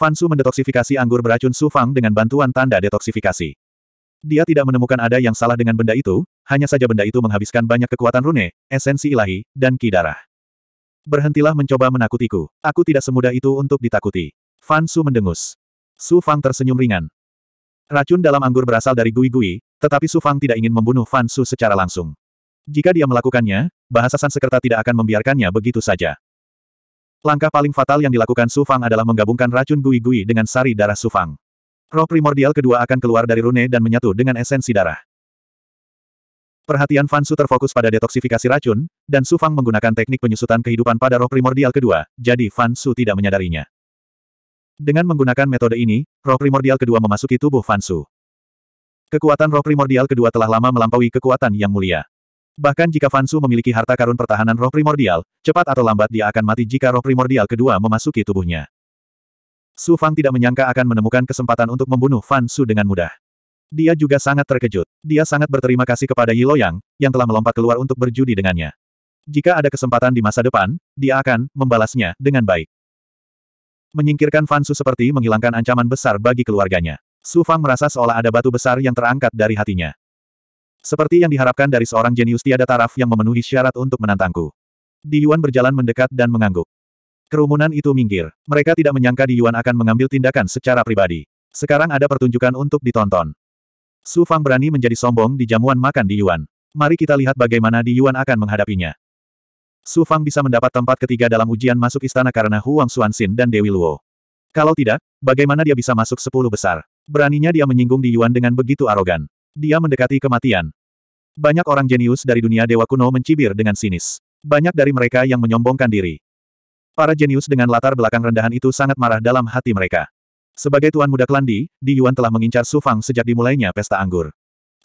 Fansu mendetoksifikasi anggur beracun Sufang dengan bantuan tanda detoksifikasi. Dia tidak menemukan ada yang salah dengan benda itu, hanya saja benda itu menghabiskan banyak kekuatan rune, esensi ilahi, dan ki darah. Berhentilah mencoba menakutiku. Aku tidak semudah itu untuk ditakuti. Fansu mendengus. Su Fang tersenyum ringan. Racun dalam anggur berasal dari gui-gui, tetapi Su Fang tidak ingin membunuh Fansu secara langsung. Jika dia melakukannya, bahasa Sansekerta tidak akan membiarkannya begitu saja. Langkah paling fatal yang dilakukan Su Fang adalah menggabungkan racun gui-gui dengan sari darah Su Fang. Roh primordial kedua akan keluar dari rune dan menyatu dengan esensi darah. Perhatian Fansu terfokus pada detoksifikasi racun, dan Su Fang menggunakan teknik penyusutan kehidupan pada roh primordial kedua, jadi Fansu tidak menyadarinya. Dengan menggunakan metode ini, roh primordial kedua memasuki tubuh Fansu. Kekuatan roh primordial kedua telah lama melampaui kekuatan yang mulia. Bahkan jika Fansu memiliki harta karun pertahanan roh primordial, cepat atau lambat dia akan mati jika roh primordial kedua memasuki tubuhnya. Su Fang tidak menyangka akan menemukan kesempatan untuk membunuh Fansu dengan mudah. Dia juga sangat terkejut. Dia sangat berterima kasih kepada Yi Loyang, yang telah melompat keluar untuk berjudi dengannya. Jika ada kesempatan di masa depan, dia akan membalasnya dengan baik. Menyingkirkan Fansu seperti menghilangkan ancaman besar bagi keluarganya. Su Fang merasa seolah ada batu besar yang terangkat dari hatinya. Seperti yang diharapkan dari seorang jenius tiada taraf yang memenuhi syarat untuk menantangku. Di Yuan berjalan mendekat dan mengangguk. Kerumunan itu minggir. Mereka tidak menyangka Di Yuan akan mengambil tindakan secara pribadi. Sekarang ada pertunjukan untuk ditonton. Su Fang berani menjadi sombong di jamuan makan Di Yuan. Mari kita lihat bagaimana Di Yuan akan menghadapinya. Su Fang bisa mendapat tempat ketiga dalam ujian masuk istana karena Huang Xuanxin dan Dewi Luo. Kalau tidak, bagaimana dia bisa masuk sepuluh besar? Beraninya dia menyinggung Di Yuan dengan begitu arogan. Dia mendekati kematian. Banyak orang jenius dari dunia dewa kuno mencibir dengan sinis. Banyak dari mereka yang menyombongkan diri. Para jenius dengan latar belakang rendahan itu sangat marah dalam hati mereka. Sebagai tuan muda Klandi, Di Yuan telah mengincar Su Fang sejak dimulainya pesta anggur.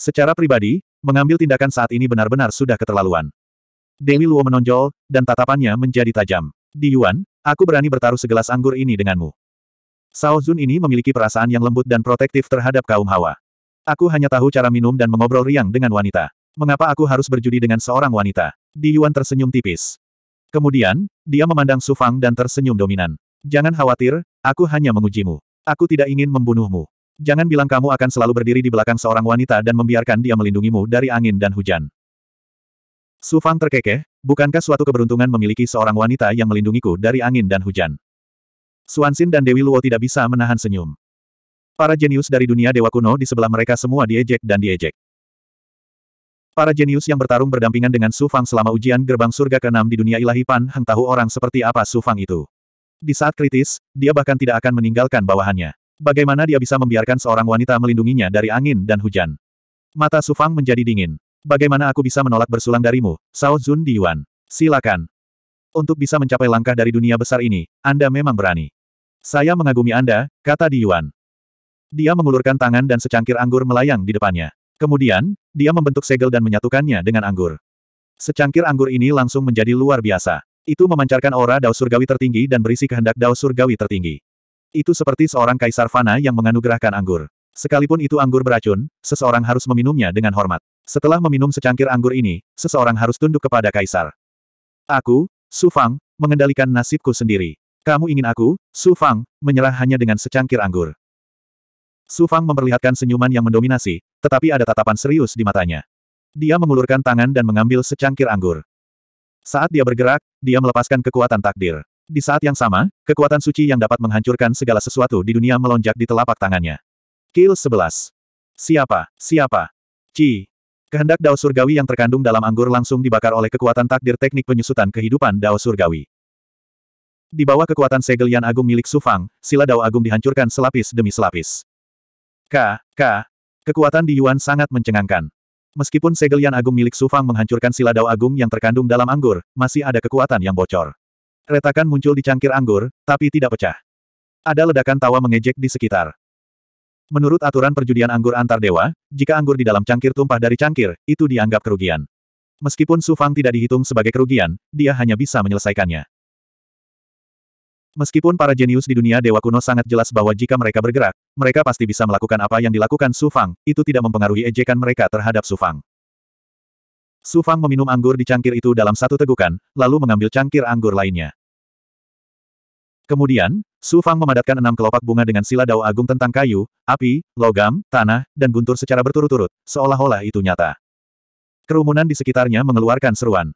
Secara pribadi, mengambil tindakan saat ini benar-benar sudah keterlaluan. Dewi Luo menonjol, dan tatapannya menjadi tajam. Di Yuan, aku berani bertaruh segelas anggur ini denganmu. Sao Zun ini memiliki perasaan yang lembut dan protektif terhadap kaum hawa. Aku hanya tahu cara minum dan mengobrol riang dengan wanita. Mengapa aku harus berjudi dengan seorang wanita? Di Yuan tersenyum tipis. Kemudian, dia memandang Su Fang dan tersenyum dominan. Jangan khawatir, aku hanya mengujimu. Aku tidak ingin membunuhmu. Jangan bilang kamu akan selalu berdiri di belakang seorang wanita dan membiarkan dia melindungimu dari angin dan hujan. Su Fang terkekeh, bukankah suatu keberuntungan memiliki seorang wanita yang melindungiku dari angin dan hujan? Suansin dan Dewi Luo tidak bisa menahan senyum. Para jenius dari dunia dewa kuno di sebelah mereka semua diejek dan diejek. Para jenius yang bertarung berdampingan dengan Su Fang selama ujian gerbang surga ke-6 di dunia ilahi Pan Heng tahu orang seperti apa Su Fang itu. Di saat kritis, dia bahkan tidak akan meninggalkan bawahannya. Bagaimana dia bisa membiarkan seorang wanita melindunginya dari angin dan hujan? Mata Su Fang menjadi dingin. Bagaimana aku bisa menolak bersulang darimu, Sao Zun Di Yuan? Silakan. Untuk bisa mencapai langkah dari dunia besar ini, Anda memang berani. Saya mengagumi Anda, kata Di Yuan. Dia mengulurkan tangan dan secangkir anggur melayang di depannya. Kemudian, dia membentuk segel dan menyatukannya dengan anggur. Secangkir anggur ini langsung menjadi luar biasa. Itu memancarkan aura dao surgawi tertinggi dan berisi kehendak dao surgawi tertinggi. Itu seperti seorang kaisar fana yang menganugerahkan anggur. Sekalipun itu anggur beracun, seseorang harus meminumnya dengan hormat. Setelah meminum secangkir anggur ini, seseorang harus tunduk kepada kaisar. Aku, Su Fang, mengendalikan nasibku sendiri. Kamu ingin aku, Su Fang, menyerah hanya dengan secangkir anggur. Su Fang memperlihatkan senyuman yang mendominasi, tetapi ada tatapan serius di matanya. Dia mengulurkan tangan dan mengambil secangkir anggur. Saat dia bergerak, dia melepaskan kekuatan takdir. Di saat yang sama, kekuatan suci yang dapat menghancurkan segala sesuatu di dunia melonjak di telapak tangannya. Kill 11. Siapa? Siapa? Ci. Kehendak Dao Surgawi yang terkandung dalam anggur langsung dibakar oleh kekuatan takdir teknik penyusutan kehidupan Dao Surgawi. Di bawah kekuatan segel yang Agung milik Sufang, sila Dao Agung dihancurkan selapis demi selapis. K, K. Kekuatan di Yuan sangat mencengangkan. Meskipun segel Yan Agung milik Sufang menghancurkan sila dao agung yang terkandung dalam anggur, masih ada kekuatan yang bocor. Retakan muncul di cangkir anggur, tapi tidak pecah. Ada ledakan tawa mengejek di sekitar. Menurut aturan perjudian anggur antar dewa, jika anggur di dalam cangkir tumpah dari cangkir, itu dianggap kerugian. Meskipun Sufang tidak dihitung sebagai kerugian, dia hanya bisa menyelesaikannya. Meskipun para jenius di dunia dewa kuno sangat jelas bahwa jika mereka bergerak, mereka pasti bisa melakukan apa yang dilakukan Su Fang, itu tidak mempengaruhi ejekan mereka terhadap Su Fang. Su Fang meminum anggur di cangkir itu dalam satu tegukan, lalu mengambil cangkir anggur lainnya. Kemudian, Su Fang memadatkan enam kelopak bunga dengan sila dao agung tentang kayu, api, logam, tanah, dan guntur secara berturut-turut, seolah-olah itu nyata. Kerumunan di sekitarnya mengeluarkan seruan.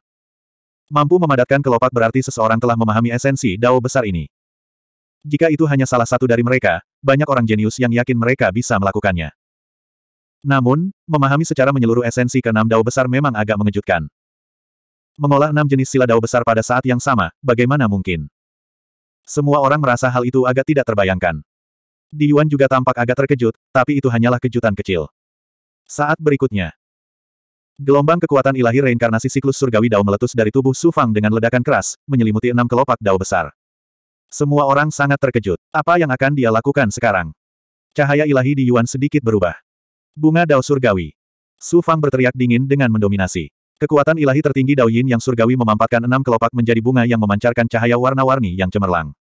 Mampu memadatkan kelopak berarti seseorang telah memahami esensi dao besar ini. Jika itu hanya salah satu dari mereka, banyak orang jenius yang yakin mereka bisa melakukannya. Namun, memahami secara menyeluruh esensi keenam dao besar memang agak mengejutkan. Mengolah enam jenis sila dao besar pada saat yang sama, bagaimana mungkin? Semua orang merasa hal itu agak tidak terbayangkan. Di Yuan juga tampak agak terkejut, tapi itu hanyalah kejutan kecil. Saat berikutnya, Gelombang kekuatan ilahi reinkarnasi siklus surgawi Dao meletus dari tubuh Su Fang dengan ledakan keras, menyelimuti enam kelopak Dao besar. Semua orang sangat terkejut. Apa yang akan dia lakukan sekarang? Cahaya ilahi di Yuan sedikit berubah. Bunga Dao surgawi. Su Fang berteriak dingin dengan mendominasi. Kekuatan ilahi tertinggi Dao Yin yang surgawi memampatkan enam kelopak menjadi bunga yang memancarkan cahaya warna-warni yang cemerlang.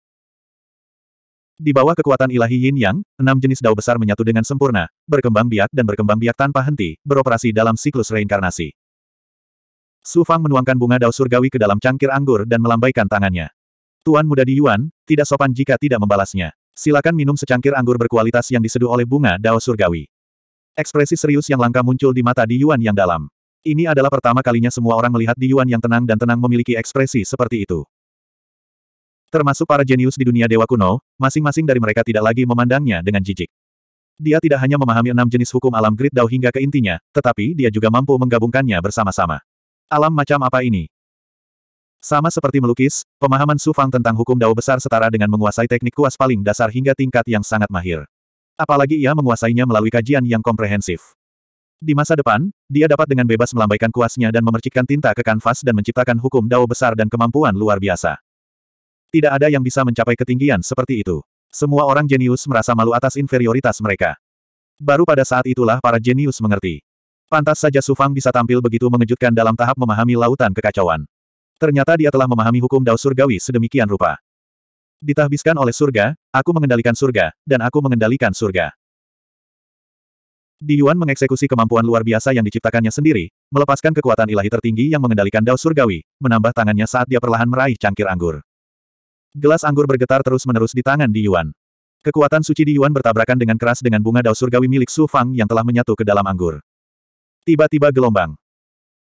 Di bawah kekuatan ilahi Yin Yang, enam jenis dao besar menyatu dengan sempurna, berkembang biak dan berkembang biak tanpa henti, beroperasi dalam siklus reinkarnasi. Su Fang menuangkan bunga dao surgawi ke dalam cangkir anggur dan melambaikan tangannya. Tuan muda di Yuan, tidak sopan jika tidak membalasnya. Silakan minum secangkir anggur berkualitas yang diseduh oleh bunga dao surgawi. Ekspresi serius yang langka muncul di mata di Yuan yang dalam. Ini adalah pertama kalinya semua orang melihat di Yuan yang tenang dan tenang memiliki ekspresi seperti itu. Termasuk para jenius di dunia dewa kuno, masing-masing dari mereka tidak lagi memandangnya dengan jijik. Dia tidak hanya memahami enam jenis hukum alam Grid Dao hingga ke intinya, tetapi dia juga mampu menggabungkannya bersama-sama. Alam macam apa ini? Sama seperti melukis, pemahaman Su Fang tentang hukum Dao besar setara dengan menguasai teknik kuas paling dasar hingga tingkat yang sangat mahir. Apalagi ia menguasainya melalui kajian yang komprehensif. Di masa depan, dia dapat dengan bebas melambaikan kuasnya dan memercikkan tinta ke kanvas dan menciptakan hukum Dao besar dan kemampuan luar biasa. Tidak ada yang bisa mencapai ketinggian seperti itu. Semua orang jenius merasa malu atas inferioritas mereka. Baru pada saat itulah para jenius mengerti. Pantas saja Sufang bisa tampil begitu mengejutkan dalam tahap memahami lautan kekacauan. Ternyata dia telah memahami hukum dao surgawi sedemikian rupa. Ditahbiskan oleh surga, aku mengendalikan surga, dan aku mengendalikan surga. Di Yuan mengeksekusi kemampuan luar biasa yang diciptakannya sendiri, melepaskan kekuatan ilahi tertinggi yang mengendalikan dao surgawi, menambah tangannya saat dia perlahan meraih cangkir anggur. Gelas anggur bergetar terus-menerus di tangan Di Yuan. Kekuatan suci Di Yuan bertabrakan dengan keras dengan bunga dao surgawi milik Su Fang yang telah menyatu ke dalam anggur. Tiba-tiba gelombang.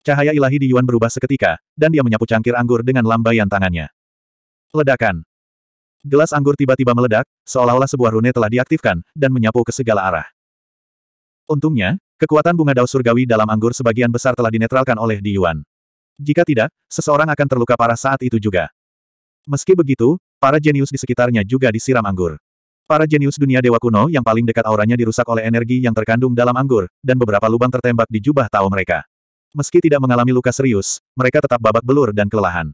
Cahaya ilahi Di Yuan berubah seketika, dan dia menyapu cangkir anggur dengan lambaian tangannya. Ledakan. Gelas anggur tiba-tiba meledak, seolah-olah sebuah rune telah diaktifkan, dan menyapu ke segala arah. Untungnya, kekuatan bunga dao surgawi dalam anggur sebagian besar telah dinetralkan oleh Di Yuan. Jika tidak, seseorang akan terluka parah saat itu juga. Meski begitu, para jenius di sekitarnya juga disiram anggur. Para jenius dunia dewa kuno yang paling dekat auranya dirusak oleh energi yang terkandung dalam anggur, dan beberapa lubang tertembak di jubah tao mereka. Meski tidak mengalami luka serius, mereka tetap babak belur dan kelelahan.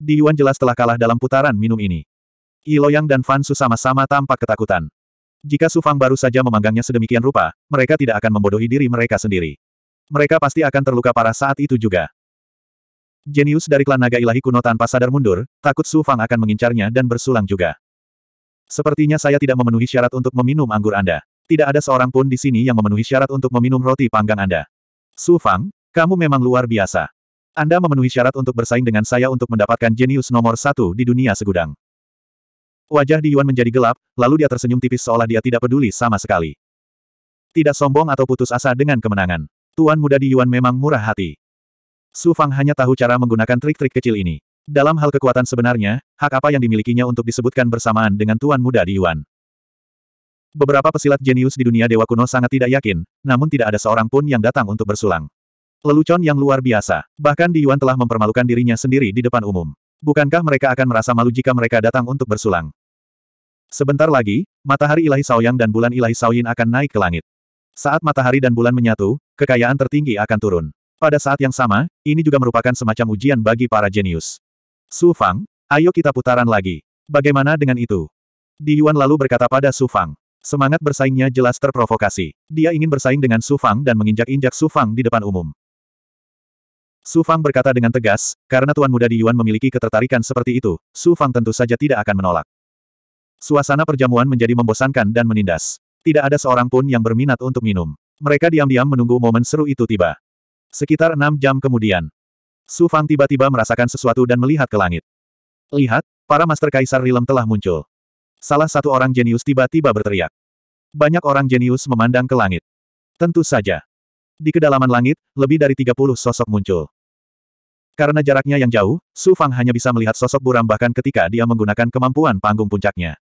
Di Yuan jelas telah kalah dalam putaran minum ini. Yi Loyang dan Fan Su sama-sama tampak ketakutan. Jika Su Fang baru saja memanggangnya sedemikian rupa, mereka tidak akan membodohi diri mereka sendiri. Mereka pasti akan terluka parah saat itu juga. Jenius dari klan naga ilahi kuno tanpa sadar mundur, takut Su Fang akan mengincarnya dan bersulang juga. Sepertinya saya tidak memenuhi syarat untuk meminum anggur Anda. Tidak ada seorang pun di sini yang memenuhi syarat untuk meminum roti panggang Anda. Su Fang, kamu memang luar biasa. Anda memenuhi syarat untuk bersaing dengan saya untuk mendapatkan jenius nomor satu di dunia segudang. Wajah di Yuan menjadi gelap, lalu dia tersenyum tipis seolah dia tidak peduli sama sekali. Tidak sombong atau putus asa dengan kemenangan. Tuan muda di Yuan memang murah hati. Su Fang hanya tahu cara menggunakan trik-trik kecil ini. Dalam hal kekuatan sebenarnya, hak apa yang dimilikinya untuk disebutkan bersamaan dengan tuan muda di Yuan. Beberapa pesilat jenius di dunia dewa kuno sangat tidak yakin, namun tidak ada seorang pun yang datang untuk bersulang. Lelucon yang luar biasa, bahkan di Yuan telah mempermalukan dirinya sendiri di depan umum. Bukankah mereka akan merasa malu jika mereka datang untuk bersulang? Sebentar lagi, matahari ilahi Saoyang dan bulan ilahi Saoyin akan naik ke langit. Saat matahari dan bulan menyatu, kekayaan tertinggi akan turun. Pada saat yang sama, ini juga merupakan semacam ujian bagi para jenius. Su Fang, ayo kita putaran lagi. Bagaimana dengan itu? Di Yuan lalu berkata pada Su Fang. Semangat bersaingnya jelas terprovokasi. Dia ingin bersaing dengan Su Fang dan menginjak-injak Su Fang di depan umum. Su Fang berkata dengan tegas, karena Tuan Muda di Yuan memiliki ketertarikan seperti itu, Su Fang tentu saja tidak akan menolak. Suasana perjamuan menjadi membosankan dan menindas. Tidak ada seorang pun yang berminat untuk minum. Mereka diam-diam menunggu momen seru itu tiba. Sekitar enam jam kemudian, Su Fang tiba-tiba merasakan sesuatu dan melihat ke langit. Lihat, para Master Kaisar Rilem telah muncul. Salah satu orang jenius tiba-tiba berteriak. Banyak orang jenius memandang ke langit. Tentu saja. Di kedalaman langit, lebih dari 30 sosok muncul. Karena jaraknya yang jauh, Su Fang hanya bisa melihat sosok buram bahkan ketika dia menggunakan kemampuan panggung puncaknya.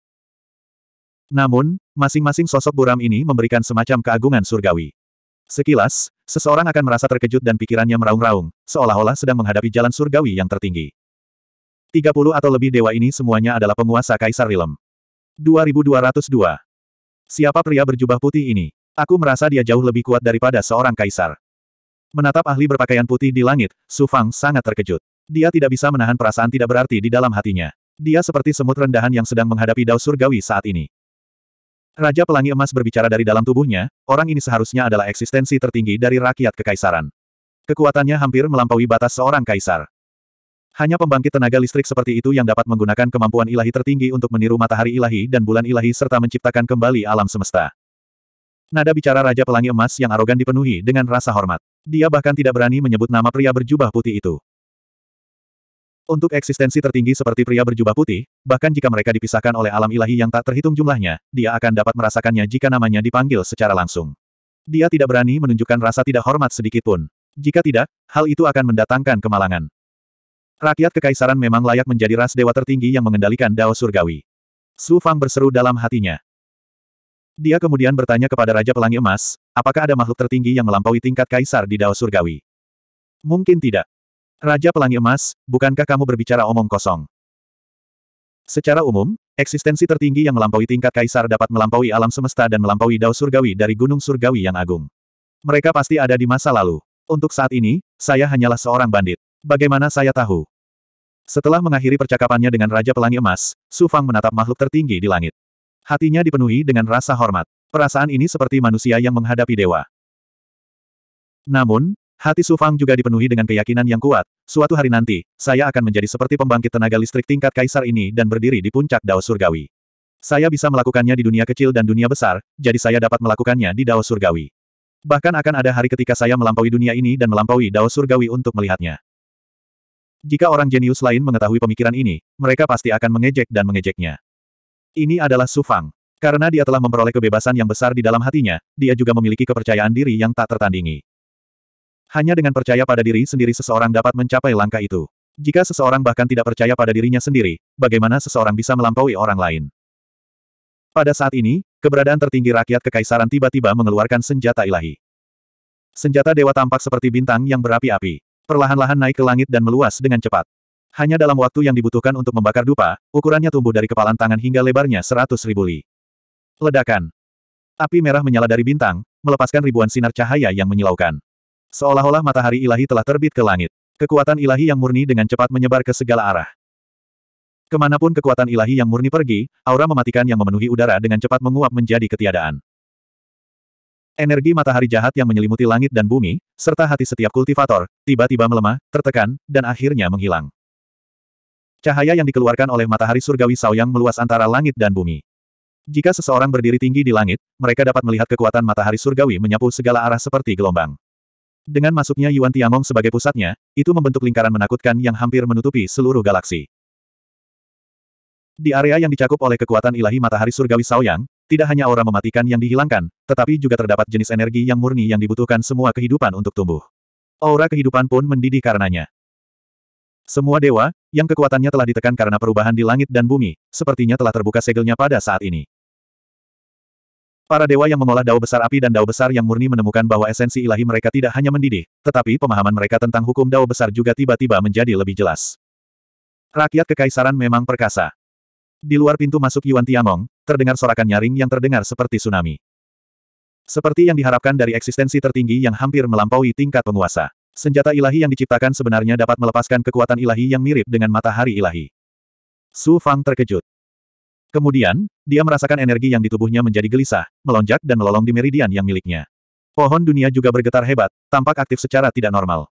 Namun, masing-masing sosok buram ini memberikan semacam keagungan surgawi. Sekilas, seseorang akan merasa terkejut dan pikirannya meraung-raung, seolah-olah sedang menghadapi jalan surgawi yang tertinggi. 30 atau lebih dewa ini semuanya adalah penguasa Kaisar Rilem. 2202. Siapa pria berjubah putih ini? Aku merasa dia jauh lebih kuat daripada seorang kaisar. Menatap ahli berpakaian putih di langit, Su Fang sangat terkejut. Dia tidak bisa menahan perasaan tidak berarti di dalam hatinya. Dia seperti semut rendahan yang sedang menghadapi dao surgawi saat ini. Raja Pelangi Emas berbicara dari dalam tubuhnya, orang ini seharusnya adalah eksistensi tertinggi dari rakyat kekaisaran. Kekuatannya hampir melampaui batas seorang kaisar. Hanya pembangkit tenaga listrik seperti itu yang dapat menggunakan kemampuan ilahi tertinggi untuk meniru matahari ilahi dan bulan ilahi serta menciptakan kembali alam semesta. Nada bicara Raja Pelangi Emas yang arogan dipenuhi dengan rasa hormat. Dia bahkan tidak berani menyebut nama pria berjubah putih itu. Untuk eksistensi tertinggi seperti pria berjubah putih, bahkan jika mereka dipisahkan oleh alam ilahi yang tak terhitung jumlahnya, dia akan dapat merasakannya jika namanya dipanggil secara langsung. Dia tidak berani menunjukkan rasa tidak hormat sedikitpun. Jika tidak, hal itu akan mendatangkan kemalangan. Rakyat kekaisaran memang layak menjadi ras dewa tertinggi yang mengendalikan Dao Surgawi. Su Fang berseru dalam hatinya. Dia kemudian bertanya kepada Raja Pelangi Emas, apakah ada makhluk tertinggi yang melampaui tingkat kaisar di Dao Surgawi? Mungkin tidak. Raja Pelangi Emas, bukankah kamu berbicara omong kosong? Secara umum, eksistensi tertinggi yang melampaui tingkat kaisar dapat melampaui alam semesta dan melampaui dao surgawi dari gunung surgawi yang agung. Mereka pasti ada di masa lalu. Untuk saat ini, saya hanyalah seorang bandit. Bagaimana saya tahu? Setelah mengakhiri percakapannya dengan Raja Pelangi Emas, Su Fang menatap makhluk tertinggi di langit. Hatinya dipenuhi dengan rasa hormat. Perasaan ini seperti manusia yang menghadapi dewa. Namun, Hati Su Fang juga dipenuhi dengan keyakinan yang kuat, suatu hari nanti, saya akan menjadi seperti pembangkit tenaga listrik tingkat kaisar ini dan berdiri di puncak Dao Surgawi. Saya bisa melakukannya di dunia kecil dan dunia besar, jadi saya dapat melakukannya di Dao Surgawi. Bahkan akan ada hari ketika saya melampaui dunia ini dan melampaui Dao Surgawi untuk melihatnya. Jika orang jenius lain mengetahui pemikiran ini, mereka pasti akan mengejek dan mengejeknya. Ini adalah Su Fang. Karena dia telah memperoleh kebebasan yang besar di dalam hatinya, dia juga memiliki kepercayaan diri yang tak tertandingi. Hanya dengan percaya pada diri sendiri seseorang dapat mencapai langkah itu. Jika seseorang bahkan tidak percaya pada dirinya sendiri, bagaimana seseorang bisa melampaui orang lain? Pada saat ini, keberadaan tertinggi rakyat kekaisaran tiba-tiba mengeluarkan senjata ilahi. Senjata dewa tampak seperti bintang yang berapi-api. Perlahan-lahan naik ke langit dan meluas dengan cepat. Hanya dalam waktu yang dibutuhkan untuk membakar dupa, ukurannya tumbuh dari kepalan tangan hingga lebarnya seratus ribu li. Ledakan. Api merah menyala dari bintang, melepaskan ribuan sinar cahaya yang menyilaukan. Seolah-olah matahari ilahi telah terbit ke langit. Kekuatan ilahi yang murni dengan cepat menyebar ke segala arah. Kemanapun kekuatan ilahi yang murni pergi, aura mematikan yang memenuhi udara dengan cepat menguap menjadi ketiadaan. Energi matahari jahat yang menyelimuti langit dan bumi, serta hati setiap kultivator, tiba-tiba melemah, tertekan, dan akhirnya menghilang. Cahaya yang dikeluarkan oleh matahari surgawi Saoyang meluas antara langit dan bumi. Jika seseorang berdiri tinggi di langit, mereka dapat melihat kekuatan matahari surgawi menyapu segala arah seperti gelombang. Dengan masuknya Yuan Tiangong sebagai pusatnya, itu membentuk lingkaran menakutkan yang hampir menutupi seluruh galaksi. Di area yang dicakup oleh kekuatan ilahi matahari surgawi Saoyang, tidak hanya aura mematikan yang dihilangkan, tetapi juga terdapat jenis energi yang murni yang dibutuhkan semua kehidupan untuk tumbuh. Aura kehidupan pun mendidih karenanya. Semua dewa, yang kekuatannya telah ditekan karena perubahan di langit dan bumi, sepertinya telah terbuka segelnya pada saat ini. Para dewa yang mengolah dao besar api dan dao besar yang murni menemukan bahwa esensi ilahi mereka tidak hanya mendidih, tetapi pemahaman mereka tentang hukum dao besar juga tiba-tiba menjadi lebih jelas. Rakyat kekaisaran memang perkasa. Di luar pintu masuk Yuan Tiangong, terdengar sorakan nyaring yang terdengar seperti tsunami. Seperti yang diharapkan dari eksistensi tertinggi yang hampir melampaui tingkat penguasa. Senjata ilahi yang diciptakan sebenarnya dapat melepaskan kekuatan ilahi yang mirip dengan matahari ilahi. Su Fang terkejut. Kemudian, dia merasakan energi yang di tubuhnya menjadi gelisah, melonjak dan melolong di meridian yang miliknya. Pohon dunia juga bergetar hebat, tampak aktif secara tidak normal.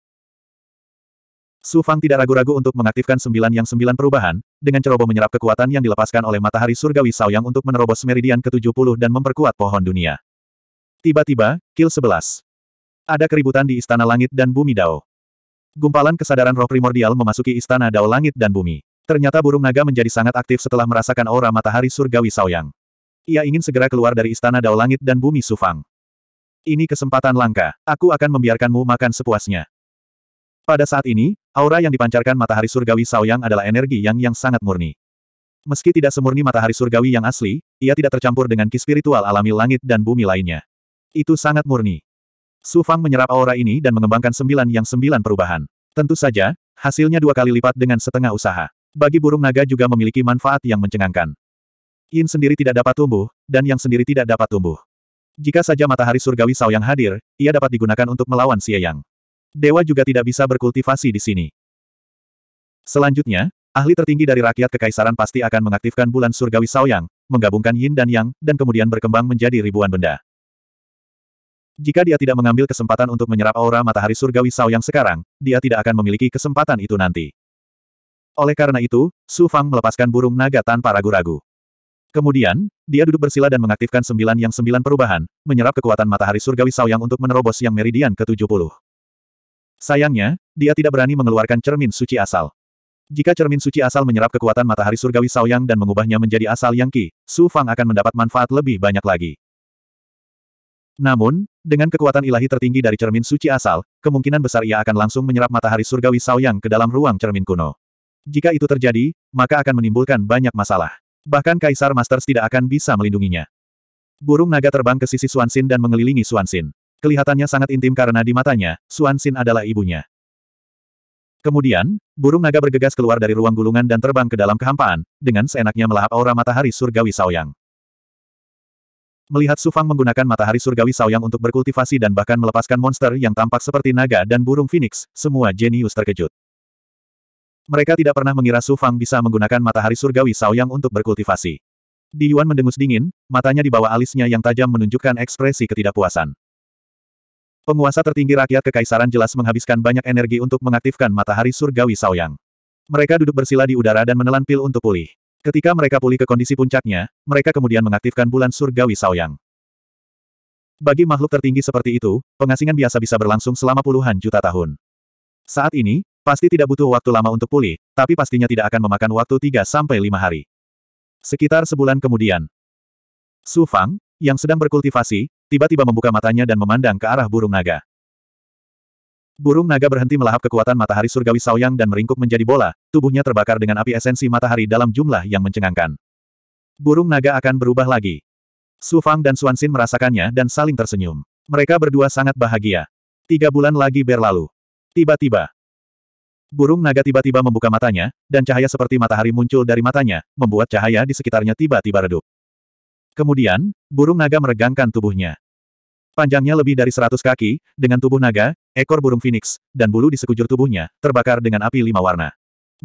Su Fang tidak ragu-ragu untuk mengaktifkan sembilan yang sembilan perubahan, dengan ceroboh menyerap kekuatan yang dilepaskan oleh matahari surgawi yang untuk menerobos meridian ke-70 dan memperkuat pohon dunia. Tiba-tiba, kill 11. Ada keributan di Istana Langit dan Bumi Dao. Gumpalan kesadaran roh primordial memasuki Istana Dao Langit dan Bumi. Ternyata burung naga menjadi sangat aktif setelah merasakan aura matahari surgawi Saoyang. Ia ingin segera keluar dari istana Dao Langit dan Bumi Sufang. Ini kesempatan langka, aku akan membiarkanmu makan sepuasnya. Pada saat ini, aura yang dipancarkan matahari surgawi Saoyang adalah energi yang yang sangat murni. Meski tidak semurni matahari surgawi yang asli, ia tidak tercampur dengan ki spiritual alami langit dan bumi lainnya. Itu sangat murni. Sufang Fang menyerap aura ini dan mengembangkan sembilan yang sembilan perubahan. Tentu saja, hasilnya dua kali lipat dengan setengah usaha. Bagi burung naga juga memiliki manfaat yang mencengangkan. Yin sendiri tidak dapat tumbuh, dan yang sendiri tidak dapat tumbuh. Jika saja matahari surgawi Sao yang hadir, ia dapat digunakan untuk melawan Xie Yang. Dewa juga tidak bisa berkultivasi di sini. Selanjutnya, ahli tertinggi dari rakyat kekaisaran pasti akan mengaktifkan bulan surgawi Sao Yang, menggabungkan Yin dan Yang, dan kemudian berkembang menjadi ribuan benda. Jika dia tidak mengambil kesempatan untuk menyerap aura matahari surgawi Sao yang sekarang, dia tidak akan memiliki kesempatan itu nanti. Oleh karena itu, Su Fang melepaskan burung naga tanpa ragu-ragu. Kemudian, dia duduk bersila dan mengaktifkan sembilan yang sembilan perubahan, menyerap kekuatan matahari surgawi Saoyang untuk menerobos yang meridian ke-70. Sayangnya, dia tidak berani mengeluarkan cermin suci asal. Jika cermin suci asal menyerap kekuatan matahari surgawi Saoyang dan mengubahnya menjadi asal yang Qi, Su Fang akan mendapat manfaat lebih banyak lagi. Namun, dengan kekuatan ilahi tertinggi dari cermin suci asal, kemungkinan besar ia akan langsung menyerap matahari surgawi Saoyang ke dalam ruang cermin kuno. Jika itu terjadi, maka akan menimbulkan banyak masalah. Bahkan Kaisar Masters tidak akan bisa melindunginya. Burung naga terbang ke sisi Suansin dan mengelilingi Suansin. Kelihatannya sangat intim karena di matanya, Suansin adalah ibunya. Kemudian, burung naga bergegas keluar dari ruang gulungan dan terbang ke dalam kehampaan, dengan seenaknya melahap aura matahari surgawi Saoyang. Melihat Sufang menggunakan matahari surgawi Saoyang untuk berkultivasi dan bahkan melepaskan monster yang tampak seperti naga dan burung phoenix, semua jenius terkejut. Mereka tidak pernah mengira Su Fang bisa menggunakan matahari surgawi Saoyang untuk berkultivasi. Di Yuan mendengus dingin, matanya di bawah alisnya yang tajam menunjukkan ekspresi ketidakpuasan. Penguasa tertinggi rakyat kekaisaran jelas menghabiskan banyak energi untuk mengaktifkan matahari surgawi Saoyang. Mereka duduk bersila di udara dan menelan pil untuk pulih. Ketika mereka pulih ke kondisi puncaknya, mereka kemudian mengaktifkan bulan surgawi Saoyang. Bagi makhluk tertinggi seperti itu, pengasingan biasa bisa berlangsung selama puluhan juta tahun. Saat ini, Pasti tidak butuh waktu lama untuk pulih, tapi pastinya tidak akan memakan waktu 3-5 hari. Sekitar sebulan kemudian, Su Fang, yang sedang berkultivasi, tiba-tiba membuka matanya dan memandang ke arah burung naga. Burung naga berhenti melahap kekuatan matahari surgawi saoyang dan meringkuk menjadi bola, tubuhnya terbakar dengan api esensi matahari dalam jumlah yang mencengangkan. Burung naga akan berubah lagi. Su Fang dan Xuan Xin merasakannya dan saling tersenyum. Mereka berdua sangat bahagia. Tiga bulan lagi berlalu. Tiba-tiba, Burung naga tiba-tiba membuka matanya, dan cahaya seperti matahari muncul dari matanya, membuat cahaya di sekitarnya tiba-tiba redup. Kemudian, burung naga meregangkan tubuhnya. Panjangnya lebih dari seratus kaki, dengan tubuh naga, ekor burung phoenix, dan bulu di sekujur tubuhnya, terbakar dengan api lima warna.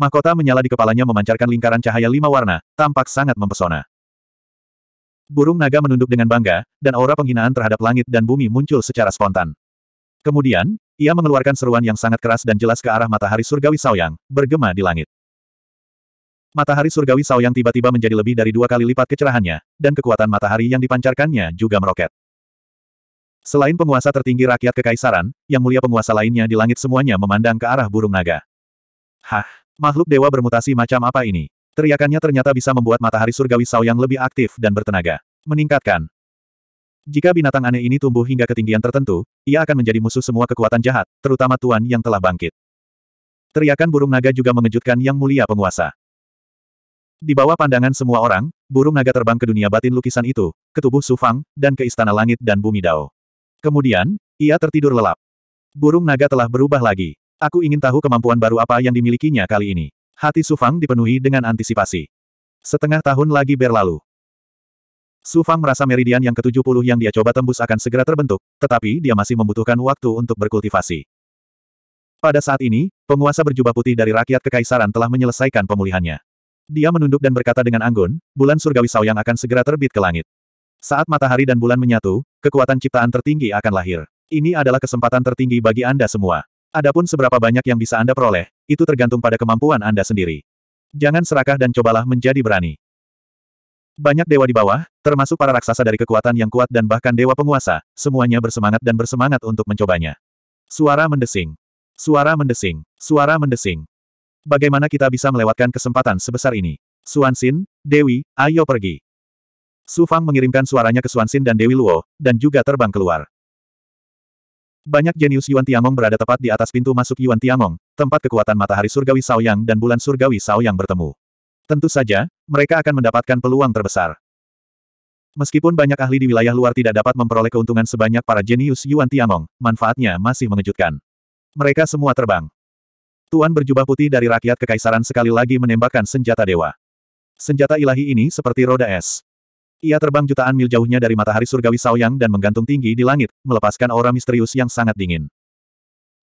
Mahkota menyala di kepalanya memancarkan lingkaran cahaya lima warna, tampak sangat mempesona. Burung naga menunduk dengan bangga, dan aura penghinaan terhadap langit dan bumi muncul secara spontan. Kemudian, ia mengeluarkan seruan yang sangat keras dan jelas ke arah matahari surgawi Saoyang, bergema di langit. Matahari surgawi Saoyang tiba-tiba menjadi lebih dari dua kali lipat kecerahannya, dan kekuatan matahari yang dipancarkannya juga meroket. Selain penguasa tertinggi rakyat kekaisaran, yang mulia penguasa lainnya di langit semuanya memandang ke arah burung naga. Hah, makhluk dewa bermutasi macam apa ini? Teriakannya ternyata bisa membuat matahari surgawi Saoyang lebih aktif dan bertenaga. Meningkatkan, jika binatang aneh ini tumbuh hingga ketinggian tertentu, ia akan menjadi musuh semua kekuatan jahat, terutama Tuan yang telah bangkit. Teriakan burung naga juga mengejutkan Yang Mulia Penguasa. Di bawah pandangan semua orang, burung naga terbang ke dunia batin lukisan itu, ke tubuh Sufang, dan ke istana langit dan bumi Dao. Kemudian, ia tertidur lelap. Burung naga telah berubah lagi. Aku ingin tahu kemampuan baru apa yang dimilikinya kali ini. Hati Sufang dipenuhi dengan antisipasi. Setengah tahun lagi berlalu. Su Fang merasa meridian yang ke-70 yang dia coba tembus akan segera terbentuk, tetapi dia masih membutuhkan waktu untuk berkultivasi. Pada saat ini, penguasa berjubah putih dari rakyat kekaisaran telah menyelesaikan pemulihannya. Dia menunduk dan berkata dengan anggun, bulan surgawi yang akan segera terbit ke langit. Saat matahari dan bulan menyatu, kekuatan ciptaan tertinggi akan lahir. Ini adalah kesempatan tertinggi bagi Anda semua. Adapun seberapa banyak yang bisa Anda peroleh, itu tergantung pada kemampuan Anda sendiri. Jangan serakah dan cobalah menjadi berani. Banyak dewa di bawah, termasuk para raksasa dari kekuatan yang kuat dan bahkan dewa penguasa, semuanya bersemangat dan bersemangat untuk mencobanya. Suara mendesing. Suara mendesing. Suara mendesing. Bagaimana kita bisa melewatkan kesempatan sebesar ini? Suansin, Dewi, ayo pergi. Su Fang mengirimkan suaranya ke Suansin dan Dewi Luo, dan juga terbang keluar. Banyak jenius Yuan Tiangong berada tepat di atas pintu masuk Yuan Tiangong, tempat kekuatan matahari surgawi Saoyang dan bulan surgawi Saoyang bertemu. Tentu saja, mereka akan mendapatkan peluang terbesar. Meskipun banyak ahli di wilayah luar tidak dapat memperoleh keuntungan sebanyak para jenius Yuan Tiangong, manfaatnya masih mengejutkan. Mereka semua terbang. Tuan berjubah putih dari rakyat kekaisaran sekali lagi menembakkan senjata dewa. Senjata ilahi ini seperti roda es. Ia terbang jutaan mil jauhnya dari matahari surgawi Saoyang dan menggantung tinggi di langit, melepaskan aura misterius yang sangat dingin.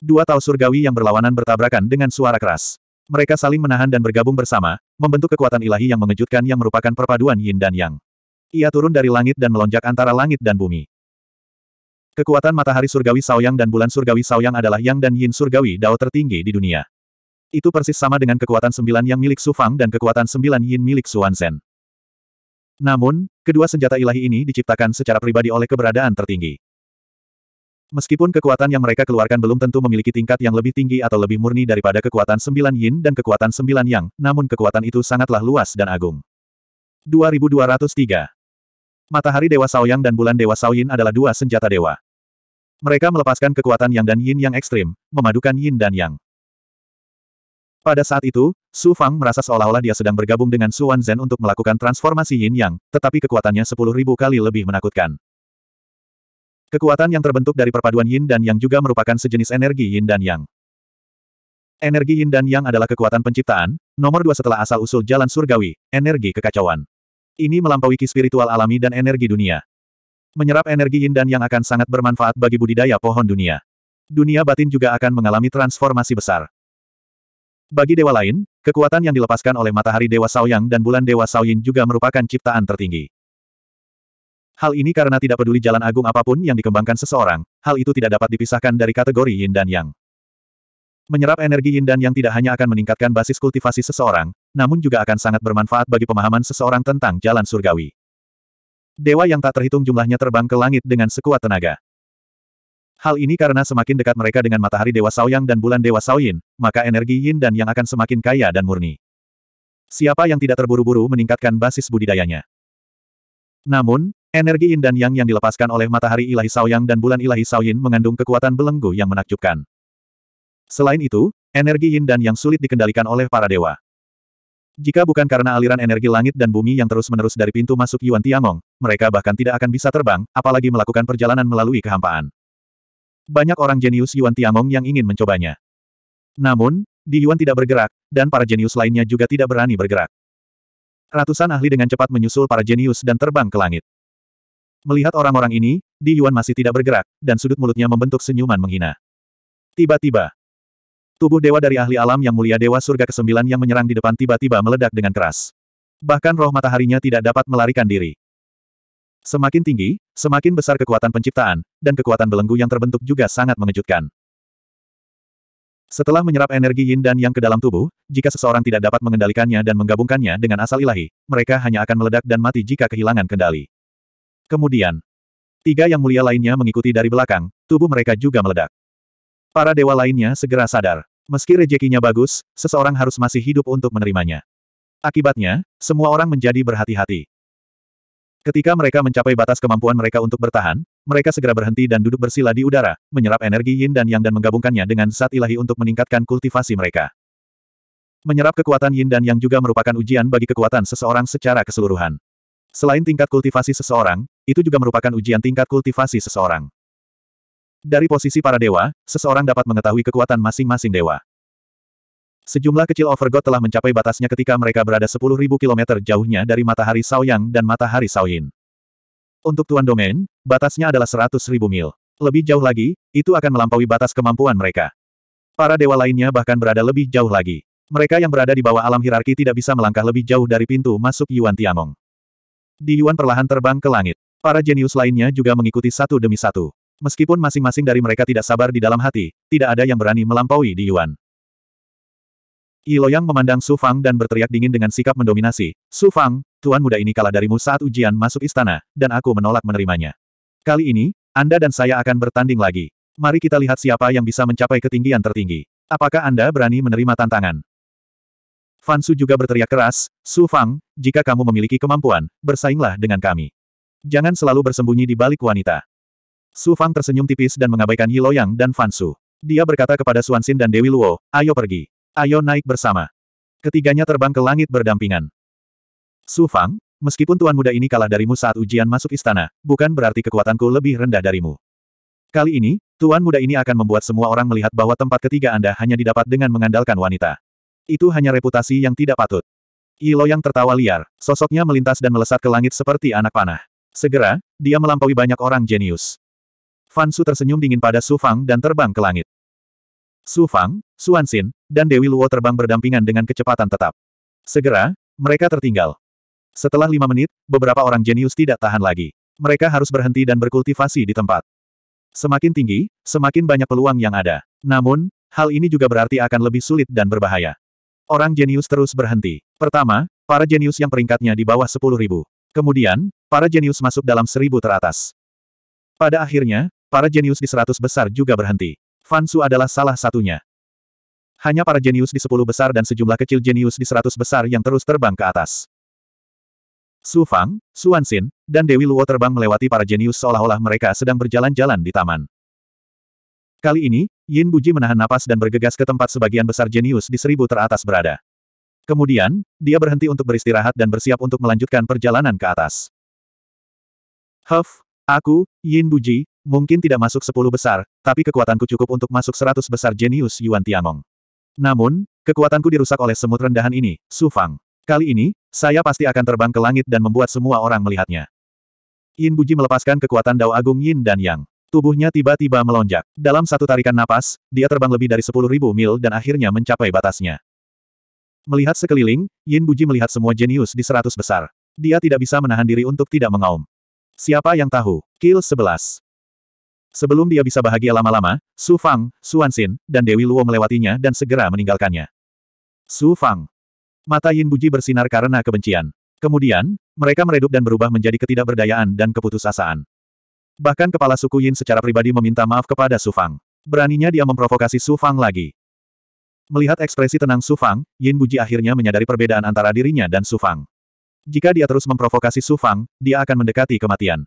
Dua tau surgawi yang berlawanan bertabrakan dengan suara keras. Mereka saling menahan dan bergabung bersama, membentuk kekuatan ilahi yang mengejutkan yang merupakan perpaduan yin dan yang. Ia turun dari langit dan melonjak antara langit dan bumi. Kekuatan matahari surgawi Saoyang dan bulan surgawi Saoyang adalah yang dan yin surgawi dao tertinggi di dunia. Itu persis sama dengan kekuatan sembilan yang milik Su Fang dan kekuatan sembilan yin milik Su Xuanzhen. Namun, kedua senjata ilahi ini diciptakan secara pribadi oleh keberadaan tertinggi. Meskipun kekuatan yang mereka keluarkan belum tentu memiliki tingkat yang lebih tinggi atau lebih murni daripada kekuatan sembilan yin dan kekuatan sembilan yang, namun kekuatan itu sangatlah luas dan agung. 2203 Matahari Dewa Saoyang dan Bulan Dewa Saoyin adalah dua senjata dewa. Mereka melepaskan kekuatan yang dan yin yang ekstrim, memadukan yin dan yang. Pada saat itu, Su Fang merasa seolah-olah dia sedang bergabung dengan Su Wan Zen untuk melakukan transformasi yin yang, tetapi kekuatannya sepuluh ribu kali lebih menakutkan. Kekuatan yang terbentuk dari perpaduan yin dan yang juga merupakan sejenis energi yin dan yang. Energi yin dan yang adalah kekuatan penciptaan, nomor dua setelah asal-usul jalan surgawi, energi kekacauan. Ini melampaui ki spiritual alami dan energi dunia. Menyerap energi yin dan yang akan sangat bermanfaat bagi budidaya pohon dunia. Dunia batin juga akan mengalami transformasi besar. Bagi dewa lain, kekuatan yang dilepaskan oleh matahari Dewa Saoyang dan bulan Dewa Saoyin juga merupakan ciptaan tertinggi. Hal ini karena tidak peduli jalan agung apapun yang dikembangkan seseorang, hal itu tidak dapat dipisahkan dari kategori yin dan yang. Menyerap energi yin dan yang tidak hanya akan meningkatkan basis kultivasi seseorang, namun juga akan sangat bermanfaat bagi pemahaman seseorang tentang jalan surgawi. Dewa yang tak terhitung jumlahnya terbang ke langit dengan sekuat tenaga. Hal ini karena semakin dekat mereka dengan matahari Dewa Saoyang dan bulan Dewa Saoyin, maka energi yin dan yang akan semakin kaya dan murni. Siapa yang tidak terburu-buru meningkatkan basis budidayanya? Namun, Energi yin dan yang yang dilepaskan oleh matahari ilahi Saoyang dan bulan ilahi Saoyin mengandung kekuatan belenggu yang menakjubkan. Selain itu, energi yin dan yang sulit dikendalikan oleh para dewa. Jika bukan karena aliran energi langit dan bumi yang terus-menerus dari pintu masuk Yuan Tiangong, mereka bahkan tidak akan bisa terbang, apalagi melakukan perjalanan melalui kehampaan. Banyak orang jenius Yuan Tiangong yang ingin mencobanya. Namun, di Yuan tidak bergerak, dan para jenius lainnya juga tidak berani bergerak. Ratusan ahli dengan cepat menyusul para jenius dan terbang ke langit. Melihat orang-orang ini, Di Yuan masih tidak bergerak, dan sudut mulutnya membentuk senyuman menghina. Tiba-tiba, tubuh dewa dari ahli alam yang mulia Dewa Surga ke-9 yang menyerang di depan tiba-tiba meledak dengan keras. Bahkan roh mataharinya tidak dapat melarikan diri. Semakin tinggi, semakin besar kekuatan penciptaan, dan kekuatan belenggu yang terbentuk juga sangat mengejutkan. Setelah menyerap energi yin dan yang ke dalam tubuh, jika seseorang tidak dapat mengendalikannya dan menggabungkannya dengan asal ilahi, mereka hanya akan meledak dan mati jika kehilangan kendali. Kemudian, tiga yang mulia lainnya mengikuti dari belakang, tubuh mereka juga meledak. Para dewa lainnya segera sadar. Meski rejekinya bagus, seseorang harus masih hidup untuk menerimanya. Akibatnya, semua orang menjadi berhati-hati. Ketika mereka mencapai batas kemampuan mereka untuk bertahan, mereka segera berhenti dan duduk bersila di udara, menyerap energi yin dan yang dan menggabungkannya dengan zat ilahi untuk meningkatkan kultivasi mereka. Menyerap kekuatan yin dan yang juga merupakan ujian bagi kekuatan seseorang secara keseluruhan. Selain tingkat kultivasi seseorang, itu juga merupakan ujian tingkat kultivasi seseorang. Dari posisi para dewa, seseorang dapat mengetahui kekuatan masing-masing dewa. Sejumlah kecil Overgod telah mencapai batasnya ketika mereka berada 10.000 km jauhnya dari matahari Saoyang dan matahari Saoyin. Untuk Tuan Domain, batasnya adalah 100.000 mil. Lebih jauh lagi, itu akan melampaui batas kemampuan mereka. Para dewa lainnya bahkan berada lebih jauh lagi. Mereka yang berada di bawah alam hierarki tidak bisa melangkah lebih jauh dari pintu masuk Yuan Tiangong. Di Yuan perlahan terbang ke langit. Para jenius lainnya juga mengikuti satu demi satu. Meskipun masing-masing dari mereka tidak sabar di dalam hati, tidak ada yang berani melampaui Di Yuan. Iloyang memandang Su Fang dan berteriak dingin dengan sikap mendominasi. Su Fang, tuan muda ini kalah darimu saat ujian masuk istana, dan aku menolak menerimanya. Kali ini, Anda dan saya akan bertanding lagi. Mari kita lihat siapa yang bisa mencapai ketinggian tertinggi. Apakah Anda berani menerima tantangan? Fansu juga berteriak keras, Su Fang, jika kamu memiliki kemampuan, bersainglah dengan kami. Jangan selalu bersembunyi di balik wanita. Su Fang tersenyum tipis dan mengabaikan Loyang dan Fansu. Dia berkata kepada Suansin dan Dewi Luo, ayo pergi. Ayo naik bersama. Ketiganya terbang ke langit berdampingan. Su Fang, meskipun tuan muda ini kalah darimu saat ujian masuk istana, bukan berarti kekuatanku lebih rendah darimu. Kali ini, tuan muda ini akan membuat semua orang melihat bahwa tempat ketiga Anda hanya didapat dengan mengandalkan wanita. Itu hanya reputasi yang tidak patut. Yi yang tertawa liar, sosoknya melintas dan melesat ke langit seperti anak panah. Segera, dia melampaui banyak orang jenius. Fan Su tersenyum dingin pada Su Fang dan terbang ke langit. Su Fang, Suan Xin, dan Dewi Luo terbang berdampingan dengan kecepatan tetap. Segera, mereka tertinggal. Setelah lima menit, beberapa orang jenius tidak tahan lagi. Mereka harus berhenti dan berkultivasi di tempat. Semakin tinggi, semakin banyak peluang yang ada. Namun, hal ini juga berarti akan lebih sulit dan berbahaya. Orang jenius terus berhenti. Pertama, para jenius yang peringkatnya di bawah ribu. Kemudian, para jenius masuk dalam seribu teratas. Pada akhirnya, para jenius di seratus besar juga berhenti. Fansu adalah salah satunya. Hanya para jenius di sepuluh besar dan sejumlah kecil jenius di seratus besar yang terus terbang ke atas. Su Fang, Su Xin, dan Dewi Luo terbang melewati para jenius seolah-olah mereka sedang berjalan-jalan di taman. Kali ini, Yin Buji menahan napas dan bergegas ke tempat sebagian besar jenius di seribu teratas berada. Kemudian, dia berhenti untuk beristirahat dan bersiap untuk melanjutkan perjalanan ke atas. Huff, aku, Yin Buji, mungkin tidak masuk sepuluh besar, tapi kekuatanku cukup untuk masuk seratus besar jenius Yuan Tiangong. Namun, kekuatanku dirusak oleh semut rendahan ini, Su Fang. Kali ini, saya pasti akan terbang ke langit dan membuat semua orang melihatnya. Yin Buji melepaskan kekuatan Dao Agung Yin dan Yang. Tubuhnya tiba-tiba melonjak. Dalam satu tarikan napas, dia terbang lebih dari 10.000 mil dan akhirnya mencapai batasnya. Melihat sekeliling, Yin Buji melihat semua jenius di seratus besar. Dia tidak bisa menahan diri untuk tidak mengaum. Siapa yang tahu? Kill 11. Sebelum dia bisa bahagia lama-lama, Su Fang, Suansin, dan Dewi Luo melewatinya dan segera meninggalkannya. Su Fang. Mata Yin Buji bersinar karena kebencian. Kemudian, mereka meredup dan berubah menjadi ketidakberdayaan dan keputusasaan. Bahkan kepala suku Yin secara pribadi meminta maaf kepada Su Fang. Beraninya dia memprovokasi Su Fang lagi. Melihat ekspresi tenang Su Fang, Yin Buji akhirnya menyadari perbedaan antara dirinya dan Su Fang. Jika dia terus memprovokasi Su Fang, dia akan mendekati kematian.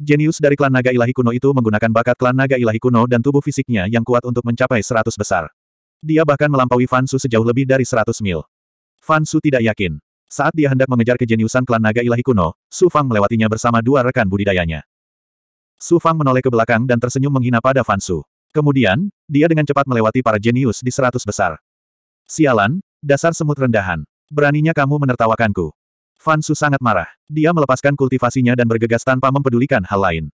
Jenius dari klan naga ilahi kuno itu menggunakan bakat klan naga ilahi kuno dan tubuh fisiknya yang kuat untuk mencapai seratus besar. Dia bahkan melampaui Fansu sejauh lebih dari seratus mil. Fansu tidak yakin. Saat dia hendak mengejar kejeniusan klan naga ilahi kuno, Su Fang melewatinya bersama dua rekan budidayanya. Su Fang menoleh ke belakang dan tersenyum menghina pada Fan Su. Kemudian, dia dengan cepat melewati para jenius di seratus besar. Sialan, dasar semut rendahan. Beraninya kamu menertawakanku. Fan Su sangat marah. Dia melepaskan kultivasinya dan bergegas tanpa mempedulikan hal lain.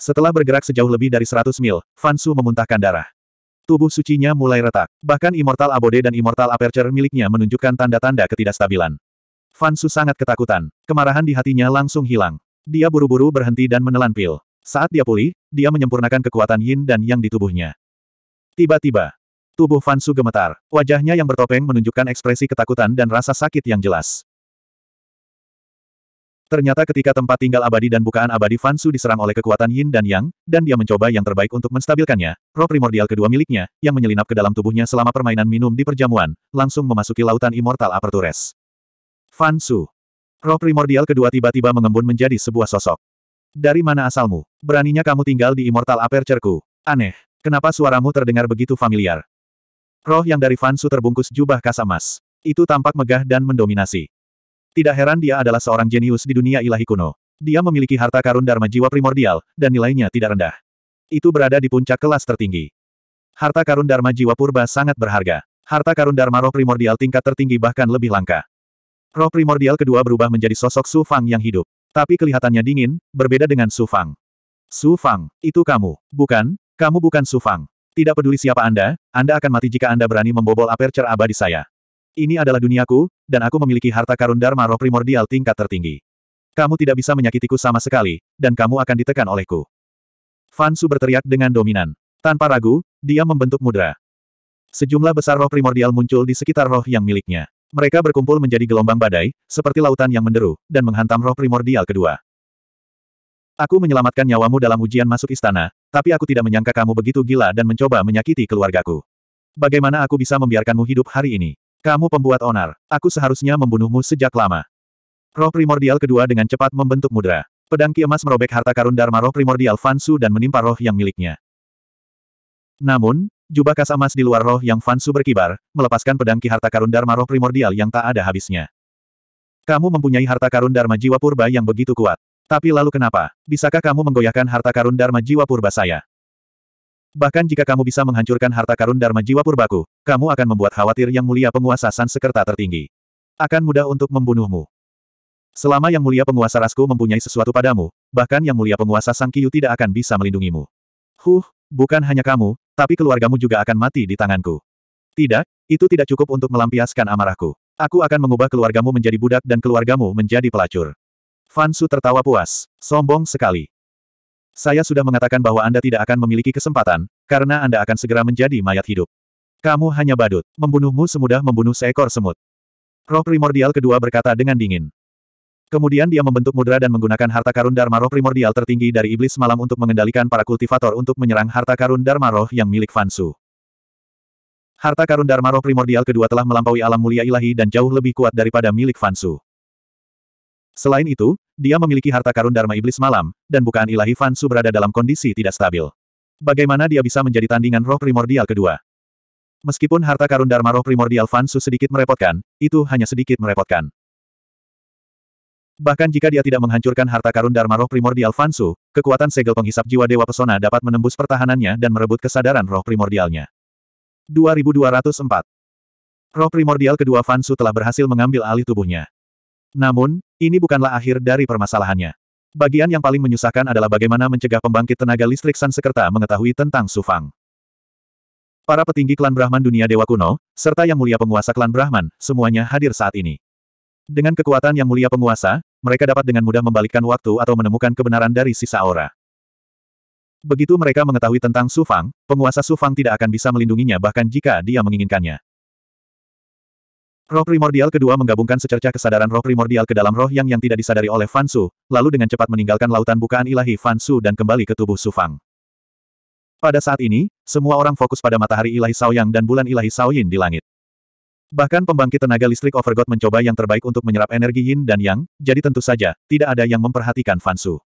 Setelah bergerak sejauh lebih dari seratus mil, Fan Su memuntahkan darah. Tubuh sucinya mulai retak. Bahkan Immortal Abode dan Immortal Aperture miliknya menunjukkan tanda-tanda ketidakstabilan. Fansu sangat ketakutan. Kemarahan di hatinya langsung hilang. Dia buru-buru berhenti dan menelan pil. Saat dia pulih, dia menyempurnakan kekuatan yin dan yang di tubuhnya. Tiba-tiba, tubuh Fansu gemetar. Wajahnya yang bertopeng menunjukkan ekspresi ketakutan dan rasa sakit yang jelas. Ternyata ketika tempat tinggal abadi dan bukaan abadi Fansu diserang oleh kekuatan Yin dan Yang, dan dia mencoba yang terbaik untuk menstabilkannya, roh primordial kedua miliknya, yang menyelinap ke dalam tubuhnya selama permainan minum di perjamuan, langsung memasuki lautan Immortal Apertures. Fansu. Roh primordial kedua tiba-tiba mengembun menjadi sebuah sosok. Dari mana asalmu? Beraninya kamu tinggal di Immortal aperture Aneh. Kenapa suaramu terdengar begitu familiar? Roh yang dari Fansu terbungkus jubah kasamas, emas. Itu tampak megah dan mendominasi. Tidak heran dia adalah seorang jenius di dunia ilahi kuno. Dia memiliki harta karun Dharma Jiwa primordial, dan nilainya tidak rendah. Itu berada di puncak kelas tertinggi. Harta karun Dharma Jiwa Purba sangat berharga. Harta karun Dharma Roh Primordial tingkat tertinggi bahkan lebih langka. Roh primordial kedua berubah menjadi sosok Su Fang yang hidup. Tapi kelihatannya dingin, berbeda dengan Su Fang. Su Fang, itu kamu. Bukan, kamu bukan Su Fang. Tidak peduli siapa Anda, Anda akan mati jika Anda berani membobol aperture abadi saya. Ini adalah duniaku, dan aku memiliki harta karun Dharma roh primordial tingkat tertinggi. Kamu tidak bisa menyakitiku sama sekali, dan kamu akan ditekan olehku. Fansu berteriak dengan dominan. Tanpa ragu, dia membentuk mudra. Sejumlah besar roh primordial muncul di sekitar roh yang miliknya. Mereka berkumpul menjadi gelombang badai, seperti lautan yang menderu, dan menghantam roh primordial kedua. Aku menyelamatkan nyawamu dalam ujian masuk istana, tapi aku tidak menyangka kamu begitu gila dan mencoba menyakiti keluargaku. Bagaimana aku bisa membiarkanmu hidup hari ini? Kamu pembuat onar. Aku seharusnya membunuhmu sejak lama. Roh primordial kedua dengan cepat membentuk mudra. Pedang ki emas merobek harta karun Dharma roh primordial Fansu dan menimpa roh yang miliknya. Namun, jubah kas emas di luar roh yang Fansu berkibar, melepaskan pedang ki harta karun Dharma roh primordial yang tak ada habisnya. Kamu mempunyai harta karun Dharma jiwa purba yang begitu kuat. Tapi lalu kenapa? Bisakah kamu menggoyahkan harta karun Dharma jiwa purba saya? Bahkan jika kamu bisa menghancurkan harta karun Dharma Jiwa Purbaku, kamu akan membuat khawatir yang mulia penguasa San Sekerta tertinggi. Akan mudah untuk membunuhmu. Selama yang mulia penguasa Rasku mempunyai sesuatu padamu, bahkan yang mulia penguasa Sang Kiyu tidak akan bisa melindungimu. Huh, bukan hanya kamu, tapi keluargamu juga akan mati di tanganku. Tidak, itu tidak cukup untuk melampiaskan amarahku. Aku akan mengubah keluargamu menjadi budak dan keluargamu menjadi pelacur. Fansu tertawa puas. Sombong sekali. Saya sudah mengatakan bahwa Anda tidak akan memiliki kesempatan, karena Anda akan segera menjadi mayat hidup. Kamu hanya badut. Membunuhmu semudah membunuh seekor semut. Roh primordial kedua berkata dengan dingin. Kemudian dia membentuk mudra dan menggunakan harta karun Dharma roh primordial tertinggi dari iblis malam untuk mengendalikan para kultivator untuk menyerang harta karun Dharma roh yang milik Fansu. Harta karun Dharma roh primordial kedua telah melampaui alam mulia ilahi dan jauh lebih kuat daripada milik Fansu. Selain itu, dia memiliki harta karun Dharma Iblis Malam, dan bukan ilahi Fansu berada dalam kondisi tidak stabil. Bagaimana dia bisa menjadi tandingan roh primordial kedua? Meskipun harta karun Dharma roh primordial Fansu sedikit merepotkan, itu hanya sedikit merepotkan. Bahkan jika dia tidak menghancurkan harta karun Dharma roh primordial Fansu, kekuatan segel penghisap jiwa Dewa Pesona dapat menembus pertahanannya dan merebut kesadaran roh primordialnya. 2204 Roh primordial kedua Fansu telah berhasil mengambil alih tubuhnya. Namun, ini bukanlah akhir dari permasalahannya. Bagian yang paling menyusahkan adalah bagaimana mencegah pembangkit tenaga listrik Sansekerta mengetahui tentang Sufang. Para petinggi klan Brahman dunia Dewa Kuno, serta yang mulia penguasa klan Brahman, semuanya hadir saat ini. Dengan kekuatan yang mulia penguasa, mereka dapat dengan mudah membalikkan waktu atau menemukan kebenaran dari sisa aura. Begitu mereka mengetahui tentang Sufang, penguasa Sufang tidak akan bisa melindunginya bahkan jika dia menginginkannya. Roh primordial kedua menggabungkan secercah kesadaran roh primordial ke dalam roh yang yang tidak disadari oleh Fansu, lalu dengan cepat meninggalkan lautan bukaan ilahi Fansu dan kembali ke tubuh Sufang. Pada saat ini, semua orang fokus pada matahari ilahi Saoyang dan bulan ilahi Saoyin di langit. Bahkan pembangkit tenaga listrik Overgod mencoba yang terbaik untuk menyerap energi Yin dan Yang, jadi tentu saja, tidak ada yang memperhatikan Fansu.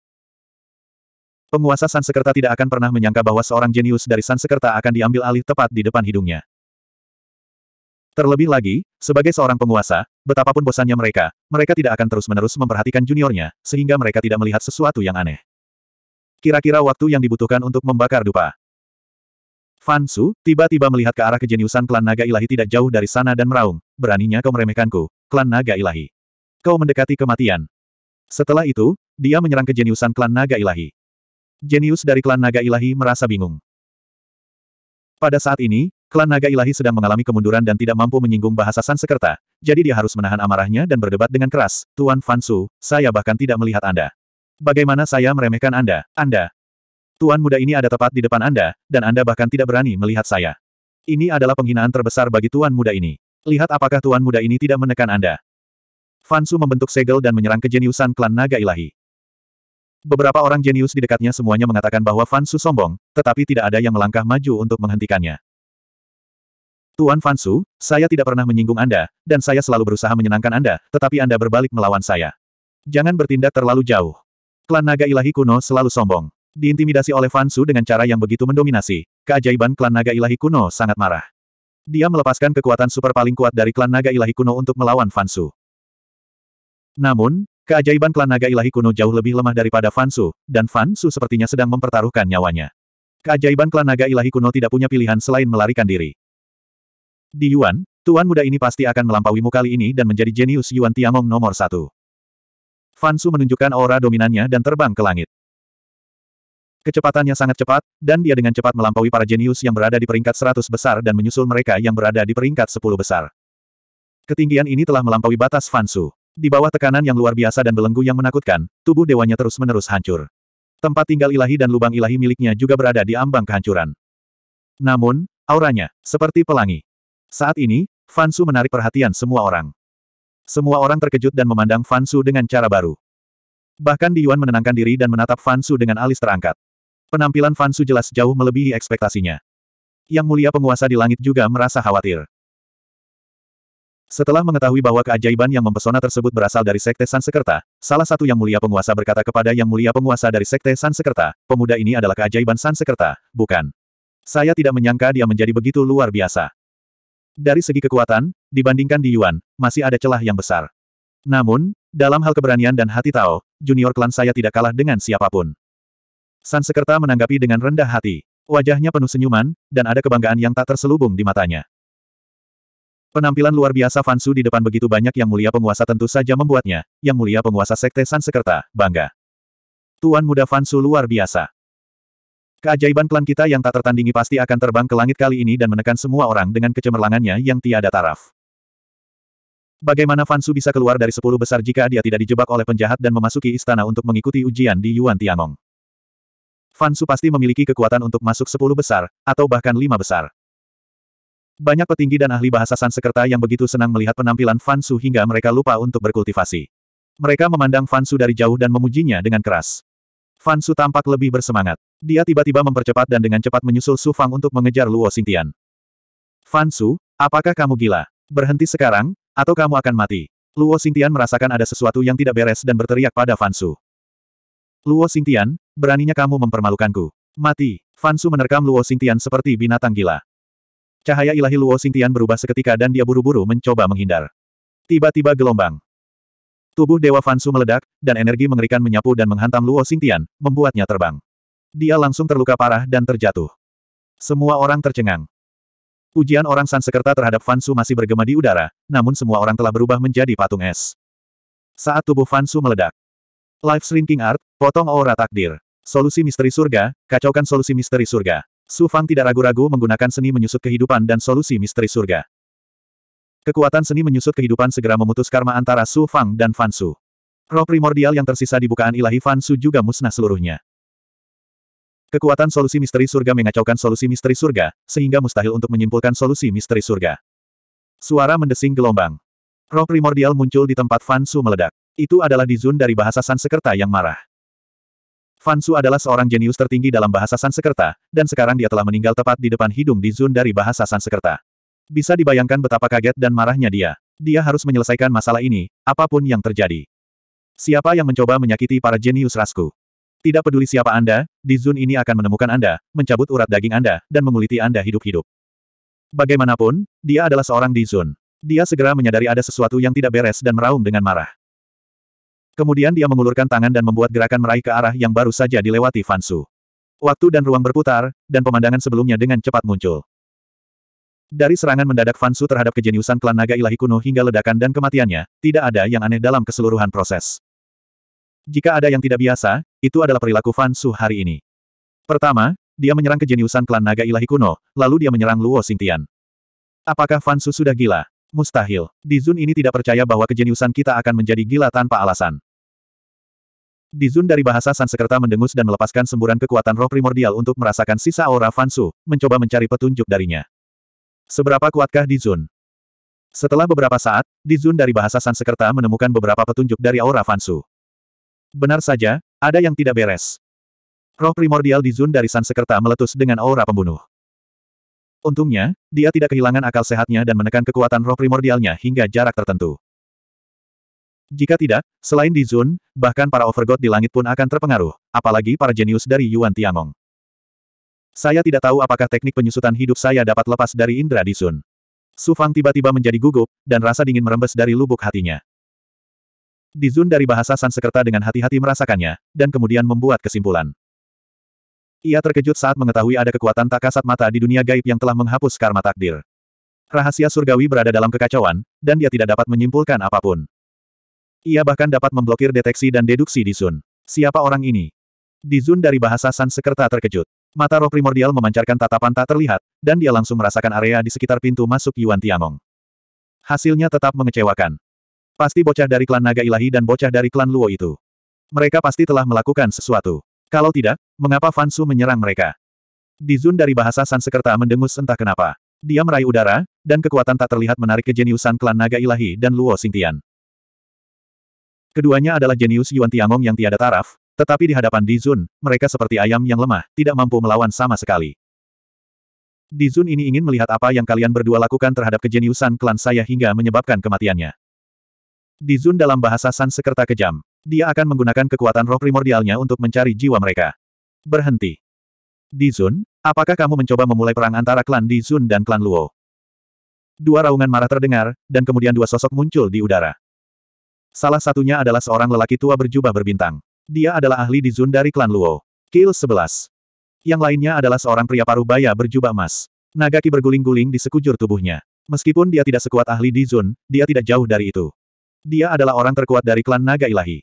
Penguasa Sansekerta tidak akan pernah menyangka bahwa seorang jenius dari Sansekerta akan diambil alih tepat di depan hidungnya. Terlebih lagi, sebagai seorang penguasa, betapapun bosannya mereka, mereka tidak akan terus-menerus memperhatikan juniornya, sehingga mereka tidak melihat sesuatu yang aneh. Kira-kira waktu yang dibutuhkan untuk membakar dupa. Fan Su tiba-tiba melihat ke arah kejeniusan klan naga ilahi tidak jauh dari sana dan meraung, beraninya kau meremehkanku, klan naga ilahi. Kau mendekati kematian. Setelah itu, dia menyerang kejeniusan klan naga ilahi. Jenius dari klan naga ilahi merasa bingung. Pada saat ini, Klan naga ilahi sedang mengalami kemunduran dan tidak mampu menyinggung bahasa Sansekerta, jadi dia harus menahan amarahnya dan berdebat dengan keras. Tuan Fansu, saya bahkan tidak melihat Anda. Bagaimana saya meremehkan Anda? Anda. Tuan muda ini ada tepat di depan Anda, dan Anda bahkan tidak berani melihat saya. Ini adalah penghinaan terbesar bagi tuan muda ini. Lihat apakah tuan muda ini tidak menekan Anda. Fansu membentuk segel dan menyerang kejeniusan klan naga ilahi. Beberapa orang jenius di dekatnya semuanya mengatakan bahwa Fansu sombong, tetapi tidak ada yang melangkah maju untuk menghentikannya. Tuan Fansu, saya tidak pernah menyinggung Anda, dan saya selalu berusaha menyenangkan Anda, tetapi Anda berbalik melawan saya. Jangan bertindak terlalu jauh. Klan naga ilahi kuno selalu sombong. Diintimidasi oleh Fansu dengan cara yang begitu mendominasi, keajaiban klan naga ilahi kuno sangat marah. Dia melepaskan kekuatan super paling kuat dari klan naga ilahi kuno untuk melawan Fansu. Namun, keajaiban klan naga ilahi kuno jauh lebih lemah daripada Fansu, dan Fansu sepertinya sedang mempertaruhkan nyawanya. Keajaiban klan naga ilahi kuno tidak punya pilihan selain melarikan diri. Di Yuan, tuan muda ini pasti akan melampauimu kali ini dan menjadi jenius Yuan Tiangong nomor satu. Fansu menunjukkan aura dominannya dan terbang ke langit. Kecepatannya sangat cepat, dan dia dengan cepat melampaui para jenius yang berada di peringkat 100 besar dan menyusul mereka yang berada di peringkat 10 besar. Ketinggian ini telah melampaui batas Fansu. Di bawah tekanan yang luar biasa dan belenggu yang menakutkan, tubuh dewanya terus-menerus hancur. Tempat tinggal ilahi dan lubang ilahi miliknya juga berada di ambang kehancuran. Namun, auranya, seperti pelangi. Saat ini, Fansu menarik perhatian semua orang. Semua orang terkejut dan memandang Fansu dengan cara baru. Bahkan Di Yuan menenangkan diri dan menatap Fansu dengan alis terangkat. Penampilan Fansu jelas jauh melebihi ekspektasinya. Yang mulia penguasa di langit juga merasa khawatir. Setelah mengetahui bahwa keajaiban yang mempesona tersebut berasal dari Sekte Sansekerta, salah satu yang mulia penguasa berkata kepada yang mulia penguasa dari Sekte Sansekerta, pemuda ini adalah keajaiban Sansekerta, bukan. Saya tidak menyangka dia menjadi begitu luar biasa. Dari segi kekuatan, dibandingkan di Yuan, masih ada celah yang besar. Namun, dalam hal keberanian dan hati Tao, junior klan saya tidak kalah dengan siapapun. San Sekerta menanggapi dengan rendah hati. Wajahnya penuh senyuman, dan ada kebanggaan yang tak terselubung di matanya. Penampilan luar biasa Fansu di depan begitu banyak yang mulia penguasa tentu saja membuatnya, yang mulia penguasa sekte San Sekerta, bangga. Tuan muda Fansu luar biasa. Keajaiban klan kita yang tak tertandingi pasti akan terbang ke langit kali ini dan menekan semua orang dengan kecemerlangannya yang tiada taraf. Bagaimana Fansu bisa keluar dari sepuluh besar jika dia tidak dijebak oleh penjahat dan memasuki istana untuk mengikuti ujian di Yuan Tianong? Fansu pasti memiliki kekuatan untuk masuk sepuluh besar, atau bahkan lima besar. Banyak petinggi dan ahli bahasa Sansekerta yang begitu senang melihat penampilan Fansu hingga mereka lupa untuk berkultivasi. Mereka memandang Fansu dari jauh dan memujinya dengan keras. Fan Su tampak lebih bersemangat. Dia tiba-tiba mempercepat dan dengan cepat menyusul Su Fang untuk mengejar Luo Xingtian. Fan Su, apakah kamu gila? Berhenti sekarang, atau kamu akan mati? Luo Xingtian merasakan ada sesuatu yang tidak beres dan berteriak pada Fan Su. Luo Xingtian, beraninya kamu mempermalukanku. Mati. Fan Su menerkam Luo Xingtian seperti binatang gila. Cahaya ilahi Luo Xingtian berubah seketika dan dia buru-buru mencoba menghindar. Tiba-tiba gelombang. Tubuh Dewa Fansu meledak, dan energi mengerikan menyapu dan menghantam Luo Xingtian, membuatnya terbang. Dia langsung terluka parah dan terjatuh. Semua orang tercengang. Ujian orang Sansekerta terhadap Fansu masih bergema di udara, namun semua orang telah berubah menjadi patung es. Saat tubuh Fansu meledak. Life Shrinking Art, potong aura takdir. Solusi misteri surga, kacaukan solusi misteri surga. Su Fang tidak ragu-ragu menggunakan seni menyusut kehidupan dan solusi misteri surga. Kekuatan seni menyusut kehidupan segera memutus karma antara Su Fang dan Fan Su. Roh primordial yang tersisa di bukaan ilahi Fan Su juga musnah seluruhnya. Kekuatan solusi misteri surga mengacaukan solusi misteri surga, sehingga mustahil untuk menyimpulkan solusi misteri surga. Suara mendesing gelombang. Roh primordial muncul di tempat Fan Su meledak. Itu adalah Di Zun dari bahasa Sansekerta yang marah. Fan Su adalah seorang jenius tertinggi dalam bahasa Sansekerta, dan sekarang dia telah meninggal tepat di depan hidung di Zun dari bahasa Sansekerta. Bisa dibayangkan betapa kaget dan marahnya dia. Dia harus menyelesaikan masalah ini, apapun yang terjadi. Siapa yang mencoba menyakiti para jenius rasku? Tidak peduli siapa Anda, di zone ini akan menemukan Anda, mencabut urat daging Anda, dan menguliti Anda hidup-hidup. Bagaimanapun, dia adalah seorang di zone. Dia segera menyadari ada sesuatu yang tidak beres dan meraung dengan marah. Kemudian dia mengulurkan tangan dan membuat gerakan meraih ke arah yang baru saja dilewati Fansu. Waktu dan ruang berputar, dan pemandangan sebelumnya dengan cepat muncul. Dari serangan mendadak Fansu terhadap kejeniusan klan naga ilahi kuno hingga ledakan dan kematiannya, tidak ada yang aneh dalam keseluruhan proses. Jika ada yang tidak biasa, itu adalah perilaku Fansu hari ini. Pertama, dia menyerang kejeniusan klan naga ilahi kuno, lalu dia menyerang Luo Xingtian. Apakah Fansu sudah gila? Mustahil. Dizun ini tidak percaya bahwa kejeniusan kita akan menjadi gila tanpa alasan. Dizun dari bahasa Sansekerta mendengus dan melepaskan semburan kekuatan roh primordial untuk merasakan sisa aura Fansu, mencoba mencari petunjuk darinya. Seberapa kuatkah Di Zun? Setelah beberapa saat, Di Zun dari bahasa Sansekerta menemukan beberapa petunjuk dari aura Fansu. Benar saja, ada yang tidak beres. Roh primordial Zun dari Sansekerta meletus dengan aura pembunuh. Untungnya, dia tidak kehilangan akal sehatnya dan menekan kekuatan roh primordialnya hingga jarak tertentu. Jika tidak, selain Di Zun, bahkan para overgod di langit pun akan terpengaruh, apalagi para jenius dari Yuan Tiangong. Saya tidak tahu apakah teknik penyusutan hidup saya dapat lepas dari Indra Disun. Su Fang tiba-tiba menjadi gugup, dan rasa dingin merembes dari lubuk hatinya. Di Dizun dari bahasa Sansekerta dengan hati-hati merasakannya, dan kemudian membuat kesimpulan. Ia terkejut saat mengetahui ada kekuatan tak kasat mata di dunia gaib yang telah menghapus karma takdir. Rahasia surgawi berada dalam kekacauan, dan dia tidak dapat menyimpulkan apapun. Ia bahkan dapat memblokir deteksi dan deduksi Di Dizun. Siapa orang ini? Di Dizun dari bahasa Sansekerta terkejut. Mata roh primordial memancarkan tatapan tak terlihat, dan dia langsung merasakan area di sekitar pintu masuk Yuan Tiangong. Hasilnya tetap mengecewakan. Pasti bocah dari klan naga ilahi dan bocah dari klan Luo itu. Mereka pasti telah melakukan sesuatu. Kalau tidak, mengapa Fansu menyerang mereka? Di Zun dari bahasa Sansekerta mendengus entah kenapa. Dia meraih udara, dan kekuatan tak terlihat menarik kejeniusan klan naga ilahi dan Luo Xingtian. Keduanya adalah jenius Yuan Tiangong yang tiada taraf, tetapi di hadapan Dizun, mereka seperti ayam yang lemah, tidak mampu melawan sama sekali. Dizun ini ingin melihat apa yang kalian berdua lakukan terhadap kejeniusan klan saya hingga menyebabkan kematiannya. Dizun dalam bahasa sekerta kejam. Dia akan menggunakan kekuatan roh primordialnya untuk mencari jiwa mereka. Berhenti. Dizun, apakah kamu mencoba memulai perang antara klan Dizun dan klan Luo? Dua raungan marah terdengar, dan kemudian dua sosok muncul di udara. Salah satunya adalah seorang lelaki tua berjubah berbintang. Dia adalah ahli di Zun dari klan Luo. Kill 11. Yang lainnya adalah seorang pria paruh baya berjubah emas. Nagaki berguling-guling di sekujur tubuhnya. Meskipun dia tidak sekuat ahli di Zun, dia tidak jauh dari itu. Dia adalah orang terkuat dari klan naga ilahi.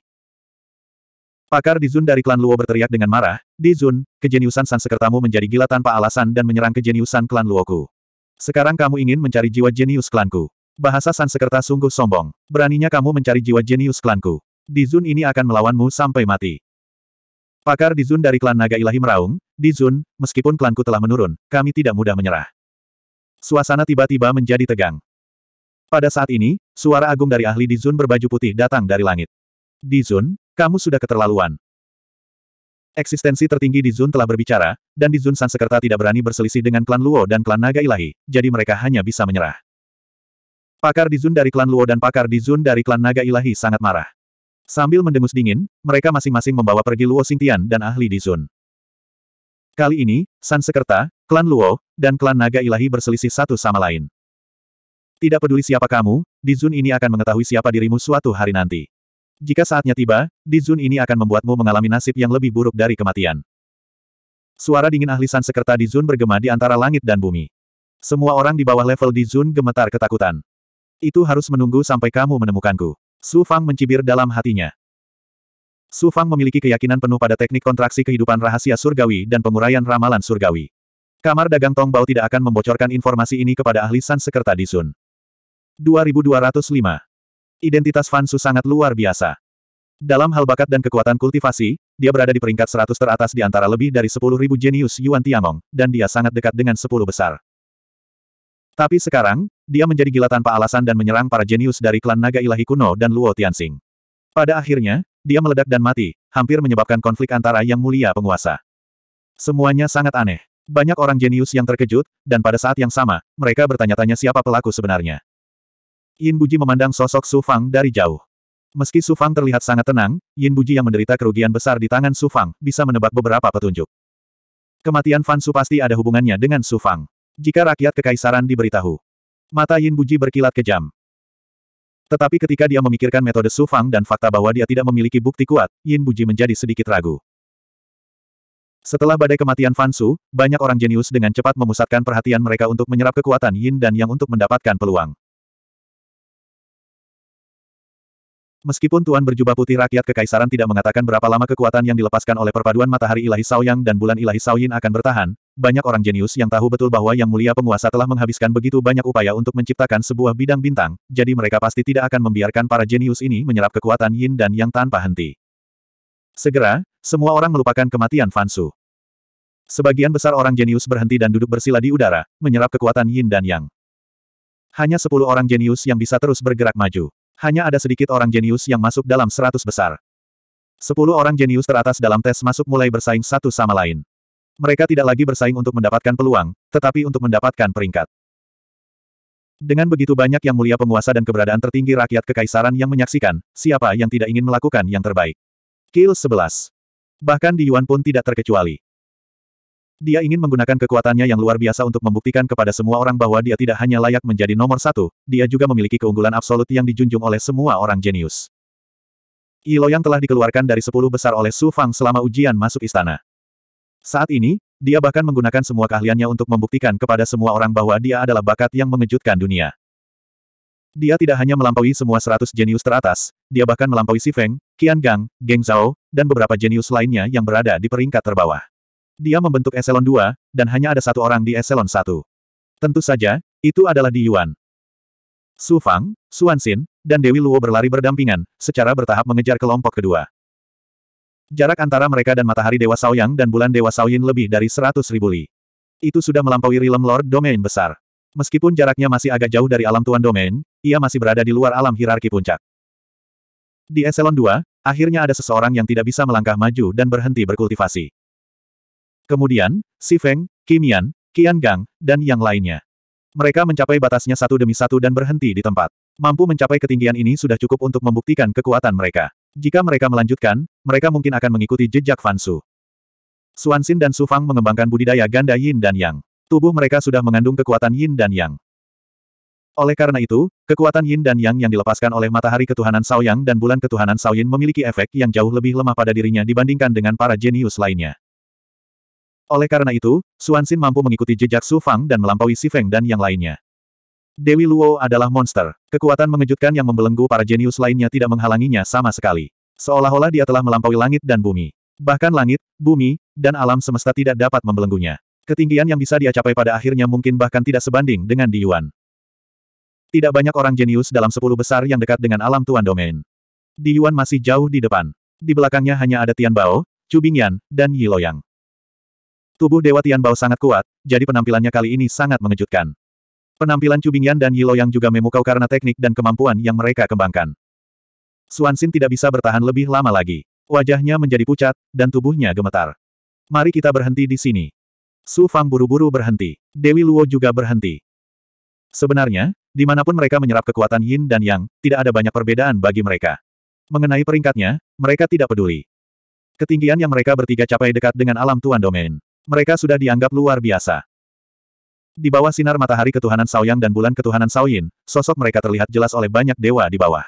Pakar di Zun dari klan Luo berteriak dengan marah, Di Zun, kejeniusan sang sekertamu menjadi gila tanpa alasan dan menyerang kejeniusan klan Luoku. Sekarang kamu ingin mencari jiwa jenius klanku. Bahasa sang sungguh sombong. Beraninya kamu mencari jiwa jenius klanku. Dizun ini akan melawanmu sampai mati. Pakar Dizun dari klan Naga Ilahi meraung, Dizun, meskipun klanku telah menurun, kami tidak mudah menyerah. Suasana tiba-tiba menjadi tegang. Pada saat ini, suara agung dari ahli Dizun berbaju putih datang dari langit. Dizun, kamu sudah keterlaluan. Eksistensi tertinggi Dizun telah berbicara, dan Dizun San Sekerta tidak berani berselisih dengan klan Luo dan klan Naga Ilahi, jadi mereka hanya bisa menyerah. Pakar Dizun dari klan Luo dan pakar Dizun dari klan Naga Ilahi sangat marah. Sambil mendengus dingin, mereka masing-masing membawa pergi Luo Xingtian dan ahli di Zun. Kali ini, San Sekerta, klan Luo, dan klan Naga Ilahi berselisih satu sama lain. Tidak peduli siapa kamu, di Zun ini akan mengetahui siapa dirimu suatu hari nanti. Jika saatnya tiba, di Zun ini akan membuatmu mengalami nasib yang lebih buruk dari kematian. Suara dingin ahli San Sekerta di Zun bergema di antara langit dan bumi. Semua orang di bawah level di Zun gemetar ketakutan. Itu harus menunggu sampai kamu menemukanku. Su Fang mencibir dalam hatinya. Su Fang memiliki keyakinan penuh pada teknik kontraksi kehidupan rahasia surgawi dan penguraian ramalan surgawi. Kamar dagang Tong Bao tidak akan membocorkan informasi ini kepada ahli San Sekerta di Sun. 2205. Identitas Fan Su sangat luar biasa. Dalam hal bakat dan kekuatan kultivasi, dia berada di peringkat 100 teratas di antara lebih dari 10.000 jenius Yuan Tiangong, dan dia sangat dekat dengan 10 besar. Tapi sekarang, dia menjadi gila tanpa alasan dan menyerang para jenius dari klan naga ilahi kuno dan Luo Tianxing. Pada akhirnya, dia meledak dan mati, hampir menyebabkan konflik antara yang mulia penguasa. Semuanya sangat aneh. Banyak orang jenius yang terkejut, dan pada saat yang sama, mereka bertanya-tanya siapa pelaku sebenarnya. Yin Buji memandang sosok Su Fang dari jauh. Meski Su Fang terlihat sangat tenang, Yin Buji yang menderita kerugian besar di tangan Su Fang bisa menebak beberapa petunjuk. Kematian Fan Su pasti ada hubungannya dengan Su Fang. Jika rakyat kekaisaran diberitahu, Mata Yin Buji berkilat kejam. Tetapi ketika dia memikirkan metode Su Fang dan fakta bahwa dia tidak memiliki bukti kuat, Yin Buji menjadi sedikit ragu. Setelah badai kematian Fansu, banyak orang jenius dengan cepat memusatkan perhatian mereka untuk menyerap kekuatan Yin dan Yang untuk mendapatkan peluang. Meskipun Tuan berjubah putih rakyat kekaisaran tidak mengatakan berapa lama kekuatan yang dilepaskan oleh perpaduan matahari ilahi Saoyang dan bulan ilahi Saoyin akan bertahan, banyak orang jenius yang tahu betul bahwa yang mulia penguasa telah menghabiskan begitu banyak upaya untuk menciptakan sebuah bidang bintang, jadi mereka pasti tidak akan membiarkan para jenius ini menyerap kekuatan yin dan yang tanpa henti. Segera, semua orang melupakan kematian Fansu. Sebagian besar orang jenius berhenti dan duduk bersila di udara, menyerap kekuatan yin dan yang. Hanya sepuluh orang jenius yang bisa terus bergerak maju. Hanya ada sedikit orang jenius yang masuk dalam seratus besar. Sepuluh orang jenius teratas dalam tes masuk mulai bersaing satu sama lain. Mereka tidak lagi bersaing untuk mendapatkan peluang, tetapi untuk mendapatkan peringkat. Dengan begitu banyak yang mulia penguasa dan keberadaan tertinggi rakyat kekaisaran yang menyaksikan, siapa yang tidak ingin melakukan yang terbaik. Kill 11. Bahkan di Yuan pun tidak terkecuali. Dia ingin menggunakan kekuatannya yang luar biasa untuk membuktikan kepada semua orang bahwa dia tidak hanya layak menjadi nomor satu, dia juga memiliki keunggulan absolut yang dijunjung oleh semua orang jenius. Ilo yang telah dikeluarkan dari sepuluh besar oleh Su Fang selama ujian masuk istana. Saat ini, dia bahkan menggunakan semua keahliannya untuk membuktikan kepada semua orang bahwa dia adalah bakat yang mengejutkan dunia. Dia tidak hanya melampaui semua seratus jenius teratas, dia bahkan melampaui Si Feng, Qian Gang, Geng Zhao, dan beberapa jenius lainnya yang berada di peringkat terbawah. Dia membentuk Eselon 2, dan hanya ada satu orang di Eselon 1. Tentu saja, itu adalah Di Yuan. Su Fang, Xuan Xin, dan Dewi Luo berlari berdampingan, secara bertahap mengejar kelompok kedua. Jarak antara mereka dan matahari Dewa Saoyang dan bulan Dewa Saoyin lebih dari 100 ribu li. Itu sudah melampaui Realm Lord Domain besar. Meskipun jaraknya masih agak jauh dari alam Tuan Domain, ia masih berada di luar alam hierarki puncak. Di Eselon 2, akhirnya ada seseorang yang tidak bisa melangkah maju dan berhenti berkultivasi. Kemudian, Si Feng, Kimian, Qian Gang, dan yang lainnya. Mereka mencapai batasnya satu demi satu dan berhenti di tempat. Mampu mencapai ketinggian ini sudah cukup untuk membuktikan kekuatan mereka. Jika mereka melanjutkan, mereka mungkin akan mengikuti jejak Fansu. Suansin dan Su Fang mengembangkan budidaya ganda yin dan yang. Tubuh mereka sudah mengandung kekuatan yin dan yang. Oleh karena itu, kekuatan yin dan yang yang dilepaskan oleh matahari ketuhanan Yang dan bulan ketuhanan Yin memiliki efek yang jauh lebih lemah pada dirinya dibandingkan dengan para jenius lainnya. Oleh karena itu, Suansin mampu mengikuti jejak Su Fang dan melampaui Si Feng dan yang lainnya. Dewi Luo adalah monster. Kekuatan mengejutkan yang membelenggu para jenius lainnya tidak menghalanginya sama sekali. Seolah-olah dia telah melampaui langit dan bumi. Bahkan langit, bumi, dan alam semesta tidak dapat membelenggunya. Ketinggian yang bisa dia capai pada akhirnya mungkin bahkan tidak sebanding dengan di Yuan. Tidak banyak orang jenius dalam sepuluh besar yang dekat dengan alam Tuan Domain. Di Yuan masih jauh di depan. Di belakangnya hanya ada Tian Bao, Chu Bingyan, dan Yi Loyang. Tubuh Dewa Tian Bao sangat kuat, jadi penampilannya kali ini sangat mengejutkan. Penampilan Cubingyan dan Yilo yang juga memukau karena teknik dan kemampuan yang mereka kembangkan. Suansin tidak bisa bertahan lebih lama lagi. Wajahnya menjadi pucat, dan tubuhnya gemetar. Mari kita berhenti di sini. Su Fang buru-buru berhenti. Dewi Luo juga berhenti. Sebenarnya, dimanapun mereka menyerap kekuatan Yin dan Yang, tidak ada banyak perbedaan bagi mereka. Mengenai peringkatnya, mereka tidak peduli. Ketinggian yang mereka bertiga capai dekat dengan alam tuan domain. Mereka sudah dianggap luar biasa. Di bawah sinar matahari ketuhanan Saoyang dan bulan ketuhanan Saoyin, sosok mereka terlihat jelas oleh banyak dewa di bawah.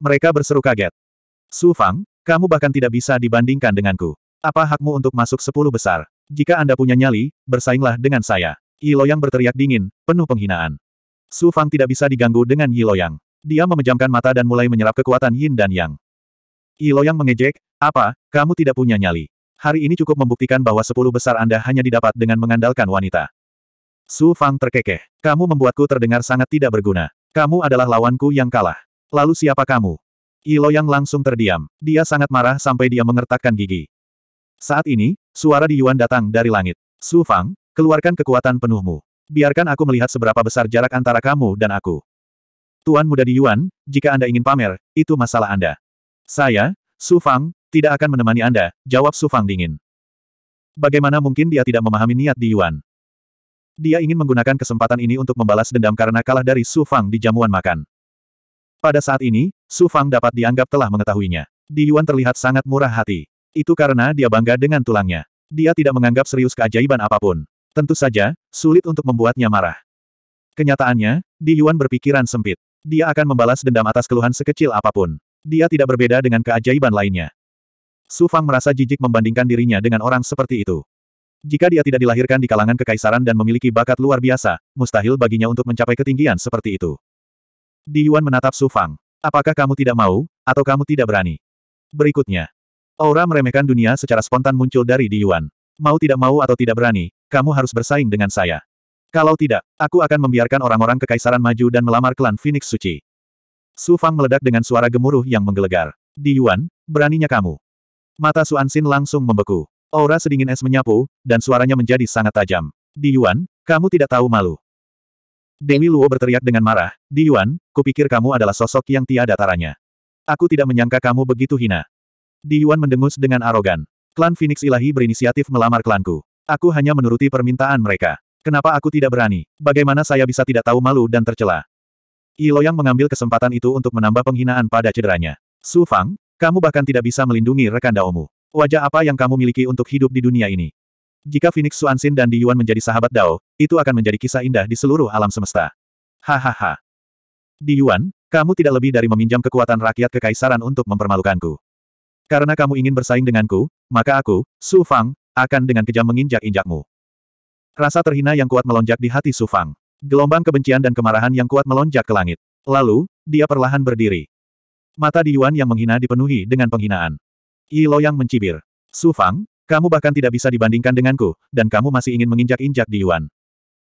Mereka berseru kaget. Su Fang, kamu bahkan tidak bisa dibandingkan denganku. Apa hakmu untuk masuk sepuluh besar? Jika Anda punya nyali, bersainglah dengan saya. Yi berteriak dingin, penuh penghinaan. Su Fang tidak bisa diganggu dengan Yi Dia memejamkan mata dan mulai menyerap kekuatan Yin dan Yang. Yi mengejek, apa, kamu tidak punya nyali? Hari ini cukup membuktikan bahwa sepuluh besar Anda hanya didapat dengan mengandalkan wanita. Su Fang terkekeh. Kamu membuatku terdengar sangat tidak berguna. Kamu adalah lawanku yang kalah. Lalu siapa kamu? Ilo yang langsung terdiam. Dia sangat marah sampai dia mengertakkan gigi. Saat ini, suara di Yuan datang dari langit. Su Fang, keluarkan kekuatan penuhmu. Biarkan aku melihat seberapa besar jarak antara kamu dan aku. Tuan muda di Yuan, jika Anda ingin pamer, itu masalah Anda. Saya, Su Fang, tidak akan menemani Anda, jawab Su Fang dingin. Bagaimana mungkin dia tidak memahami niat Di Yuan? Dia ingin menggunakan kesempatan ini untuk membalas dendam karena kalah dari Su Fang di jamuan makan. Pada saat ini, Su Fang dapat dianggap telah mengetahuinya. Di Yuan terlihat sangat murah hati. Itu karena dia bangga dengan tulangnya. Dia tidak menganggap serius keajaiban apapun. Tentu saja, sulit untuk membuatnya marah. Kenyataannya, Di Yuan berpikiran sempit. Dia akan membalas dendam atas keluhan sekecil apapun. Dia tidak berbeda dengan keajaiban lainnya. Su Fang merasa jijik membandingkan dirinya dengan orang seperti itu. Jika dia tidak dilahirkan di kalangan kekaisaran dan memiliki bakat luar biasa, mustahil baginya untuk mencapai ketinggian seperti itu. Di Yuan menatap Su Fang. Apakah kamu tidak mau, atau kamu tidak berani? Berikutnya. Aura meremehkan dunia secara spontan muncul dari Di Yuan. Mau tidak mau atau tidak berani, kamu harus bersaing dengan saya. Kalau tidak, aku akan membiarkan orang-orang kekaisaran maju dan melamar klan Phoenix Suci. Su Fang meledak dengan suara gemuruh yang menggelegar. Di Yuan, beraninya kamu. Mata Su Ansin langsung membeku. Aura sedingin es menyapu, dan suaranya menjadi sangat tajam. Di Yuan, kamu tidak tahu malu. Dewi Luo berteriak dengan marah, Di Yuan, kupikir kamu adalah sosok yang tiada taranya. Aku tidak menyangka kamu begitu hina. Di Yuan mendengus dengan arogan. Klan Phoenix Ilahi berinisiatif melamar klanku. Aku hanya menuruti permintaan mereka. Kenapa aku tidak berani? Bagaimana saya bisa tidak tahu malu dan tercela? yang mengambil kesempatan itu untuk menambah penghinaan pada cederanya. Su Fang, kamu bahkan tidak bisa melindungi rekan Daomu. Wajah apa yang kamu miliki untuk hidup di dunia ini? Jika Phoenix Suansin dan Di Yuan menjadi sahabat Dao, itu akan menjadi kisah indah di seluruh alam semesta. Hahaha. Di Yuan, kamu tidak lebih dari meminjam kekuatan rakyat kekaisaran untuk mempermalukanku. Karena kamu ingin bersaing denganku, maka aku, Su Fang, akan dengan kejam menginjak-injakmu. Rasa terhina yang kuat melonjak di hati Su Fang. Gelombang kebencian dan kemarahan yang kuat melonjak ke langit. Lalu, dia perlahan berdiri. Mata di Yuan yang menghina dipenuhi dengan penghinaan. Yi Loyang mencibir. Su Fang, kamu bahkan tidak bisa dibandingkan denganku, dan kamu masih ingin menginjak-injak di Yuan.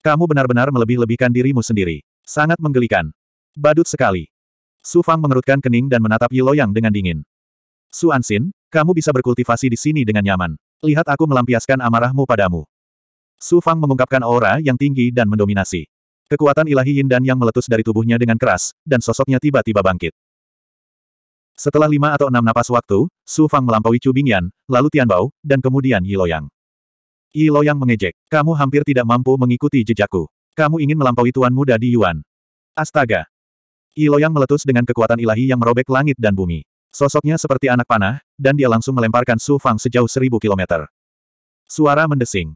Kamu benar-benar melebih-lebihkan dirimu sendiri. Sangat menggelikan. Badut sekali. Su Fang mengerutkan kening dan menatap Yi Loyang dengan dingin. Su Ansin, kamu bisa berkultivasi di sini dengan nyaman. Lihat aku melampiaskan amarahmu padamu. Su Fang mengungkapkan aura yang tinggi dan mendominasi. Kekuatan ilahi Yin dan Yang meletus dari tubuhnya dengan keras, dan sosoknya tiba-tiba bangkit. Setelah lima atau enam napas waktu, Su Fang melampaui Chu Bingyan, lalu Tianbao, dan kemudian Yi Loyang. Yi Loyang mengejek. Kamu hampir tidak mampu mengikuti jejakku. Kamu ingin melampaui tuan muda di Yuan. Astaga. Yi Loyang meletus dengan kekuatan ilahi yang merobek langit dan bumi. Sosoknya seperti anak panah, dan dia langsung melemparkan Su Fang sejauh seribu kilometer. Suara mendesing.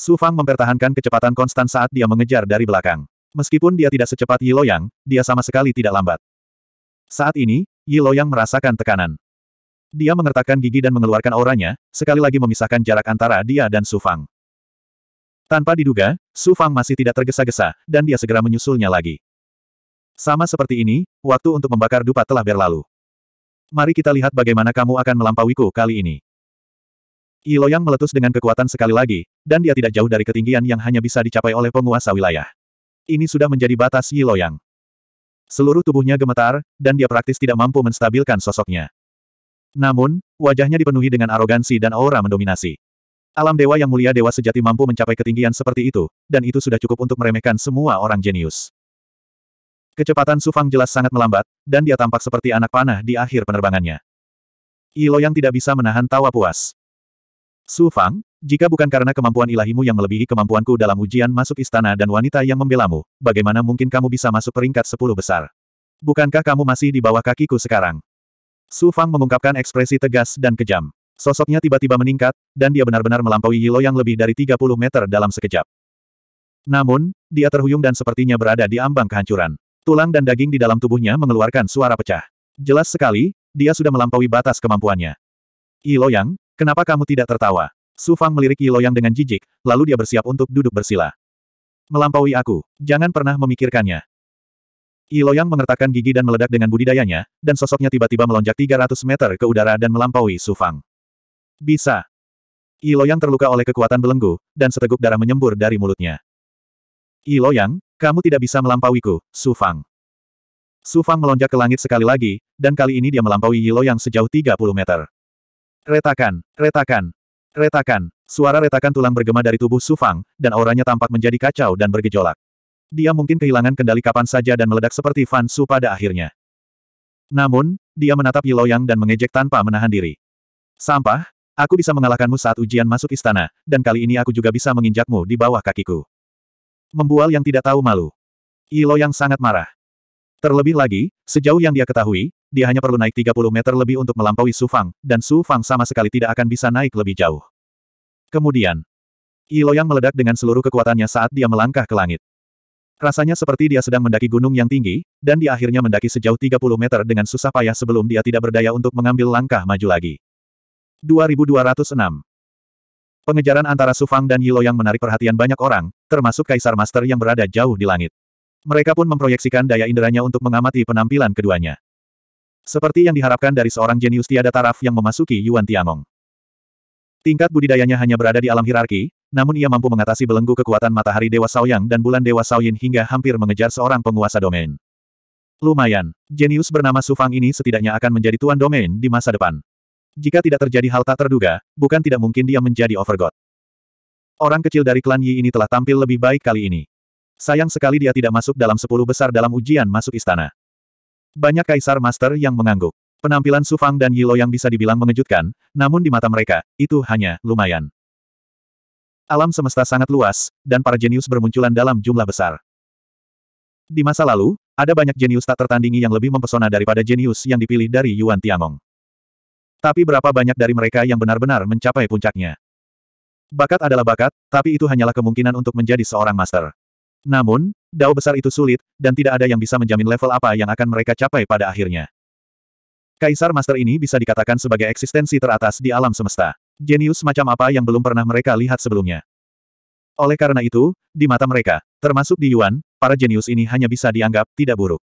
Su Fang mempertahankan kecepatan konstan saat dia mengejar dari belakang. Meskipun dia tidak secepat Yi Loyang, dia sama sekali tidak lambat. Saat ini, Yilo yang merasakan tekanan. Dia mengertakkan gigi dan mengeluarkan auranya, sekali lagi memisahkan jarak antara dia dan Su Fang. Tanpa diduga, Su Fang masih tidak tergesa-gesa, dan dia segera menyusulnya lagi. Sama seperti ini, waktu untuk membakar dupa telah berlalu. Mari kita lihat bagaimana kamu akan melampauiku kali ini. Yilo yang meletus dengan kekuatan sekali lagi, dan dia tidak jauh dari ketinggian yang hanya bisa dicapai oleh penguasa wilayah. Ini sudah menjadi batas Yilo yang. Seluruh tubuhnya gemetar, dan dia praktis tidak mampu menstabilkan sosoknya. Namun, wajahnya dipenuhi dengan arogansi dan aura mendominasi. Alam dewa yang mulia dewa sejati mampu mencapai ketinggian seperti itu, dan itu sudah cukup untuk meremehkan semua orang jenius. Kecepatan Sufang jelas sangat melambat, dan dia tampak seperti anak panah di akhir penerbangannya. Ilo yang tidak bisa menahan tawa puas. Sufang, jika bukan karena kemampuan ilahimu yang melebihi kemampuanku dalam ujian masuk istana dan wanita yang membelamu, bagaimana mungkin kamu bisa masuk peringkat sepuluh besar? Bukankah kamu masih di bawah kakiku sekarang? Su Fang mengungkapkan ekspresi tegas dan kejam. Sosoknya tiba-tiba meningkat, dan dia benar-benar melampaui Yilo yang lebih dari 30 meter dalam sekejap. Namun, dia terhuyung dan sepertinya berada di ambang kehancuran. Tulang dan daging di dalam tubuhnya mengeluarkan suara pecah. Jelas sekali, dia sudah melampaui batas kemampuannya. Yilo Yang, kenapa kamu tidak tertawa? Su Fang melirik Yi Yang dengan jijik, lalu dia bersiap untuk duduk bersila. Melampaui aku, jangan pernah memikirkannya. Yi Yang mengertakkan gigi dan meledak dengan budidayanya, dan sosoknya tiba-tiba melonjak 300 meter ke udara dan melampaui Su Fang. Bisa. Yi Yang terluka oleh kekuatan belenggu, dan seteguk darah menyembur dari mulutnya. Yi Yang, kamu tidak bisa melampauiku, Su Fang. Su Fang melonjak ke langit sekali lagi, dan kali ini dia melampaui Yilo yang sejauh 30 meter. Retakan, retakan, Retakan. Suara retakan tulang bergema dari tubuh Su Fang, dan auranya tampak menjadi kacau dan bergejolak. Dia mungkin kehilangan kendali kapan saja dan meledak seperti Fan Su pada akhirnya. Namun, dia menatap Yiloyang dan mengejek tanpa menahan diri. Sampah, aku bisa mengalahkanmu saat ujian masuk istana, dan kali ini aku juga bisa menginjakmu di bawah kakiku. Membual yang tidak tahu malu. Yiloyang sangat marah. Terlebih lagi, sejauh yang dia ketahui, dia hanya perlu naik 30 meter lebih untuk melampaui Su Fang, dan Su Fang sama sekali tidak akan bisa naik lebih jauh. Kemudian, Yi yang meledak dengan seluruh kekuatannya saat dia melangkah ke langit. Rasanya seperti dia sedang mendaki gunung yang tinggi, dan dia akhirnya mendaki sejauh 30 meter dengan susah payah sebelum dia tidak berdaya untuk mengambil langkah maju lagi. 2206 Pengejaran antara Su Fang dan Yiloyang menarik perhatian banyak orang, termasuk Kaisar Master yang berada jauh di langit. Mereka pun memproyeksikan daya inderanya untuk mengamati penampilan keduanya. Seperti yang diharapkan dari seorang jenius tiada taraf yang memasuki Yuan Tiangong. Tingkat budidayanya hanya berada di alam hierarki, namun ia mampu mengatasi belenggu kekuatan matahari Dewa Saoyang dan bulan Dewa Saoyin hingga hampir mengejar seorang penguasa domain. Lumayan, jenius bernama Sufang ini setidaknya akan menjadi tuan domain di masa depan. Jika tidak terjadi hal tak terduga, bukan tidak mungkin dia menjadi overgod. Orang kecil dari klan Yi ini telah tampil lebih baik kali ini. Sayang sekali dia tidak masuk dalam sepuluh besar dalam ujian masuk istana. Banyak kaisar master yang mengangguk. Penampilan Su Fang dan Yilo yang bisa dibilang mengejutkan, namun di mata mereka, itu hanya lumayan. Alam semesta sangat luas, dan para jenius bermunculan dalam jumlah besar. Di masa lalu, ada banyak jenius tak tertandingi yang lebih mempesona daripada jenius yang dipilih dari Yuan Tiangong. Tapi berapa banyak dari mereka yang benar-benar mencapai puncaknya? Bakat adalah bakat, tapi itu hanyalah kemungkinan untuk menjadi seorang master. Namun, dao besar itu sulit, dan tidak ada yang bisa menjamin level apa yang akan mereka capai pada akhirnya. Kaisar Master ini bisa dikatakan sebagai eksistensi teratas di alam semesta. Jenius macam apa yang belum pernah mereka lihat sebelumnya. Oleh karena itu, di mata mereka, termasuk di Yuan, para jenius ini hanya bisa dianggap tidak buruk.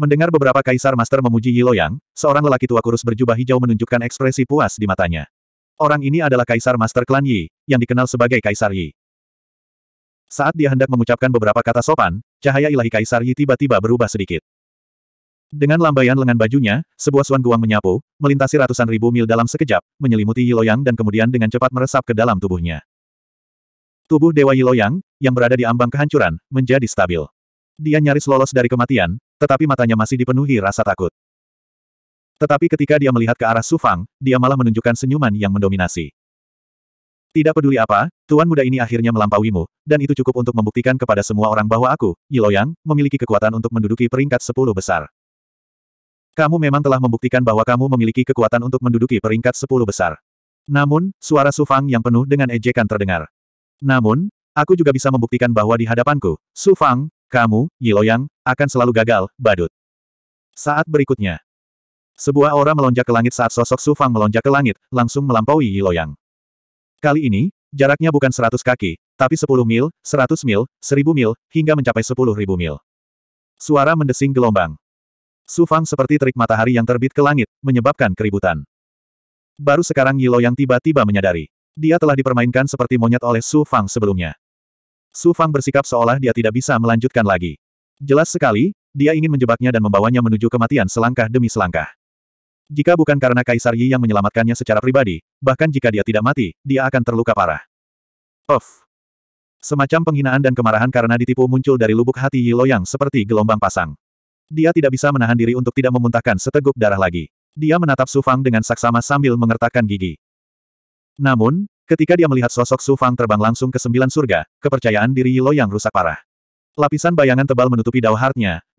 Mendengar beberapa kaisar master memuji Yiloyang, seorang lelaki tua kurus berjubah hijau menunjukkan ekspresi puas di matanya. Orang ini adalah kaisar master klan Yi, yang dikenal sebagai kaisar Yi. Saat dia hendak mengucapkan beberapa kata sopan, cahaya ilahi Kaisar Yi tiba-tiba berubah sedikit. Dengan lambaian lengan bajunya, sebuah suan guang menyapu, melintasi ratusan ribu mil dalam sekejap, menyelimuti Yiloyang dan kemudian dengan cepat meresap ke dalam tubuhnya. Tubuh Dewa Yiloyang, yang berada di ambang kehancuran, menjadi stabil. Dia nyaris lolos dari kematian, tetapi matanya masih dipenuhi rasa takut. Tetapi ketika dia melihat ke arah Sufang, dia malah menunjukkan senyuman yang mendominasi. Tidak peduli apa, tuan muda ini akhirnya melampauimu, dan itu cukup untuk membuktikan kepada semua orang bahwa aku, Yiloyang, memiliki kekuatan untuk menduduki peringkat sepuluh besar. Kamu memang telah membuktikan bahwa kamu memiliki kekuatan untuk menduduki peringkat sepuluh besar. Namun, suara Sufang yang penuh dengan ejekan terdengar. Namun, aku juga bisa membuktikan bahwa di hadapanku, Sufang, kamu, Yiloyang, akan selalu gagal, badut. Saat berikutnya. Sebuah aura melonjak ke langit saat sosok Sufang melonjak ke langit, langsung melampaui Yiloyang. Kali ini, jaraknya bukan 100 kaki, tapi 10 mil, 100 mil, 1000 mil, hingga mencapai 10.000 mil. Suara mendesing gelombang. Sufang seperti terik matahari yang terbit ke langit, menyebabkan keributan. Baru sekarang Yilo yang tiba-tiba menyadari. Dia telah dipermainkan seperti monyet oleh Su Fang sebelumnya. Su Fang bersikap seolah dia tidak bisa melanjutkan lagi. Jelas sekali, dia ingin menjebaknya dan membawanya menuju kematian selangkah demi selangkah. Jika bukan karena Kaisar Yi yang menyelamatkannya secara pribadi, bahkan jika dia tidak mati, dia akan terluka parah. Of, Semacam penghinaan dan kemarahan karena ditipu muncul dari lubuk hati Yi Loyang seperti gelombang pasang. Dia tidak bisa menahan diri untuk tidak memuntahkan seteguk darah lagi. Dia menatap Su Fang dengan saksama sambil mengertakkan gigi. Namun, ketika dia melihat sosok Su Fang terbang langsung ke sembilan surga, kepercayaan diri Yi Loyang rusak parah. Lapisan bayangan tebal menutupi dao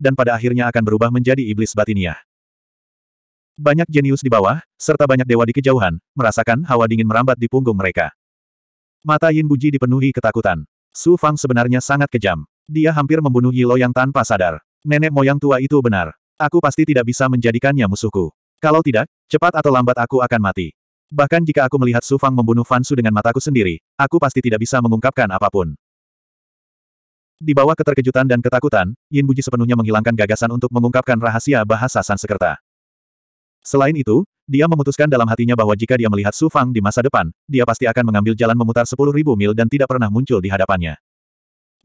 dan pada akhirnya akan berubah menjadi iblis batiniah. Banyak jenius di bawah, serta banyak dewa di kejauhan, merasakan hawa dingin merambat di punggung mereka. Mata Yin Buji dipenuhi ketakutan. Su Fang sebenarnya sangat kejam. Dia hampir membunuh Yilo yang tanpa sadar. Nenek moyang tua itu benar. Aku pasti tidak bisa menjadikannya musuhku. Kalau tidak, cepat atau lambat aku akan mati. Bahkan jika aku melihat Su Fang membunuh Fansu dengan mataku sendiri, aku pasti tidak bisa mengungkapkan apapun. Di bawah keterkejutan dan ketakutan, Yin Buji sepenuhnya menghilangkan gagasan untuk mengungkapkan rahasia bahasa Sansekerta. Selain itu, dia memutuskan dalam hatinya bahwa jika dia melihat Su Fang di masa depan, dia pasti akan mengambil jalan memutar 10.000 mil dan tidak pernah muncul di hadapannya.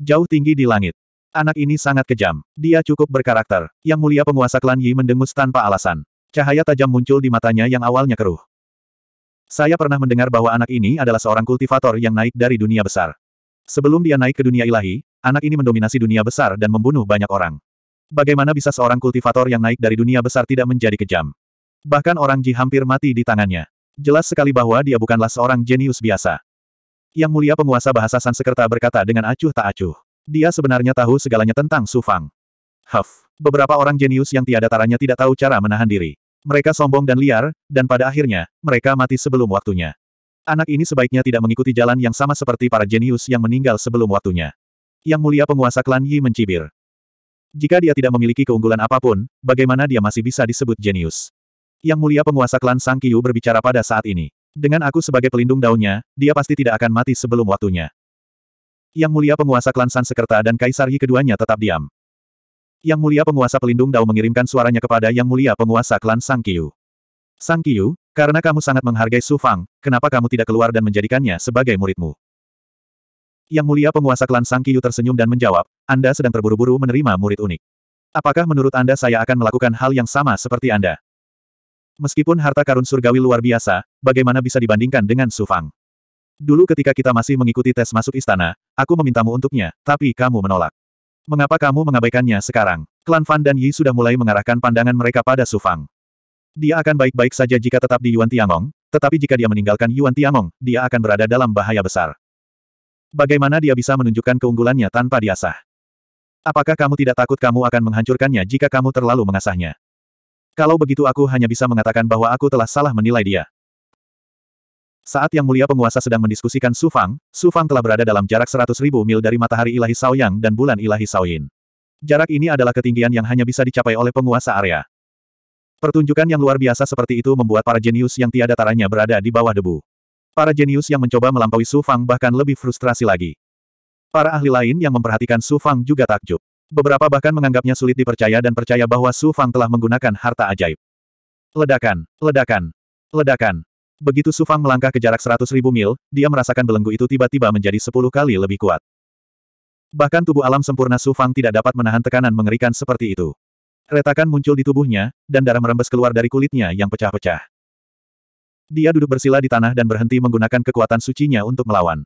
Jauh tinggi di langit. Anak ini sangat kejam. Dia cukup berkarakter. Yang mulia penguasa klan Yi mendengus tanpa alasan. Cahaya tajam muncul di matanya yang awalnya keruh. Saya pernah mendengar bahwa anak ini adalah seorang kultivator yang naik dari dunia besar. Sebelum dia naik ke dunia ilahi, anak ini mendominasi dunia besar dan membunuh banyak orang. Bagaimana bisa seorang kultivator yang naik dari dunia besar tidak menjadi kejam? Bahkan orang Ji hampir mati di tangannya. Jelas sekali bahwa dia bukanlah seorang jenius biasa. Yang mulia penguasa bahasa Sansekerta berkata dengan acuh tak acuh. Dia sebenarnya tahu segalanya tentang Su Fang. Huff, beberapa orang jenius yang tiada taranya tidak tahu cara menahan diri. Mereka sombong dan liar, dan pada akhirnya, mereka mati sebelum waktunya. Anak ini sebaiknya tidak mengikuti jalan yang sama seperti para jenius yang meninggal sebelum waktunya. Yang mulia penguasa klan Yi mencibir. Jika dia tidak memiliki keunggulan apapun, bagaimana dia masih bisa disebut jenius? Yang mulia penguasa klan Sang Kiyu berbicara pada saat ini. Dengan aku sebagai pelindung daunnya, dia pasti tidak akan mati sebelum waktunya. Yang mulia penguasa klan San Sekerta dan Kaisar Yi keduanya tetap diam. Yang mulia penguasa pelindung Dao mengirimkan suaranya kepada Yang mulia penguasa klan Sang Kiyu. Sang Kiyu, karena kamu sangat menghargai Su Fang, kenapa kamu tidak keluar dan menjadikannya sebagai muridmu? Yang mulia penguasa klan Sang Kiyu tersenyum dan menjawab, Anda sedang terburu-buru menerima murid unik. Apakah menurut Anda saya akan melakukan hal yang sama seperti Anda? Meskipun harta karun surgawi luar biasa, bagaimana bisa dibandingkan dengan Sufang? Dulu ketika kita masih mengikuti tes masuk istana, aku memintamu untuknya, tapi kamu menolak. Mengapa kamu mengabaikannya sekarang? Klan Fan dan Yi sudah mulai mengarahkan pandangan mereka pada Sufang. Dia akan baik-baik saja jika tetap di Yuan Tiangong, tetapi jika dia meninggalkan Yuan Tiangong, dia akan berada dalam bahaya besar. Bagaimana dia bisa menunjukkan keunggulannya tanpa diasah? Apakah kamu tidak takut kamu akan menghancurkannya jika kamu terlalu mengasahnya? Kalau begitu aku hanya bisa mengatakan bahwa aku telah salah menilai dia. Saat Yang Mulia Penguasa sedang mendiskusikan Su Fang, Su Fang telah berada dalam jarak seratus ribu mil dari matahari ilahi Saoyang dan bulan ilahi Saoyin. Jarak ini adalah ketinggian yang hanya bisa dicapai oleh penguasa area. Pertunjukan yang luar biasa seperti itu membuat para jenius yang tiada taranya berada di bawah debu. Para jenius yang mencoba melampaui Su Fang bahkan lebih frustrasi lagi. Para ahli lain yang memperhatikan Su Fang juga takjub. Beberapa bahkan menganggapnya sulit dipercaya dan percaya bahwa Su Fang telah menggunakan harta ajaib. Ledakan, ledakan, ledakan. Begitu Su Fang melangkah ke jarak seratus ribu mil, dia merasakan belenggu itu tiba-tiba menjadi sepuluh kali lebih kuat. Bahkan tubuh alam sempurna Su Fang tidak dapat menahan tekanan mengerikan seperti itu. Retakan muncul di tubuhnya, dan darah merembes keluar dari kulitnya yang pecah-pecah. Dia duduk bersila di tanah dan berhenti menggunakan kekuatan sucinya untuk melawan.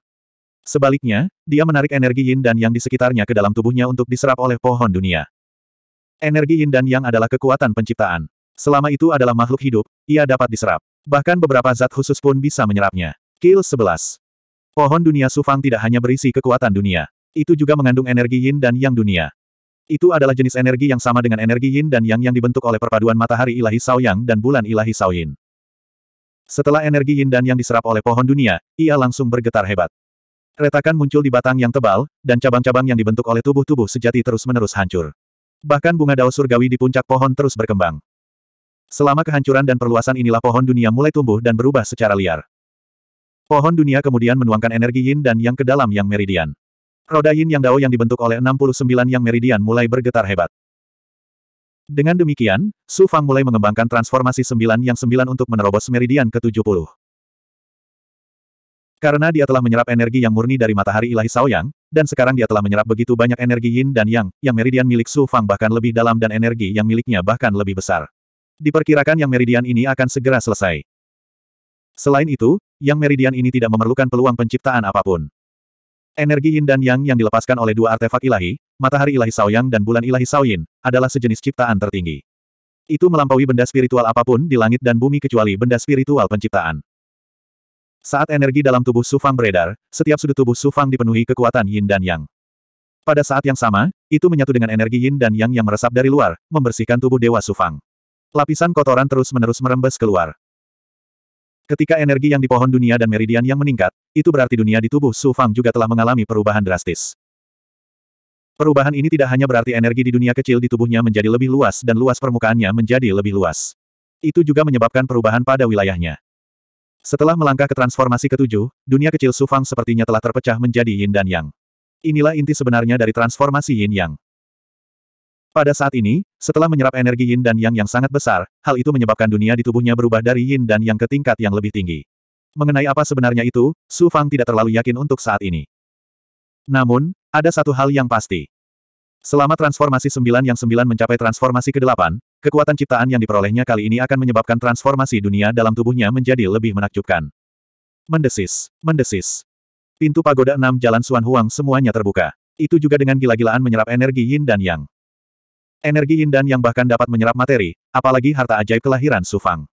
Sebaliknya, dia menarik energi yin dan yang di sekitarnya ke dalam tubuhnya untuk diserap oleh pohon dunia. Energi yin dan yang adalah kekuatan penciptaan. Selama itu adalah makhluk hidup, ia dapat diserap. Bahkan beberapa zat khusus pun bisa menyerapnya. Kill 11. Pohon dunia Sufang tidak hanya berisi kekuatan dunia. Itu juga mengandung energi yin dan yang dunia. Itu adalah jenis energi yang sama dengan energi yin dan yang yang dibentuk oleh perpaduan matahari ilahi Saoyang dan bulan ilahi Saoyin. Setelah energi yin dan yang diserap oleh pohon dunia, ia langsung bergetar hebat. Retakan muncul di batang yang tebal, dan cabang-cabang yang dibentuk oleh tubuh-tubuh sejati terus-menerus hancur. Bahkan bunga dao surgawi di puncak pohon terus berkembang. Selama kehancuran dan perluasan inilah pohon dunia mulai tumbuh dan berubah secara liar. Pohon dunia kemudian menuangkan energi yin dan yang ke dalam yang meridian. Roda yin yang dao yang dibentuk oleh 69 yang meridian mulai bergetar hebat. Dengan demikian, Su Fang mulai mengembangkan transformasi 9 yang 9 untuk menerobos meridian ke-70. Karena dia telah menyerap energi yang murni dari matahari ilahi Saoyang, dan sekarang dia telah menyerap begitu banyak energi yin dan yang, yang meridian milik Su Fang bahkan lebih dalam dan energi yang miliknya bahkan lebih besar. Diperkirakan yang meridian ini akan segera selesai. Selain itu, yang meridian ini tidak memerlukan peluang penciptaan apapun. Energi yin dan yang yang dilepaskan oleh dua artefak ilahi, matahari ilahi Saoyang dan bulan ilahi Saoyin, adalah sejenis ciptaan tertinggi. Itu melampaui benda spiritual apapun di langit dan bumi kecuali benda spiritual penciptaan. Saat energi dalam tubuh Sufang beredar, setiap sudut tubuh Sufang dipenuhi kekuatan yin dan yang. Pada saat yang sama, itu menyatu dengan energi yin dan yang yang meresap dari luar, membersihkan tubuh Dewa Sufang. Lapisan kotoran terus-menerus merembes keluar. Ketika energi yang di pohon dunia dan meridian yang meningkat, itu berarti dunia di tubuh Sufang juga telah mengalami perubahan drastis. Perubahan ini tidak hanya berarti energi di dunia kecil di tubuhnya menjadi lebih luas dan luas permukaannya menjadi lebih luas. Itu juga menyebabkan perubahan pada wilayahnya. Setelah melangkah ke transformasi ketujuh, dunia kecil Sufang sepertinya telah terpecah menjadi yin dan yang. Inilah inti sebenarnya dari transformasi yin yang. Pada saat ini, setelah menyerap energi yin dan yang yang sangat besar, hal itu menyebabkan dunia di tubuhnya berubah dari yin dan yang ke tingkat yang lebih tinggi. Mengenai apa sebenarnya itu, Su Fang tidak terlalu yakin untuk saat ini. Namun, ada satu hal yang pasti. Selama transformasi sembilan yang sembilan mencapai transformasi ke-8, Kekuatan ciptaan yang diperolehnya kali ini akan menyebabkan transformasi dunia dalam tubuhnya menjadi lebih menakjubkan. Mendesis, mendesis. Pintu pagoda enam Jalan Suan Huang semuanya terbuka. Itu juga dengan gila-gilaan menyerap energi yin dan yang. Energi yin dan yang bahkan dapat menyerap materi, apalagi harta ajaib kelahiran Sufang.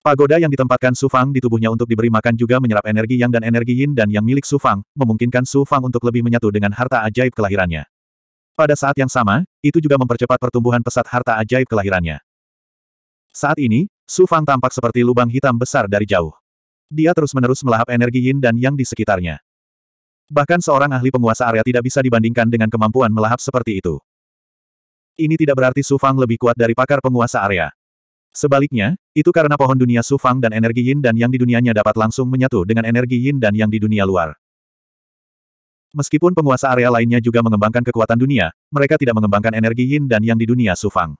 Pagoda yang ditempatkan Sufang di tubuhnya untuk diberi makan juga menyerap energi yang dan energi yin dan yang milik Sufang, memungkinkan Sufang untuk lebih menyatu dengan harta ajaib kelahirannya. Pada saat yang sama, itu juga mempercepat pertumbuhan pesat harta ajaib kelahirannya. Saat ini, Su Fang tampak seperti lubang hitam besar dari jauh. Dia terus-menerus melahap energi yin dan yang di sekitarnya. Bahkan seorang ahli penguasa area tidak bisa dibandingkan dengan kemampuan melahap seperti itu. Ini tidak berarti Su Fang lebih kuat dari pakar penguasa area. Sebaliknya, itu karena pohon dunia Su Fang dan energi yin dan yang di dunianya dapat langsung menyatu dengan energi yin dan yang di dunia luar. Meskipun penguasa area lainnya juga mengembangkan kekuatan dunia, mereka tidak mengembangkan energi yin dan yang di dunia Sufang.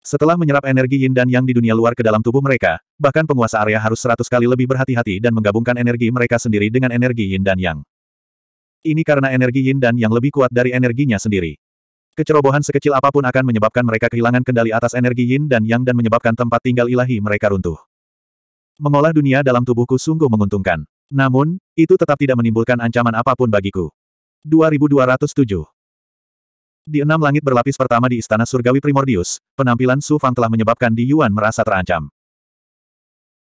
Setelah menyerap energi yin dan yang di dunia luar ke dalam tubuh mereka, bahkan penguasa area harus seratus kali lebih berhati-hati dan menggabungkan energi mereka sendiri dengan energi yin dan yang. Ini karena energi yin dan yang lebih kuat dari energinya sendiri. Kecerobohan sekecil apapun akan menyebabkan mereka kehilangan kendali atas energi yin dan yang dan menyebabkan tempat tinggal ilahi mereka runtuh. Mengolah dunia dalam tubuhku sungguh menguntungkan. Namun, itu tetap tidak menimbulkan ancaman apapun bagiku. 2207 Di enam langit berlapis pertama di Istana Surgawi Primordius, penampilan Su Fang telah menyebabkan Di Yuan merasa terancam.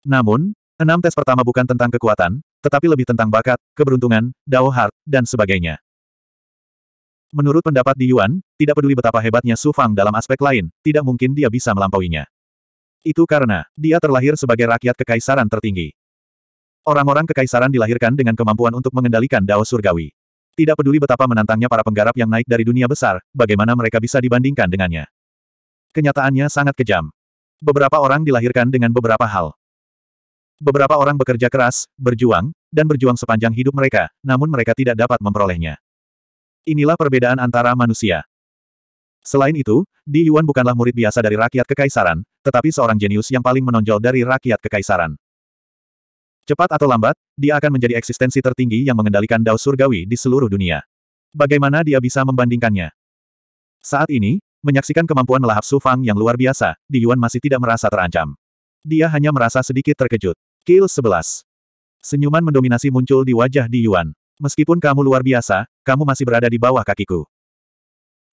Namun, enam tes pertama bukan tentang kekuatan, tetapi lebih tentang bakat, keberuntungan, Dao Heart, dan sebagainya. Menurut pendapat Di Yuan, tidak peduli betapa hebatnya Su Fang dalam aspek lain, tidak mungkin dia bisa melampauinya. Itu karena, dia terlahir sebagai rakyat kekaisaran tertinggi. Orang-orang kekaisaran dilahirkan dengan kemampuan untuk mengendalikan dao surgawi. Tidak peduli betapa menantangnya para penggarap yang naik dari dunia besar, bagaimana mereka bisa dibandingkan dengannya. Kenyataannya sangat kejam. Beberapa orang dilahirkan dengan beberapa hal. Beberapa orang bekerja keras, berjuang, dan berjuang sepanjang hidup mereka, namun mereka tidak dapat memperolehnya. Inilah perbedaan antara manusia. Selain itu, Di Yuan bukanlah murid biasa dari rakyat kekaisaran, tetapi seorang jenius yang paling menonjol dari rakyat kekaisaran. Cepat atau lambat, dia akan menjadi eksistensi tertinggi yang mengendalikan dao surgawi di seluruh dunia. Bagaimana dia bisa membandingkannya? Saat ini, menyaksikan kemampuan melahap Su Fang yang luar biasa, Di Yuan masih tidak merasa terancam. Dia hanya merasa sedikit terkejut. Kill 11. Senyuman mendominasi muncul di wajah Di Yuan. Meskipun kamu luar biasa, kamu masih berada di bawah kakiku.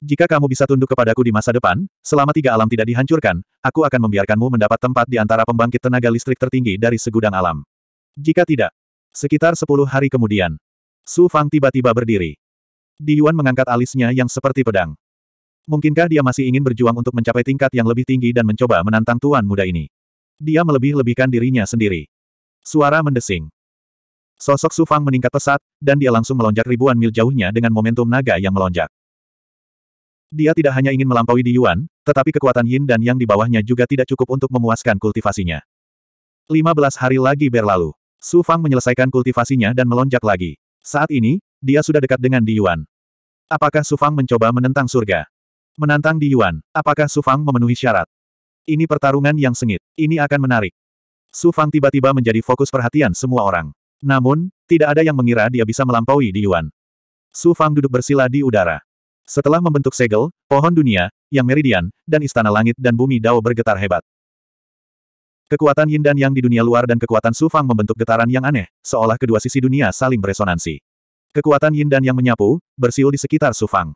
Jika kamu bisa tunduk kepadaku di masa depan, selama tiga alam tidak dihancurkan, aku akan membiarkanmu mendapat tempat di antara pembangkit tenaga listrik tertinggi dari segudang alam. Jika tidak, sekitar sepuluh hari kemudian, Su Fang tiba-tiba berdiri. Di Yuan mengangkat alisnya yang seperti pedang. Mungkinkah dia masih ingin berjuang untuk mencapai tingkat yang lebih tinggi dan mencoba menantang tuan muda ini? Dia melebih-lebihkan dirinya sendiri. Suara mendesing. Sosok Su Fang meningkat pesat, dan dia langsung melonjak ribuan mil jauhnya dengan momentum naga yang melonjak. Dia tidak hanya ingin melampaui di Yuan, tetapi kekuatan Yin dan Yang di bawahnya juga tidak cukup untuk memuaskan kultivasinya. 15 hari lagi berlalu. Su Fang menyelesaikan kultivasinya dan melonjak lagi. Saat ini, dia sudah dekat dengan Di Yuan. Apakah Su Fang mencoba menentang surga? Menantang Di Yuan, apakah Su Fang memenuhi syarat? Ini pertarungan yang sengit, ini akan menarik. Su Fang tiba-tiba menjadi fokus perhatian semua orang. Namun, tidak ada yang mengira dia bisa melampaui Di Yuan. Su Fang duduk bersila di udara. Setelah membentuk segel, pohon dunia, yang meridian, dan istana langit dan bumi Dao bergetar hebat. Kekuatan yin dan yang di dunia luar dan kekuatan Su Fang membentuk getaran yang aneh, seolah kedua sisi dunia saling beresonansi. Kekuatan yin dan yang menyapu, bersiul di sekitar Su Fang.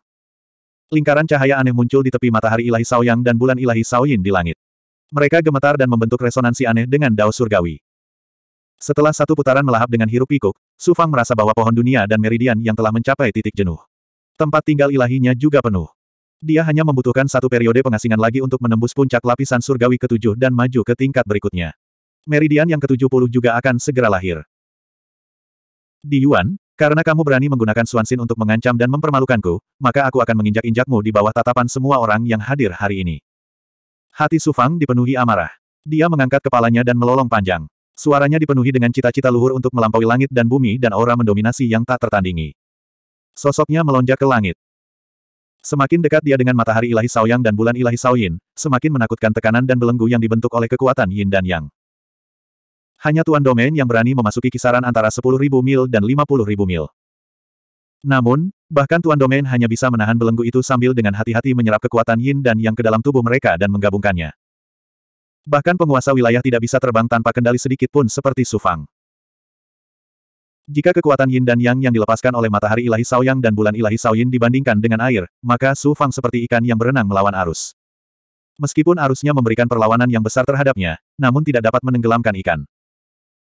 Lingkaran cahaya aneh muncul di tepi matahari ilahi Saoyang dan bulan ilahi Yin di langit. Mereka gemetar dan membentuk resonansi aneh dengan dao surgawi. Setelah satu putaran melahap dengan hirup pikuk, Su Fang merasa bahwa pohon dunia dan meridian yang telah mencapai titik jenuh. Tempat tinggal ilahinya juga penuh. Dia hanya membutuhkan satu periode pengasingan lagi untuk menembus puncak lapisan surgawi ketujuh dan maju ke tingkat berikutnya. Meridian yang ketujuh puluh juga akan segera lahir. Di Yuan, karena kamu berani menggunakan Suansin untuk mengancam dan mempermalukanku, maka aku akan menginjak-injakmu di bawah tatapan semua orang yang hadir hari ini. Hati Sufang dipenuhi amarah. Dia mengangkat kepalanya dan melolong panjang. Suaranya dipenuhi dengan cita-cita luhur untuk melampaui langit dan bumi dan aura mendominasi yang tak tertandingi. Sosoknya melonjak ke langit. Semakin dekat dia dengan matahari ilahi Saoyang dan bulan ilahi Saoyin, semakin menakutkan tekanan dan belenggu yang dibentuk oleh kekuatan Yin dan Yang. Hanya Tuan Domain yang berani memasuki kisaran antara 10.000 mil dan 50.000 mil. Namun, bahkan Tuan Domain hanya bisa menahan belenggu itu sambil dengan hati-hati menyerap kekuatan Yin dan Yang ke dalam tubuh mereka dan menggabungkannya. Bahkan penguasa wilayah tidak bisa terbang tanpa kendali sedikit pun seperti Sufang. Jika kekuatan yin dan yang yang dilepaskan oleh matahari ilahi Saoyang dan bulan ilahi Saoyin dibandingkan dengan air, maka Su Fang seperti ikan yang berenang melawan arus. Meskipun arusnya memberikan perlawanan yang besar terhadapnya, namun tidak dapat menenggelamkan ikan.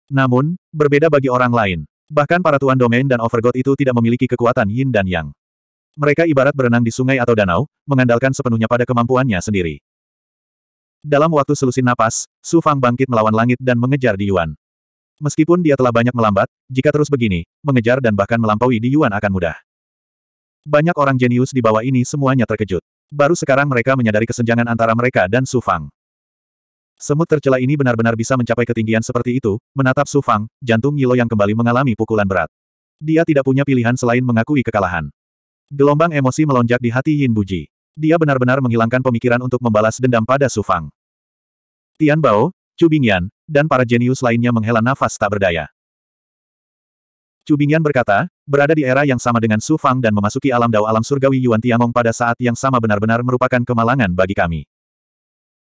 Namun, berbeda bagi orang lain. Bahkan para tuan domain dan overgod itu tidak memiliki kekuatan yin dan yang. Mereka ibarat berenang di sungai atau danau, mengandalkan sepenuhnya pada kemampuannya sendiri. Dalam waktu selusin napas, Su Fang bangkit melawan langit dan mengejar Di Yuan. Meskipun dia telah banyak melambat, jika terus begini, mengejar dan bahkan melampaui Di Yuan akan mudah. Banyak orang jenius di bawah ini semuanya terkejut. Baru sekarang mereka menyadari kesenjangan antara mereka dan Su Fang. Semut tercela ini benar-benar bisa mencapai ketinggian seperti itu, menatap Su Fang, jantung Yilo yang kembali mengalami pukulan berat. Dia tidak punya pilihan selain mengakui kekalahan. Gelombang emosi melonjak di hati Yin Buji. Dia benar-benar menghilangkan pemikiran untuk membalas dendam pada Su Fang. Tian Bao, Chu Bingyan, dan para jenius lainnya menghela nafas tak berdaya. Chu Bingyan berkata, berada di era yang sama dengan Su Fang dan memasuki alam dao alam surgawi Yuan Tiangong pada saat yang sama benar-benar merupakan kemalangan bagi kami.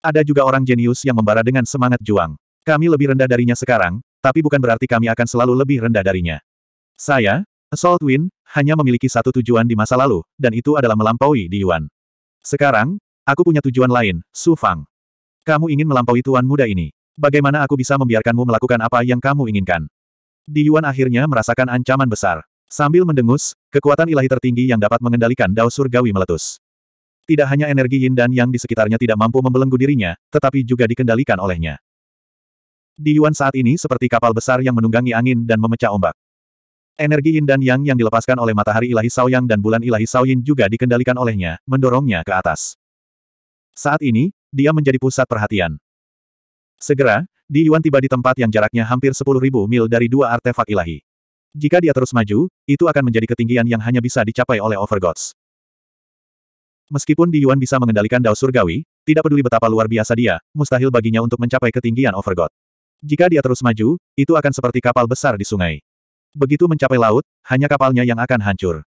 Ada juga orang jenius yang membara dengan semangat juang. Kami lebih rendah darinya sekarang, tapi bukan berarti kami akan selalu lebih rendah darinya. Saya, Assault Wind, hanya memiliki satu tujuan di masa lalu, dan itu adalah melampaui di Yuan. Sekarang, aku punya tujuan lain, Su Fang. Kamu ingin melampaui tuan muda ini. Bagaimana aku bisa membiarkanmu melakukan apa yang kamu inginkan? Di Yuan akhirnya merasakan ancaman besar. Sambil mendengus, kekuatan ilahi tertinggi yang dapat mengendalikan dao surgawi meletus. Tidak hanya energi yin dan yang di sekitarnya tidak mampu membelenggu dirinya, tetapi juga dikendalikan olehnya. Di Yuan saat ini seperti kapal besar yang menunggangi angin dan memecah ombak. Energi yin dan yang yang dilepaskan oleh matahari ilahi Saoyang dan bulan ilahi Saoyin juga dikendalikan olehnya, mendorongnya ke atas. Saat ini, dia menjadi pusat perhatian. Segera, Di Yuan tiba di tempat yang jaraknya hampir 10.000 mil dari dua artefak ilahi. Jika dia terus maju, itu akan menjadi ketinggian yang hanya bisa dicapai oleh Overgods. Meskipun Di Yuan bisa mengendalikan Dao Surgawi, tidak peduli betapa luar biasa dia, mustahil baginya untuk mencapai ketinggian Overgod. Jika dia terus maju, itu akan seperti kapal besar di sungai. Begitu mencapai laut, hanya kapalnya yang akan hancur.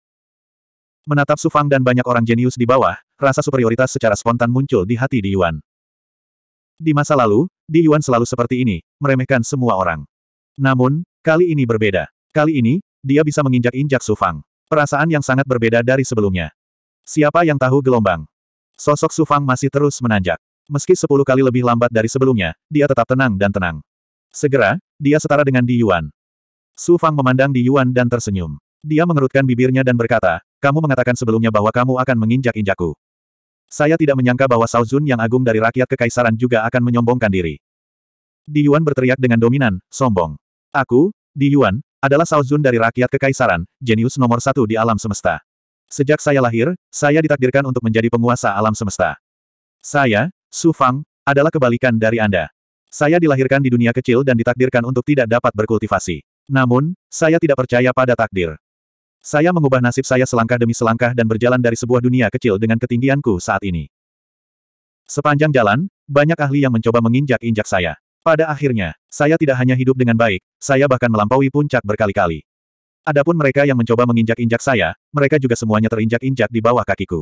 Menatap Sufang dan banyak orang jenius di bawah, rasa superioritas secara spontan muncul di hati Di Yuan. Di masa lalu, di Yuan selalu seperti ini, meremehkan semua orang. Namun, kali ini berbeda. Kali ini, dia bisa menginjak-injak Sufang. Perasaan yang sangat berbeda dari sebelumnya. Siapa yang tahu gelombang? Sosok Sufang masih terus menanjak. Meski sepuluh kali lebih lambat dari sebelumnya, dia tetap tenang dan tenang. Segera, dia setara dengan Di Yuan. Sufang memandang Di Yuan dan tersenyum. Dia mengerutkan bibirnya dan berkata, kamu mengatakan sebelumnya bahwa kamu akan menginjak-injakku. Saya tidak menyangka bahwa Cao Zun yang agung dari rakyat kekaisaran juga akan menyombongkan diri. Di Yuan berteriak dengan dominan, sombong. Aku, Di Yuan, adalah Cao Zun dari rakyat kekaisaran, jenius nomor satu di alam semesta. Sejak saya lahir, saya ditakdirkan untuk menjadi penguasa alam semesta. Saya, Su Fang, adalah kebalikan dari Anda. Saya dilahirkan di dunia kecil dan ditakdirkan untuk tidak dapat berkultivasi. Namun, saya tidak percaya pada takdir. Saya mengubah nasib saya selangkah demi selangkah dan berjalan dari sebuah dunia kecil dengan ketinggianku saat ini. Sepanjang jalan, banyak ahli yang mencoba menginjak-injak saya. Pada akhirnya, saya tidak hanya hidup dengan baik, saya bahkan melampaui puncak berkali-kali. Adapun mereka yang mencoba menginjak-injak saya, mereka juga semuanya terinjak-injak di bawah kakiku.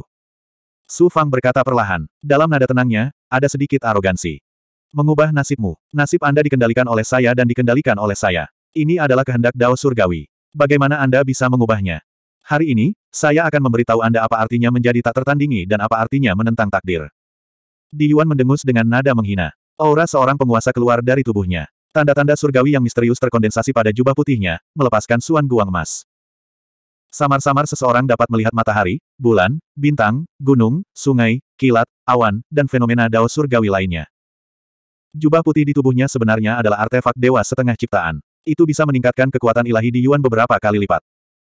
Su Fang berkata perlahan, dalam nada tenangnya, ada sedikit arogansi. Mengubah nasibmu, nasib Anda dikendalikan oleh saya dan dikendalikan oleh saya. Ini adalah kehendak Dao Surgawi. Bagaimana Anda bisa mengubahnya? Hari ini, saya akan memberitahu Anda apa artinya menjadi tak tertandingi dan apa artinya menentang takdir. Di Yuan mendengus dengan nada menghina. Aura seorang penguasa keluar dari tubuhnya. Tanda-tanda surgawi yang misterius terkondensasi pada jubah putihnya, melepaskan suan guang emas. Samar-samar seseorang dapat melihat matahari, bulan, bintang, gunung, sungai, kilat, awan, dan fenomena dao surgawi lainnya. Jubah putih di tubuhnya sebenarnya adalah artefak dewa setengah ciptaan itu bisa meningkatkan kekuatan ilahi di Yuan beberapa kali lipat.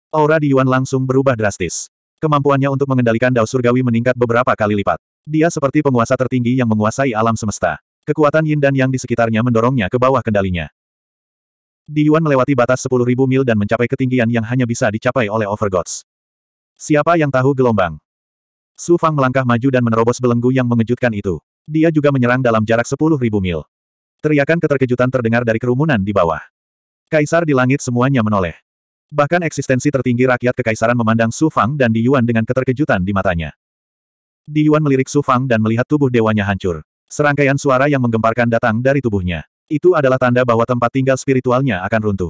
Aura di Yuan langsung berubah drastis. Kemampuannya untuk mengendalikan Dao Surgawi meningkat beberapa kali lipat. Dia seperti penguasa tertinggi yang menguasai alam semesta. Kekuatan yin dan yang di sekitarnya mendorongnya ke bawah kendalinya. Di Yuan melewati batas 10.000 mil dan mencapai ketinggian yang hanya bisa dicapai oleh Overgods. Siapa yang tahu gelombang? Su Fang melangkah maju dan menerobos belenggu yang mengejutkan itu. Dia juga menyerang dalam jarak 10.000 mil. Teriakan keterkejutan terdengar dari kerumunan di bawah. Kaisar di langit semuanya menoleh. Bahkan eksistensi tertinggi rakyat kekaisaran memandang Su Fang dan Di Yuan dengan keterkejutan di matanya. Di Yuan melirik Su Fang dan melihat tubuh dewanya hancur. Serangkaian suara yang menggemparkan datang dari tubuhnya. Itu adalah tanda bahwa tempat tinggal spiritualnya akan runtuh.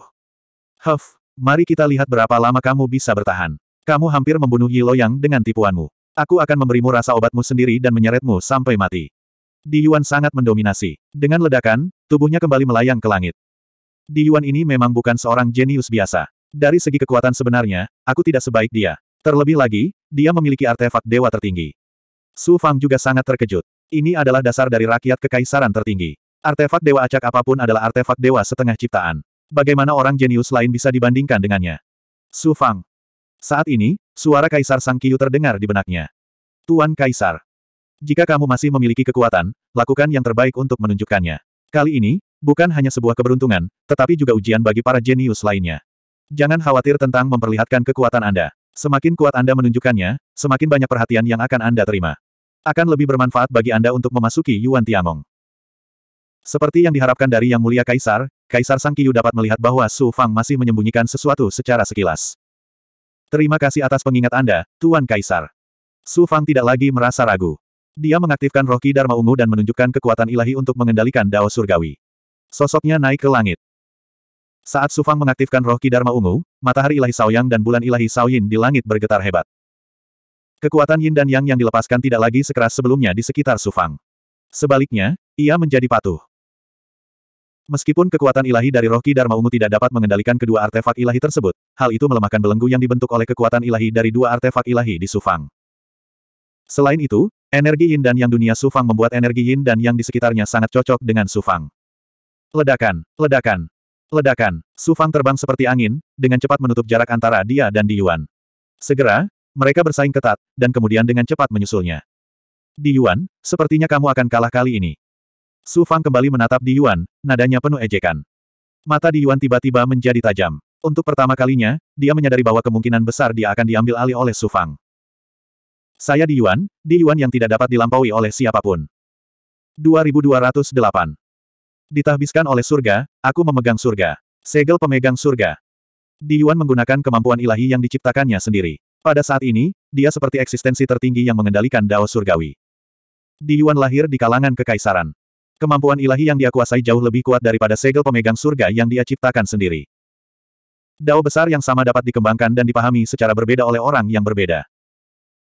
Huff, mari kita lihat berapa lama kamu bisa bertahan. Kamu hampir membunuh Yilo Yang dengan tipuanmu. Aku akan memberimu rasa obatmu sendiri dan menyeretmu sampai mati. Di Yuan sangat mendominasi. Dengan ledakan, tubuhnya kembali melayang ke langit. Di Yuan ini memang bukan seorang jenius biasa. Dari segi kekuatan sebenarnya, aku tidak sebaik dia. Terlebih lagi, dia memiliki artefak dewa tertinggi. Su Fang juga sangat terkejut. Ini adalah dasar dari rakyat kekaisaran tertinggi. Artefak dewa acak apapun adalah artefak dewa setengah ciptaan. Bagaimana orang jenius lain bisa dibandingkan dengannya? Su Fang. Saat ini, suara Kaisar Sang Kiyu terdengar di benaknya. Tuan Kaisar. Jika kamu masih memiliki kekuatan, lakukan yang terbaik untuk menunjukkannya. Kali ini, Bukan hanya sebuah keberuntungan, tetapi juga ujian bagi para jenius lainnya. Jangan khawatir tentang memperlihatkan kekuatan Anda. Semakin kuat Anda menunjukkannya, semakin banyak perhatian yang akan Anda terima. Akan lebih bermanfaat bagi Anda untuk memasuki Yuan Tiamong. Seperti yang diharapkan dari Yang Mulia Kaisar, Kaisar Sang Kiyu dapat melihat bahwa Su Fang masih menyembunyikan sesuatu secara sekilas. Terima kasih atas pengingat Anda, Tuan Kaisar. Su Fang tidak lagi merasa ragu. Dia mengaktifkan roh Ki Dharma Ungu dan menunjukkan kekuatan ilahi untuk mengendalikan Dao Surgawi. Sosoknya naik ke langit. Saat Sufang mengaktifkan roh Kidarma Ungu, matahari ilahi Saoyang dan bulan ilahi Saoyin di langit bergetar hebat. Kekuatan Yin dan Yang yang dilepaskan tidak lagi sekeras sebelumnya di sekitar Sufang. Sebaliknya, ia menjadi patuh. Meskipun kekuatan ilahi dari roh Kidarma Ungu tidak dapat mengendalikan kedua artefak ilahi tersebut, hal itu melemahkan belenggu yang dibentuk oleh kekuatan ilahi dari dua artefak ilahi di Sufang. Selain itu, energi Yin dan Yang dunia Sufang membuat energi Yin dan Yang di sekitarnya sangat cocok dengan Sufang. Ledakan, ledakan, ledakan. Su Fang terbang seperti angin, dengan cepat menutup jarak antara dia dan Di Yuan. Segera, mereka bersaing ketat, dan kemudian dengan cepat menyusulnya. Di Yuan, sepertinya kamu akan kalah kali ini. Su Fang kembali menatap Di Yuan, nadanya penuh ejekan. Mata Di Yuan tiba-tiba menjadi tajam. Untuk pertama kalinya, dia menyadari bahwa kemungkinan besar dia akan diambil alih oleh Su Fang. Saya Di Yuan, Di Yuan yang tidak dapat dilampaui oleh siapapun. 2208 Ditahbiskan oleh surga, aku memegang surga. Segel pemegang surga. Di Yuan menggunakan kemampuan ilahi yang diciptakannya sendiri. Pada saat ini, dia seperti eksistensi tertinggi yang mengendalikan dao surgawi. Di Yuan lahir di kalangan kekaisaran. Kemampuan ilahi yang dia kuasai jauh lebih kuat daripada segel pemegang surga yang dia ciptakan sendiri. Dao besar yang sama dapat dikembangkan dan dipahami secara berbeda oleh orang yang berbeda.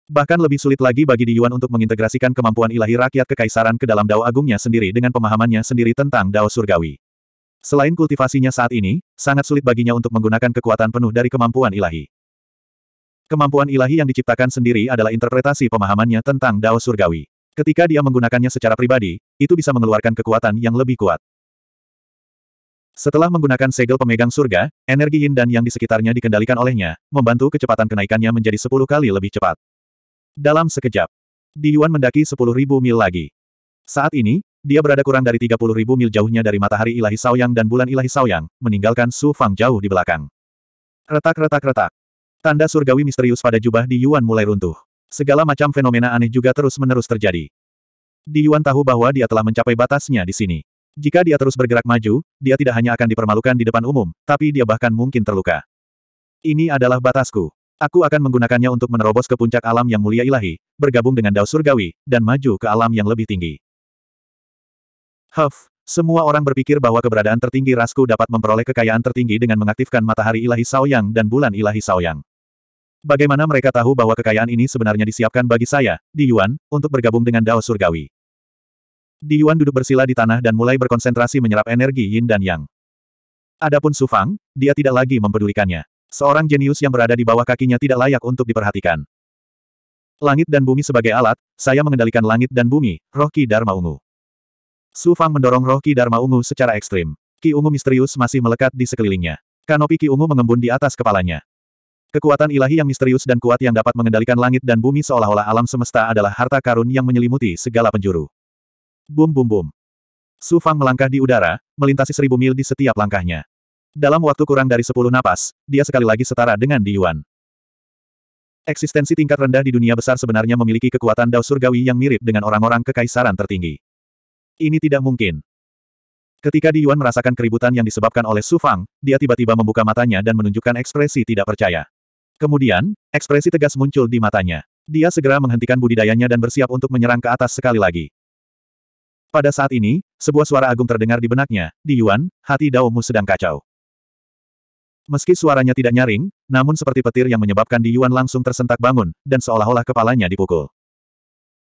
Bahkan lebih sulit lagi bagi Di Yuan untuk mengintegrasikan kemampuan ilahi rakyat kekaisaran ke dalam dao agungnya sendiri dengan pemahamannya sendiri tentang dao surgawi. Selain kultivasinya saat ini, sangat sulit baginya untuk menggunakan kekuatan penuh dari kemampuan ilahi. Kemampuan ilahi yang diciptakan sendiri adalah interpretasi pemahamannya tentang dao surgawi. Ketika dia menggunakannya secara pribadi, itu bisa mengeluarkan kekuatan yang lebih kuat. Setelah menggunakan segel pemegang surga, energi yin dan yang di sekitarnya dikendalikan olehnya, membantu kecepatan kenaikannya menjadi 10 kali lebih cepat. Dalam sekejap, Di Yuan mendaki sepuluh ribu mil lagi. Saat ini, dia berada kurang dari tiga puluh ribu mil jauhnya dari matahari ilahi Saoyang dan bulan ilahi Saoyang, meninggalkan Su Fang jauh di belakang. Retak-retak-retak. Tanda surgawi misterius pada jubah Di Yuan mulai runtuh. Segala macam fenomena aneh juga terus-menerus terjadi. Di Yuan tahu bahwa dia telah mencapai batasnya di sini. Jika dia terus bergerak maju, dia tidak hanya akan dipermalukan di depan umum, tapi dia bahkan mungkin terluka. Ini adalah batasku. Aku akan menggunakannya untuk menerobos ke puncak alam yang mulia ilahi, bergabung dengan Dao Surgawi, dan maju ke alam yang lebih tinggi. Huff, semua orang berpikir bahwa keberadaan tertinggi Rasku dapat memperoleh kekayaan tertinggi dengan mengaktifkan matahari ilahi Saoyang dan bulan ilahi Saoyang. Bagaimana mereka tahu bahwa kekayaan ini sebenarnya disiapkan bagi saya, Di Yuan, untuk bergabung dengan Dao Surgawi? Di Yuan duduk bersila di tanah dan mulai berkonsentrasi menyerap energi yin dan yang. Adapun Su Fang, dia tidak lagi mempedulikannya. Seorang jenius yang berada di bawah kakinya tidak layak untuk diperhatikan. Langit dan bumi sebagai alat, saya mengendalikan langit dan bumi, roh Ki Dharma Ungu. Su Fang mendorong roh Ki Dharma Ungu secara ekstrim. Ki Ungu misterius masih melekat di sekelilingnya. Kanopi Ki Ungu mengembun di atas kepalanya. Kekuatan ilahi yang misterius dan kuat yang dapat mengendalikan langit dan bumi seolah-olah alam semesta adalah harta karun yang menyelimuti segala penjuru. Bum bum bum. Su Fang melangkah di udara, melintasi seribu mil di setiap langkahnya. Dalam waktu kurang dari sepuluh napas, dia sekali lagi setara dengan Di Yuan. Eksistensi tingkat rendah di dunia besar sebenarnya memiliki kekuatan dao surgawi yang mirip dengan orang-orang kekaisaran tertinggi. Ini tidak mungkin. Ketika Di Yuan merasakan keributan yang disebabkan oleh Su Fang, dia tiba-tiba membuka matanya dan menunjukkan ekspresi tidak percaya. Kemudian, ekspresi tegas muncul di matanya. Dia segera menghentikan budidayanya dan bersiap untuk menyerang ke atas sekali lagi. Pada saat ini, sebuah suara agung terdengar di benaknya, Di Yuan, hati Daomu sedang kacau. Meski suaranya tidak nyaring, namun seperti petir yang menyebabkan Di Yuan langsung tersentak bangun, dan seolah-olah kepalanya dipukul.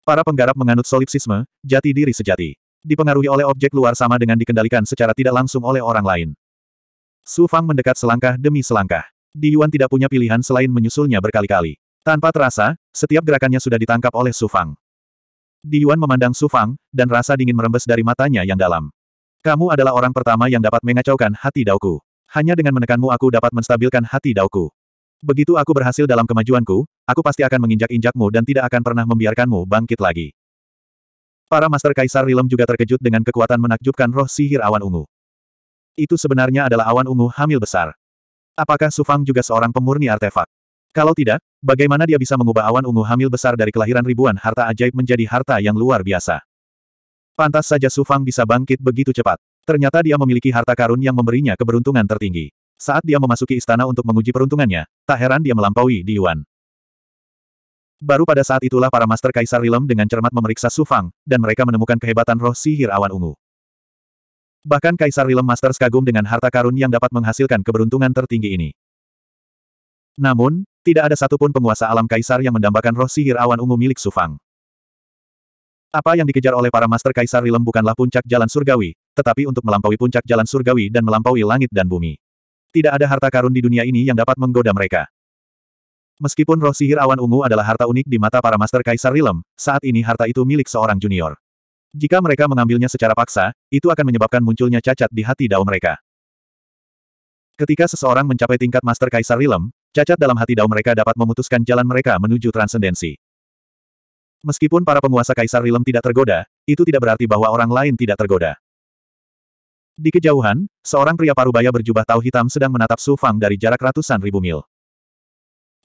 Para penggarap menganut solipsisme, jati diri sejati. Dipengaruhi oleh objek luar sama dengan dikendalikan secara tidak langsung oleh orang lain. Su Fang mendekat selangkah demi selangkah. Di Yuan tidak punya pilihan selain menyusulnya berkali-kali. Tanpa terasa, setiap gerakannya sudah ditangkap oleh Su Fang. Di Yuan memandang Su Fang, dan rasa dingin merembes dari matanya yang dalam. Kamu adalah orang pertama yang dapat mengacaukan hati Dauku. Hanya dengan menekanmu aku dapat menstabilkan hati Dauku. Begitu aku berhasil dalam kemajuanku, aku pasti akan menginjak-injakmu dan tidak akan pernah membiarkanmu bangkit lagi. Para Master Kaisar Rilem juga terkejut dengan kekuatan menakjubkan roh sihir awan ungu. Itu sebenarnya adalah awan ungu hamil besar. Apakah Sufang juga seorang pemurni artefak? Kalau tidak, bagaimana dia bisa mengubah awan ungu hamil besar dari kelahiran ribuan harta ajaib menjadi harta yang luar biasa? Pantas saja Su Fang bisa bangkit begitu cepat. Ternyata dia memiliki harta karun yang memberinya keberuntungan tertinggi. Saat dia memasuki istana untuk menguji peruntungannya, tak heran dia melampaui Di Yuan. Baru pada saat itulah para Master Kaisar Rilem dengan cermat memeriksa Su Fang, dan mereka menemukan kehebatan roh sihir awan ungu. Bahkan Kaisar Rilem Masters kagum dengan harta karun yang dapat menghasilkan keberuntungan tertinggi ini. Namun, tidak ada satupun penguasa alam Kaisar yang mendambakan roh sihir awan ungu milik Su Fang. Apa yang dikejar oleh para master kaisar Rilem bukanlah puncak jalan surgawi, tetapi untuk melampaui puncak jalan surgawi dan melampaui langit dan bumi. Tidak ada harta karun di dunia ini yang dapat menggoda mereka. Meskipun roh sihir awan ungu adalah harta unik di mata para master kaisar Rilem, saat ini harta itu milik seorang junior. Jika mereka mengambilnya secara paksa, itu akan menyebabkan munculnya cacat di hati dao mereka. Ketika seseorang mencapai tingkat master kaisar Rilem, cacat dalam hati dao mereka dapat memutuskan jalan mereka menuju transendensi. Meskipun para penguasa Kaisar Rilem tidak tergoda, itu tidak berarti bahwa orang lain tidak tergoda. Di kejauhan, seorang pria parubaya berjubah tahu hitam sedang menatap Su Fang dari jarak ratusan ribu mil.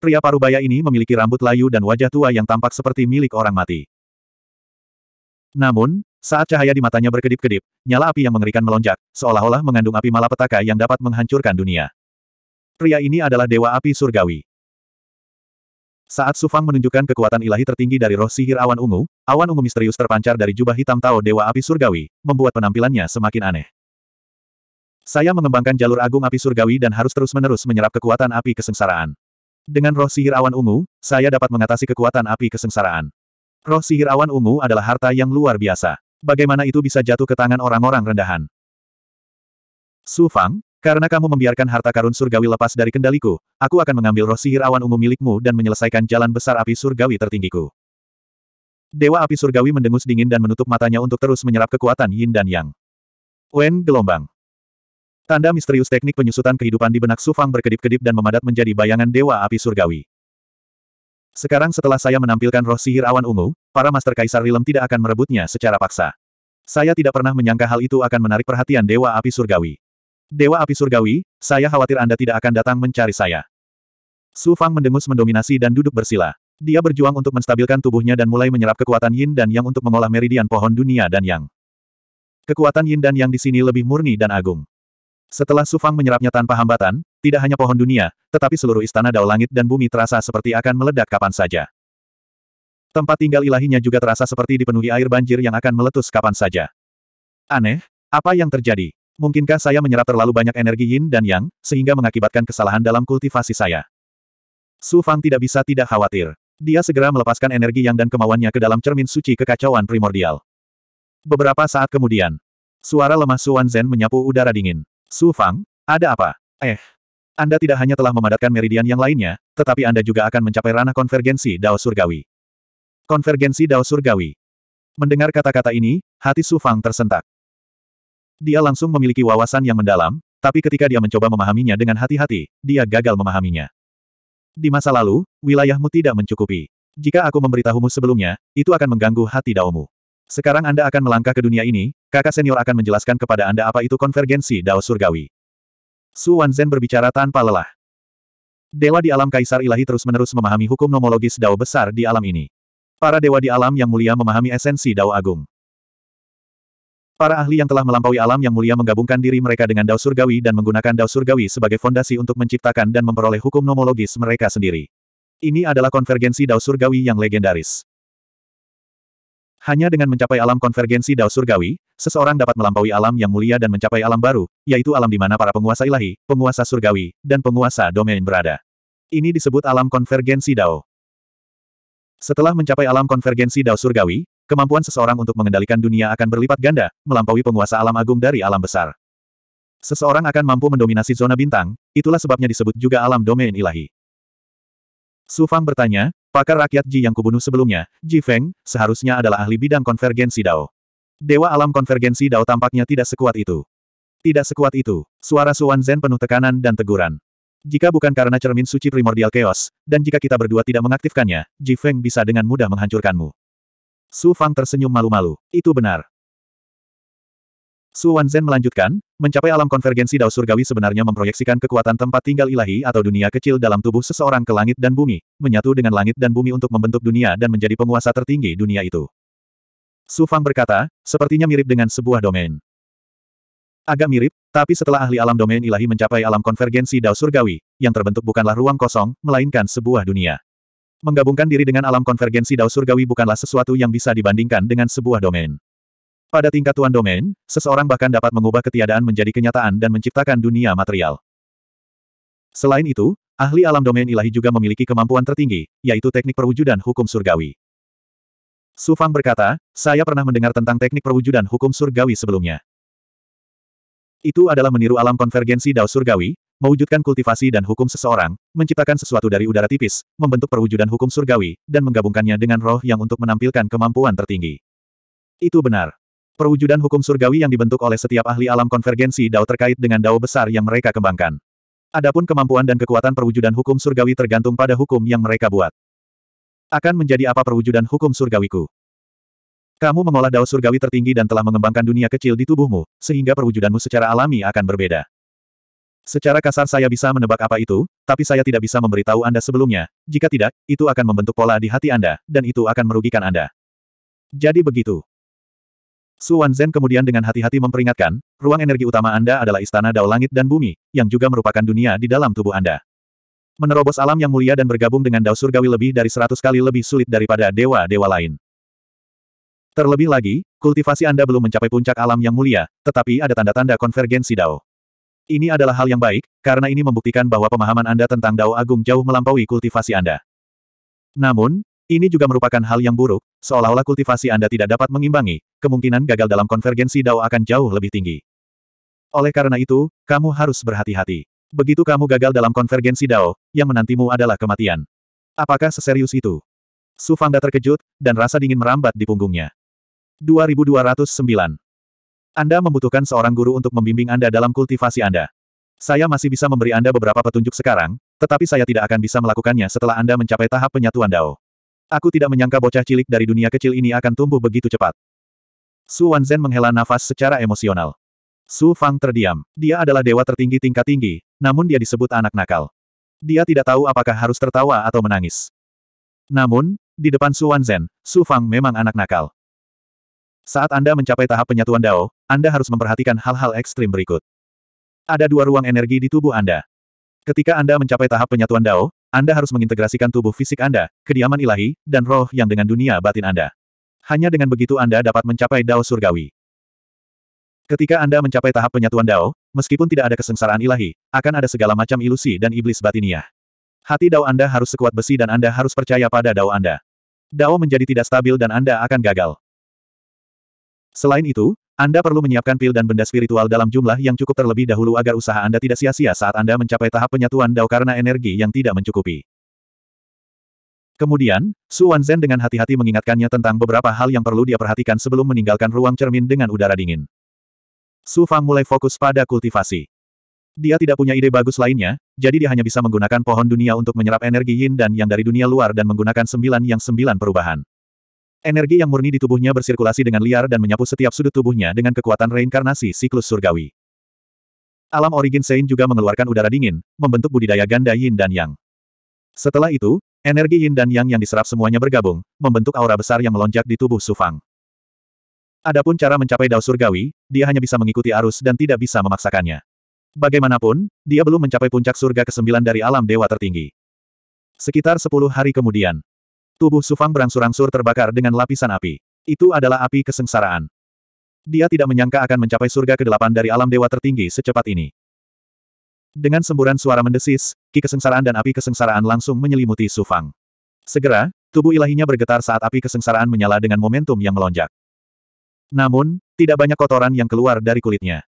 Pria parubaya ini memiliki rambut layu dan wajah tua yang tampak seperti milik orang mati. Namun, saat cahaya di matanya berkedip-kedip, nyala api yang mengerikan melonjak, seolah-olah mengandung api malapetaka yang dapat menghancurkan dunia. Pria ini adalah Dewa Api Surgawi. Saat Sufang menunjukkan kekuatan ilahi tertinggi dari roh sihir awan ungu, awan ungu misterius terpancar dari jubah hitam Tao Dewa Api Surgawi, membuat penampilannya semakin aneh. Saya mengembangkan jalur agung api surgawi dan harus terus-menerus menyerap kekuatan api kesengsaraan. Dengan roh sihir awan ungu, saya dapat mengatasi kekuatan api kesengsaraan. Roh sihir awan ungu adalah harta yang luar biasa. Bagaimana itu bisa jatuh ke tangan orang-orang rendahan? Su Fang, karena kamu membiarkan harta karun surgawi lepas dari kendaliku, aku akan mengambil roh sihir awan ungu milikmu dan menyelesaikan jalan besar api surgawi tertinggiku. Dewa api surgawi mendengus dingin dan menutup matanya untuk terus menyerap kekuatan yin dan yang. Wen gelombang. Tanda misterius teknik penyusutan kehidupan di benak Sufang berkedip-kedip dan memadat menjadi bayangan dewa api surgawi. Sekarang setelah saya menampilkan roh sihir awan ungu, para master kaisar Rilem tidak akan merebutnya secara paksa. Saya tidak pernah menyangka hal itu akan menarik perhatian dewa api surgawi. Dewa api surgawi, saya khawatir Anda tidak akan datang mencari saya. Su Fang mendengus mendominasi dan duduk bersila. Dia berjuang untuk menstabilkan tubuhnya dan mulai menyerap kekuatan yin dan yang untuk mengolah meridian pohon dunia dan yang. Kekuatan yin dan yang di sini lebih murni dan agung. Setelah Su Fang menyerapnya tanpa hambatan, tidak hanya pohon dunia, tetapi seluruh istana dao langit dan bumi terasa seperti akan meledak kapan saja. Tempat tinggal ilahinya juga terasa seperti dipenuhi air banjir yang akan meletus kapan saja. Aneh, apa yang terjadi? Mungkinkah saya menyerap terlalu banyak energi yin dan yang, sehingga mengakibatkan kesalahan dalam kultivasi saya? Su Fang tidak bisa tidak khawatir. Dia segera melepaskan energi yang dan kemauannya ke dalam cermin suci kekacauan primordial. Beberapa saat kemudian, suara lemah Su Wanzhen menyapu udara dingin. Su Fang, ada apa? Eh, anda tidak hanya telah memadatkan meridian yang lainnya, tetapi Anda juga akan mencapai ranah konvergensi Dao Surgawi. Konvergensi Dao Surgawi. Mendengar kata-kata ini, hati Su Fang tersentak. Dia langsung memiliki wawasan yang mendalam, tapi ketika dia mencoba memahaminya dengan hati-hati, dia gagal memahaminya. Di masa lalu, wilayahmu tidak mencukupi. Jika aku memberitahumu sebelumnya, itu akan mengganggu hati Daomu. Sekarang Anda akan melangkah ke dunia ini, kakak senior akan menjelaskan kepada Anda apa itu konvergensi Dao Surgawi. Su Wanzhen berbicara tanpa lelah. Dewa di alam Kaisar Ilahi terus-menerus memahami hukum nomologis Dao besar di alam ini. Para dewa di alam yang mulia memahami esensi Dao Agung. Para ahli yang telah melampaui alam yang mulia menggabungkan diri mereka dengan Dao Surgawi dan menggunakan Dao Surgawi sebagai fondasi untuk menciptakan dan memperoleh hukum nomologis mereka sendiri. Ini adalah konvergensi Dao Surgawi yang legendaris. Hanya dengan mencapai alam konvergensi Dao Surgawi, seseorang dapat melampaui alam yang mulia dan mencapai alam baru, yaitu alam di mana para penguasa ilahi, penguasa surgawi, dan penguasa domain berada. Ini disebut alam konvergensi Dao. Setelah mencapai alam konvergensi Dao Surgawi, Kemampuan seseorang untuk mengendalikan dunia akan berlipat ganda, melampaui penguasa alam agung dari alam besar. Seseorang akan mampu mendominasi zona bintang, itulah sebabnya disebut juga alam domain ilahi. Su Fang bertanya, pakar rakyat Ji yang kubunuh sebelumnya, Ji Feng, seharusnya adalah ahli bidang konvergensi Dao. Dewa alam konvergensi Dao tampaknya tidak sekuat itu. Tidak sekuat itu, suara Suan Zen penuh tekanan dan teguran. Jika bukan karena cermin suci primordial chaos, dan jika kita berdua tidak mengaktifkannya, Ji Feng bisa dengan mudah menghancurkanmu. Su Fang tersenyum malu-malu. Itu benar. Su Wanzhen melanjutkan, mencapai alam konvergensi dao surgawi sebenarnya memproyeksikan kekuatan tempat tinggal ilahi atau dunia kecil dalam tubuh seseorang ke langit dan bumi, menyatu dengan langit dan bumi untuk membentuk dunia dan menjadi penguasa tertinggi dunia itu. Su Fang berkata, sepertinya mirip dengan sebuah domain. Agak mirip, tapi setelah ahli alam domain ilahi mencapai alam konvergensi dao surgawi, yang terbentuk bukanlah ruang kosong, melainkan sebuah dunia. Menggabungkan diri dengan alam konvergensi dao surgawi bukanlah sesuatu yang bisa dibandingkan dengan sebuah domain. Pada tingkat tuan domain, seseorang bahkan dapat mengubah ketiadaan menjadi kenyataan dan menciptakan dunia material. Selain itu, ahli alam domain ilahi juga memiliki kemampuan tertinggi, yaitu teknik perwujudan hukum surgawi. Sufang berkata, saya pernah mendengar tentang teknik perwujudan hukum surgawi sebelumnya. Itu adalah meniru alam konvergensi dao surgawi, Mewujudkan kultivasi dan hukum seseorang, menciptakan sesuatu dari udara tipis, membentuk perwujudan hukum surgawi, dan menggabungkannya dengan roh yang untuk menampilkan kemampuan tertinggi. Itu benar. Perwujudan hukum surgawi yang dibentuk oleh setiap ahli alam konvergensi Dao terkait dengan Dao besar yang mereka kembangkan. Adapun kemampuan dan kekuatan perwujudan hukum surgawi tergantung pada hukum yang mereka buat. Akan menjadi apa perwujudan hukum surgawiku? Kamu mengolah Dao surgawi tertinggi dan telah mengembangkan dunia kecil di tubuhmu, sehingga perwujudanmu secara alami akan berbeda. Secara kasar saya bisa menebak apa itu, tapi saya tidak bisa memberitahu Anda sebelumnya. Jika tidak, itu akan membentuk pola di hati Anda, dan itu akan merugikan Anda. Jadi begitu. Su Zen kemudian dengan hati-hati memperingatkan, ruang energi utama Anda adalah istana dao langit dan bumi, yang juga merupakan dunia di dalam tubuh Anda. Menerobos alam yang mulia dan bergabung dengan dao surgawi lebih dari seratus kali lebih sulit daripada dewa-dewa lain. Terlebih lagi, kultivasi Anda belum mencapai puncak alam yang mulia, tetapi ada tanda-tanda konvergensi dao. Ini adalah hal yang baik, karena ini membuktikan bahwa pemahaman Anda tentang Dao Agung jauh melampaui kultivasi Anda. Namun, ini juga merupakan hal yang buruk, seolah-olah kultivasi Anda tidak dapat mengimbangi, kemungkinan gagal dalam konvergensi Dao akan jauh lebih tinggi. Oleh karena itu, kamu harus berhati-hati. Begitu kamu gagal dalam konvergensi Dao, yang menantimu adalah kematian. Apakah seserius itu? Sufangda terkejut, dan rasa dingin merambat di punggungnya. 2209 anda membutuhkan seorang guru untuk membimbing Anda dalam kultivasi Anda. Saya masih bisa memberi Anda beberapa petunjuk sekarang, tetapi saya tidak akan bisa melakukannya setelah Anda mencapai tahap penyatuan Dao. Aku tidak menyangka bocah cilik dari dunia kecil ini akan tumbuh begitu cepat. Su Wanzhen menghela nafas secara emosional. Su Fang terdiam. Dia adalah dewa tertinggi tingkat tinggi, namun dia disebut anak nakal. Dia tidak tahu apakah harus tertawa atau menangis. Namun, di depan Su Wanzhen, Su Fang memang anak nakal. Saat Anda mencapai tahap penyatuan Dao, anda harus memperhatikan hal-hal ekstrim berikut. Ada dua ruang energi di tubuh Anda. Ketika Anda mencapai tahap penyatuan Dao, Anda harus mengintegrasikan tubuh fisik Anda, kediaman ilahi, dan roh yang dengan dunia batin Anda. Hanya dengan begitu Anda dapat mencapai Dao surgawi. Ketika Anda mencapai tahap penyatuan Dao, meskipun tidak ada kesengsaraan ilahi, akan ada segala macam ilusi dan iblis batiniah. Hati Dao Anda harus sekuat besi dan Anda harus percaya pada Dao Anda. Dao menjadi tidak stabil dan Anda akan gagal. Selain itu, anda perlu menyiapkan pil dan benda spiritual dalam jumlah yang cukup terlebih dahulu agar usaha Anda tidak sia-sia saat Anda mencapai tahap penyatuan Dao karena energi yang tidak mencukupi. Kemudian, Su Wan Wanzhen dengan hati-hati mengingatkannya tentang beberapa hal yang perlu dia perhatikan sebelum meninggalkan ruang cermin dengan udara dingin. Su Fang mulai fokus pada kultivasi. Dia tidak punya ide bagus lainnya, jadi dia hanya bisa menggunakan pohon dunia untuk menyerap energi yin dan yang dari dunia luar dan menggunakan sembilan yang sembilan perubahan. Energi yang murni di tubuhnya bersirkulasi dengan liar dan menyapu setiap sudut tubuhnya dengan kekuatan reinkarnasi siklus surgawi. Alam origin Sein juga mengeluarkan udara dingin, membentuk budidaya ganda yin dan yang. Setelah itu, energi yin dan yang yang diserap semuanya bergabung, membentuk aura besar yang melonjak di tubuh Sufang. Adapun cara mencapai dao surgawi, dia hanya bisa mengikuti arus dan tidak bisa memaksakannya. Bagaimanapun, dia belum mencapai puncak surga ke-9 dari alam dewa tertinggi. Sekitar 10 hari kemudian, Tubuh Sufang berangsur-angsur terbakar dengan lapisan api. Itu adalah api kesengsaraan. Dia tidak menyangka akan mencapai surga ke-8 dari alam dewa tertinggi secepat ini. Dengan semburan suara mendesis, ki kesengsaraan dan api kesengsaraan langsung menyelimuti Sufang. Segera, tubuh ilahinya bergetar saat api kesengsaraan menyala dengan momentum yang melonjak. Namun, tidak banyak kotoran yang keluar dari kulitnya.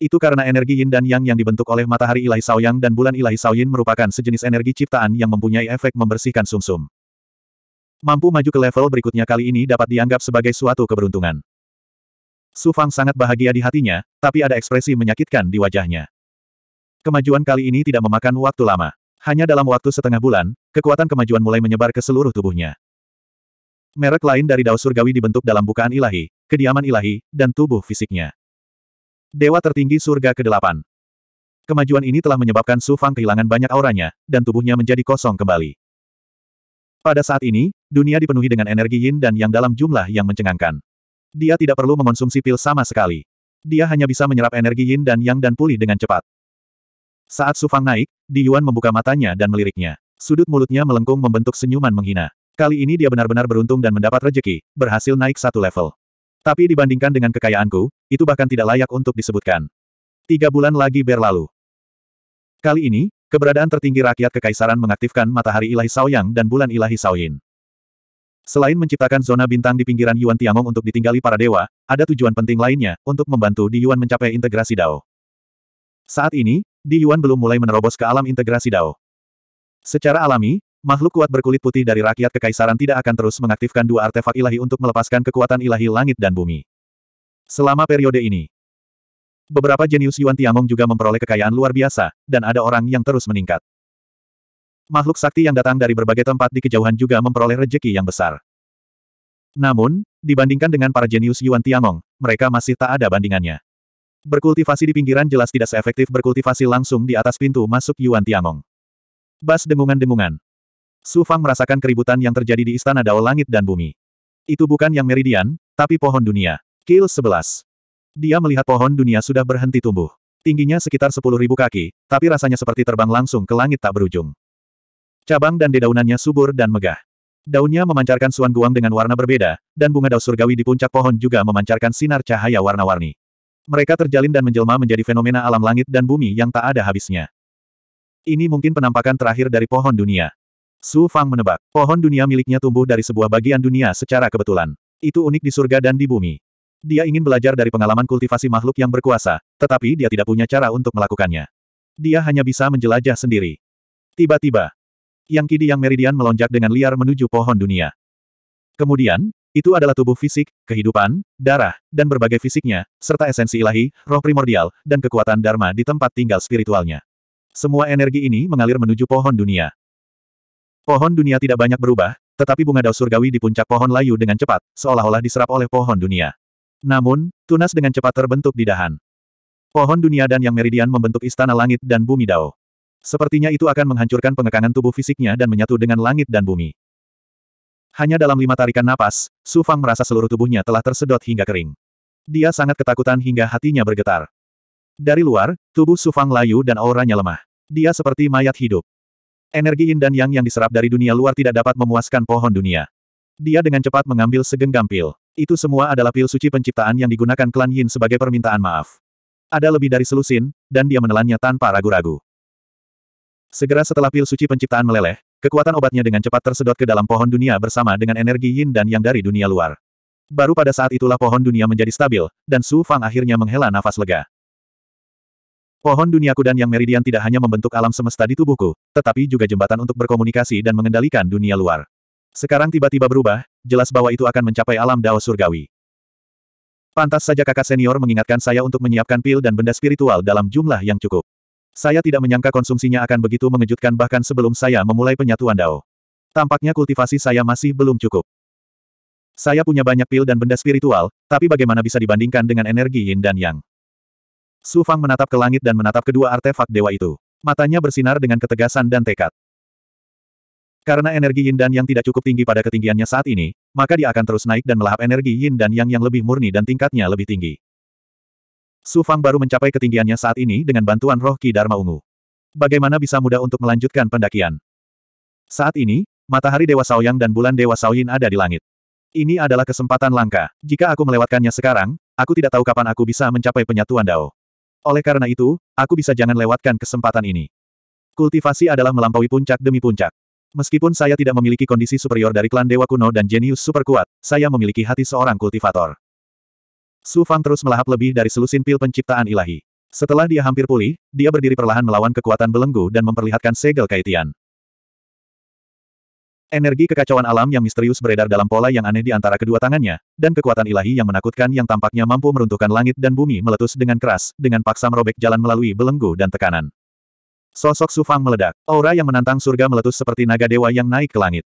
Itu karena energi yin dan yang yang dibentuk oleh matahari ilahi Saoyang dan bulan ilahi Saoyin merupakan sejenis energi ciptaan yang mempunyai efek membersihkan sumsum. -sum. Mampu maju ke level berikutnya kali ini dapat dianggap sebagai suatu keberuntungan. Su Fang sangat bahagia di hatinya, tapi ada ekspresi menyakitkan di wajahnya. Kemajuan kali ini tidak memakan waktu lama. Hanya dalam waktu setengah bulan, kekuatan kemajuan mulai menyebar ke seluruh tubuhnya. Merek lain dari Dao Surgawi dibentuk dalam bukaan ilahi, kediaman ilahi, dan tubuh fisiknya. Dewa tertinggi surga ke-8. Kemajuan ini telah menyebabkan Su Fang kehilangan banyak auranya, dan tubuhnya menjadi kosong kembali. Pada saat ini, dunia dipenuhi dengan energi yin dan yang dalam jumlah yang mencengangkan. Dia tidak perlu mengonsumsi pil sama sekali. Dia hanya bisa menyerap energi yin dan yang dan pulih dengan cepat. Saat Sufang naik, Di Yuan membuka matanya dan meliriknya. Sudut mulutnya melengkung membentuk senyuman menghina. Kali ini dia benar-benar beruntung dan mendapat rejeki, berhasil naik satu level. Tapi dibandingkan dengan kekayaanku, itu bahkan tidak layak untuk disebutkan. Tiga bulan lagi berlalu. Kali ini, Keberadaan tertinggi rakyat kekaisaran mengaktifkan matahari ilahi Yang dan bulan ilahi Saoyin. Selain menciptakan zona bintang di pinggiran Yuan Tiangong untuk ditinggali para dewa, ada tujuan penting lainnya, untuk membantu Di Yuan mencapai integrasi Dao. Saat ini, Di Yuan belum mulai menerobos ke alam integrasi Dao. Secara alami, makhluk kuat berkulit putih dari rakyat kekaisaran tidak akan terus mengaktifkan dua artefak ilahi untuk melepaskan kekuatan ilahi langit dan bumi. Selama periode ini, Beberapa jenius Yuan Tiangong juga memperoleh kekayaan luar biasa, dan ada orang yang terus meningkat. Makhluk sakti yang datang dari berbagai tempat di kejauhan juga memperoleh rejeki yang besar. Namun, dibandingkan dengan para jenius Yuan Tiangong, mereka masih tak ada bandingannya. Berkultivasi di pinggiran jelas tidak seefektif berkultivasi langsung di atas pintu masuk Yuan Tiangong. Bas dengungan-dengungan. Su Fang merasakan keributan yang terjadi di Istana Dao Langit dan Bumi. Itu bukan yang meridian, tapi pohon dunia. Kill 11. Dia melihat pohon dunia sudah berhenti tumbuh. Tingginya sekitar sepuluh ribu kaki, tapi rasanya seperti terbang langsung ke langit tak berujung. Cabang dan dedaunannya subur dan megah. Daunnya memancarkan suan guang dengan warna berbeda, dan bunga daun surgawi di puncak pohon juga memancarkan sinar cahaya warna-warni. Mereka terjalin dan menjelma menjadi fenomena alam langit dan bumi yang tak ada habisnya. Ini mungkin penampakan terakhir dari pohon dunia. Su Fang menebak, pohon dunia miliknya tumbuh dari sebuah bagian dunia secara kebetulan. Itu unik di surga dan di bumi. Dia ingin belajar dari pengalaman kultivasi makhluk yang berkuasa, tetapi dia tidak punya cara untuk melakukannya. Dia hanya bisa menjelajah sendiri. Tiba-tiba, Yang Kidi yang Meridian melonjak dengan liar menuju pohon dunia. Kemudian, itu adalah tubuh fisik, kehidupan, darah, dan berbagai fisiknya, serta esensi ilahi, roh primordial, dan kekuatan dharma di tempat tinggal spiritualnya. Semua energi ini mengalir menuju pohon dunia. Pohon dunia tidak banyak berubah, tetapi bunga daun surgawi di puncak pohon layu dengan cepat, seolah-olah diserap oleh pohon dunia. Namun, tunas dengan cepat terbentuk di dahan. Pohon dunia dan yang meridian membentuk istana langit dan bumi Dao. Sepertinya itu akan menghancurkan pengekangan tubuh fisiknya dan menyatu dengan langit dan bumi. Hanya dalam lima tarikan napas, Su Fang merasa seluruh tubuhnya telah tersedot hingga kering. Dia sangat ketakutan hingga hatinya bergetar. Dari luar, tubuh Su Fang layu dan auranya lemah. Dia seperti mayat hidup. Energi yin dan yang yang diserap dari dunia luar tidak dapat memuaskan pohon dunia. Dia dengan cepat mengambil segenggam pil. Itu semua adalah pil suci penciptaan yang digunakan klan Yin sebagai permintaan maaf. Ada lebih dari selusin, dan dia menelannya tanpa ragu-ragu. Segera setelah pil suci penciptaan meleleh, kekuatan obatnya dengan cepat tersedot ke dalam pohon dunia bersama dengan energi Yin dan Yang dari dunia luar. Baru pada saat itulah pohon dunia menjadi stabil, dan Su Fang akhirnya menghela nafas lega. Pohon duniaku dan yang meridian tidak hanya membentuk alam semesta di tubuhku, tetapi juga jembatan untuk berkomunikasi dan mengendalikan dunia luar. Sekarang tiba-tiba berubah, jelas bahwa itu akan mencapai alam Dao Surgawi. Pantas saja kakak senior mengingatkan saya untuk menyiapkan pil dan benda spiritual dalam jumlah yang cukup. Saya tidak menyangka konsumsinya akan begitu mengejutkan bahkan sebelum saya memulai penyatuan Dao. Tampaknya kultivasi saya masih belum cukup. Saya punya banyak pil dan benda spiritual, tapi bagaimana bisa dibandingkan dengan energi yin dan yang? Su Fang menatap ke langit dan menatap kedua artefak dewa itu. Matanya bersinar dengan ketegasan dan tekad. Karena energi yin dan yang tidak cukup tinggi pada ketinggiannya saat ini, maka dia akan terus naik dan melahap energi yin dan yang yang lebih murni dan tingkatnya lebih tinggi. Su Fang baru mencapai ketinggiannya saat ini dengan bantuan roh Ki Dharma Ungu. Bagaimana bisa mudah untuk melanjutkan pendakian? Saat ini, matahari Dewa Saoyang dan bulan Dewa Saoyin ada di langit. Ini adalah kesempatan langka. Jika aku melewatkannya sekarang, aku tidak tahu kapan aku bisa mencapai penyatuan Dao. Oleh karena itu, aku bisa jangan lewatkan kesempatan ini. Kultivasi adalah melampaui puncak demi puncak. Meskipun saya tidak memiliki kondisi superior dari klan Dewa Kuno dan jenius super kuat, saya memiliki hati seorang kultivator. Su Fang terus melahap lebih dari selusin pil penciptaan ilahi. Setelah dia hampir pulih, dia berdiri perlahan melawan kekuatan belenggu dan memperlihatkan segel kaitian. Energi kekacauan alam yang misterius beredar dalam pola yang aneh di antara kedua tangannya, dan kekuatan ilahi yang menakutkan yang tampaknya mampu meruntuhkan langit dan bumi meletus dengan keras, dengan paksa merobek jalan melalui belenggu dan tekanan. Sosok Sufang meledak. Aura yang menantang surga meletus seperti naga dewa yang naik ke langit.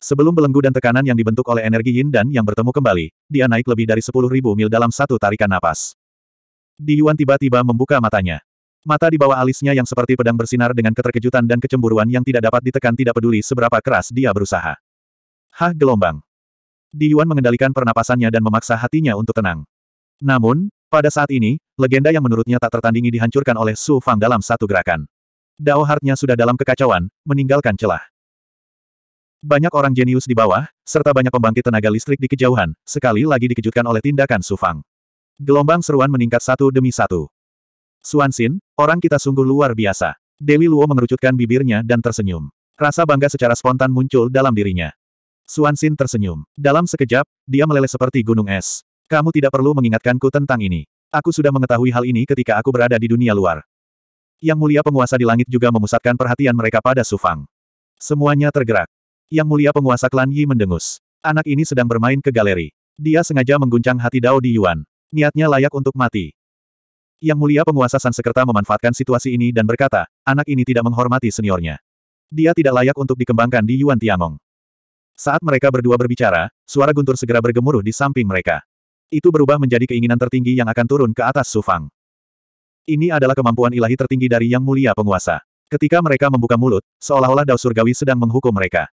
Sebelum belenggu dan tekanan yang dibentuk oleh energi yin dan yang bertemu kembali, dia naik lebih dari sepuluh ribu mil dalam satu tarikan napas. Di Yuan tiba-tiba membuka matanya. Mata di bawah alisnya yang seperti pedang bersinar dengan keterkejutan dan kecemburuan yang tidak dapat ditekan tidak peduli seberapa keras dia berusaha. Hah gelombang. Di Yuan mengendalikan pernapasannya dan memaksa hatinya untuk tenang. Namun, pada saat ini, legenda yang menurutnya tak tertandingi dihancurkan oleh Su Fang dalam satu gerakan. Dao Heartnya sudah dalam kekacauan, meninggalkan celah. Banyak orang jenius di bawah, serta banyak pembangkit tenaga listrik di kejauhan, sekali lagi dikejutkan oleh tindakan Su Fang. Gelombang seruan meningkat satu demi satu. Suan Xin, orang kita sungguh luar biasa. Dewi Luo mengerucutkan bibirnya dan tersenyum. Rasa bangga secara spontan muncul dalam dirinya. Suan Xin tersenyum. Dalam sekejap, dia meleleh seperti gunung es. Kamu tidak perlu mengingatkanku tentang ini. Aku sudah mengetahui hal ini ketika aku berada di dunia luar. Yang mulia penguasa di langit juga memusatkan perhatian mereka pada Sufang. Semuanya tergerak. Yang mulia penguasa klan Yi mendengus. Anak ini sedang bermain ke galeri. Dia sengaja mengguncang hati Dao di Yuan. Niatnya layak untuk mati. Yang mulia penguasa Sansekerta memanfaatkan situasi ini dan berkata, anak ini tidak menghormati seniornya. Dia tidak layak untuk dikembangkan di Yuan Tiangong. Saat mereka berdua berbicara, suara guntur segera bergemuruh di samping mereka. Itu berubah menjadi keinginan tertinggi yang akan turun ke atas Sufang. Ini adalah kemampuan ilahi tertinggi dari Yang Mulia Penguasa. Ketika mereka membuka mulut, seolah-olah Dao Surgawi sedang menghukum mereka.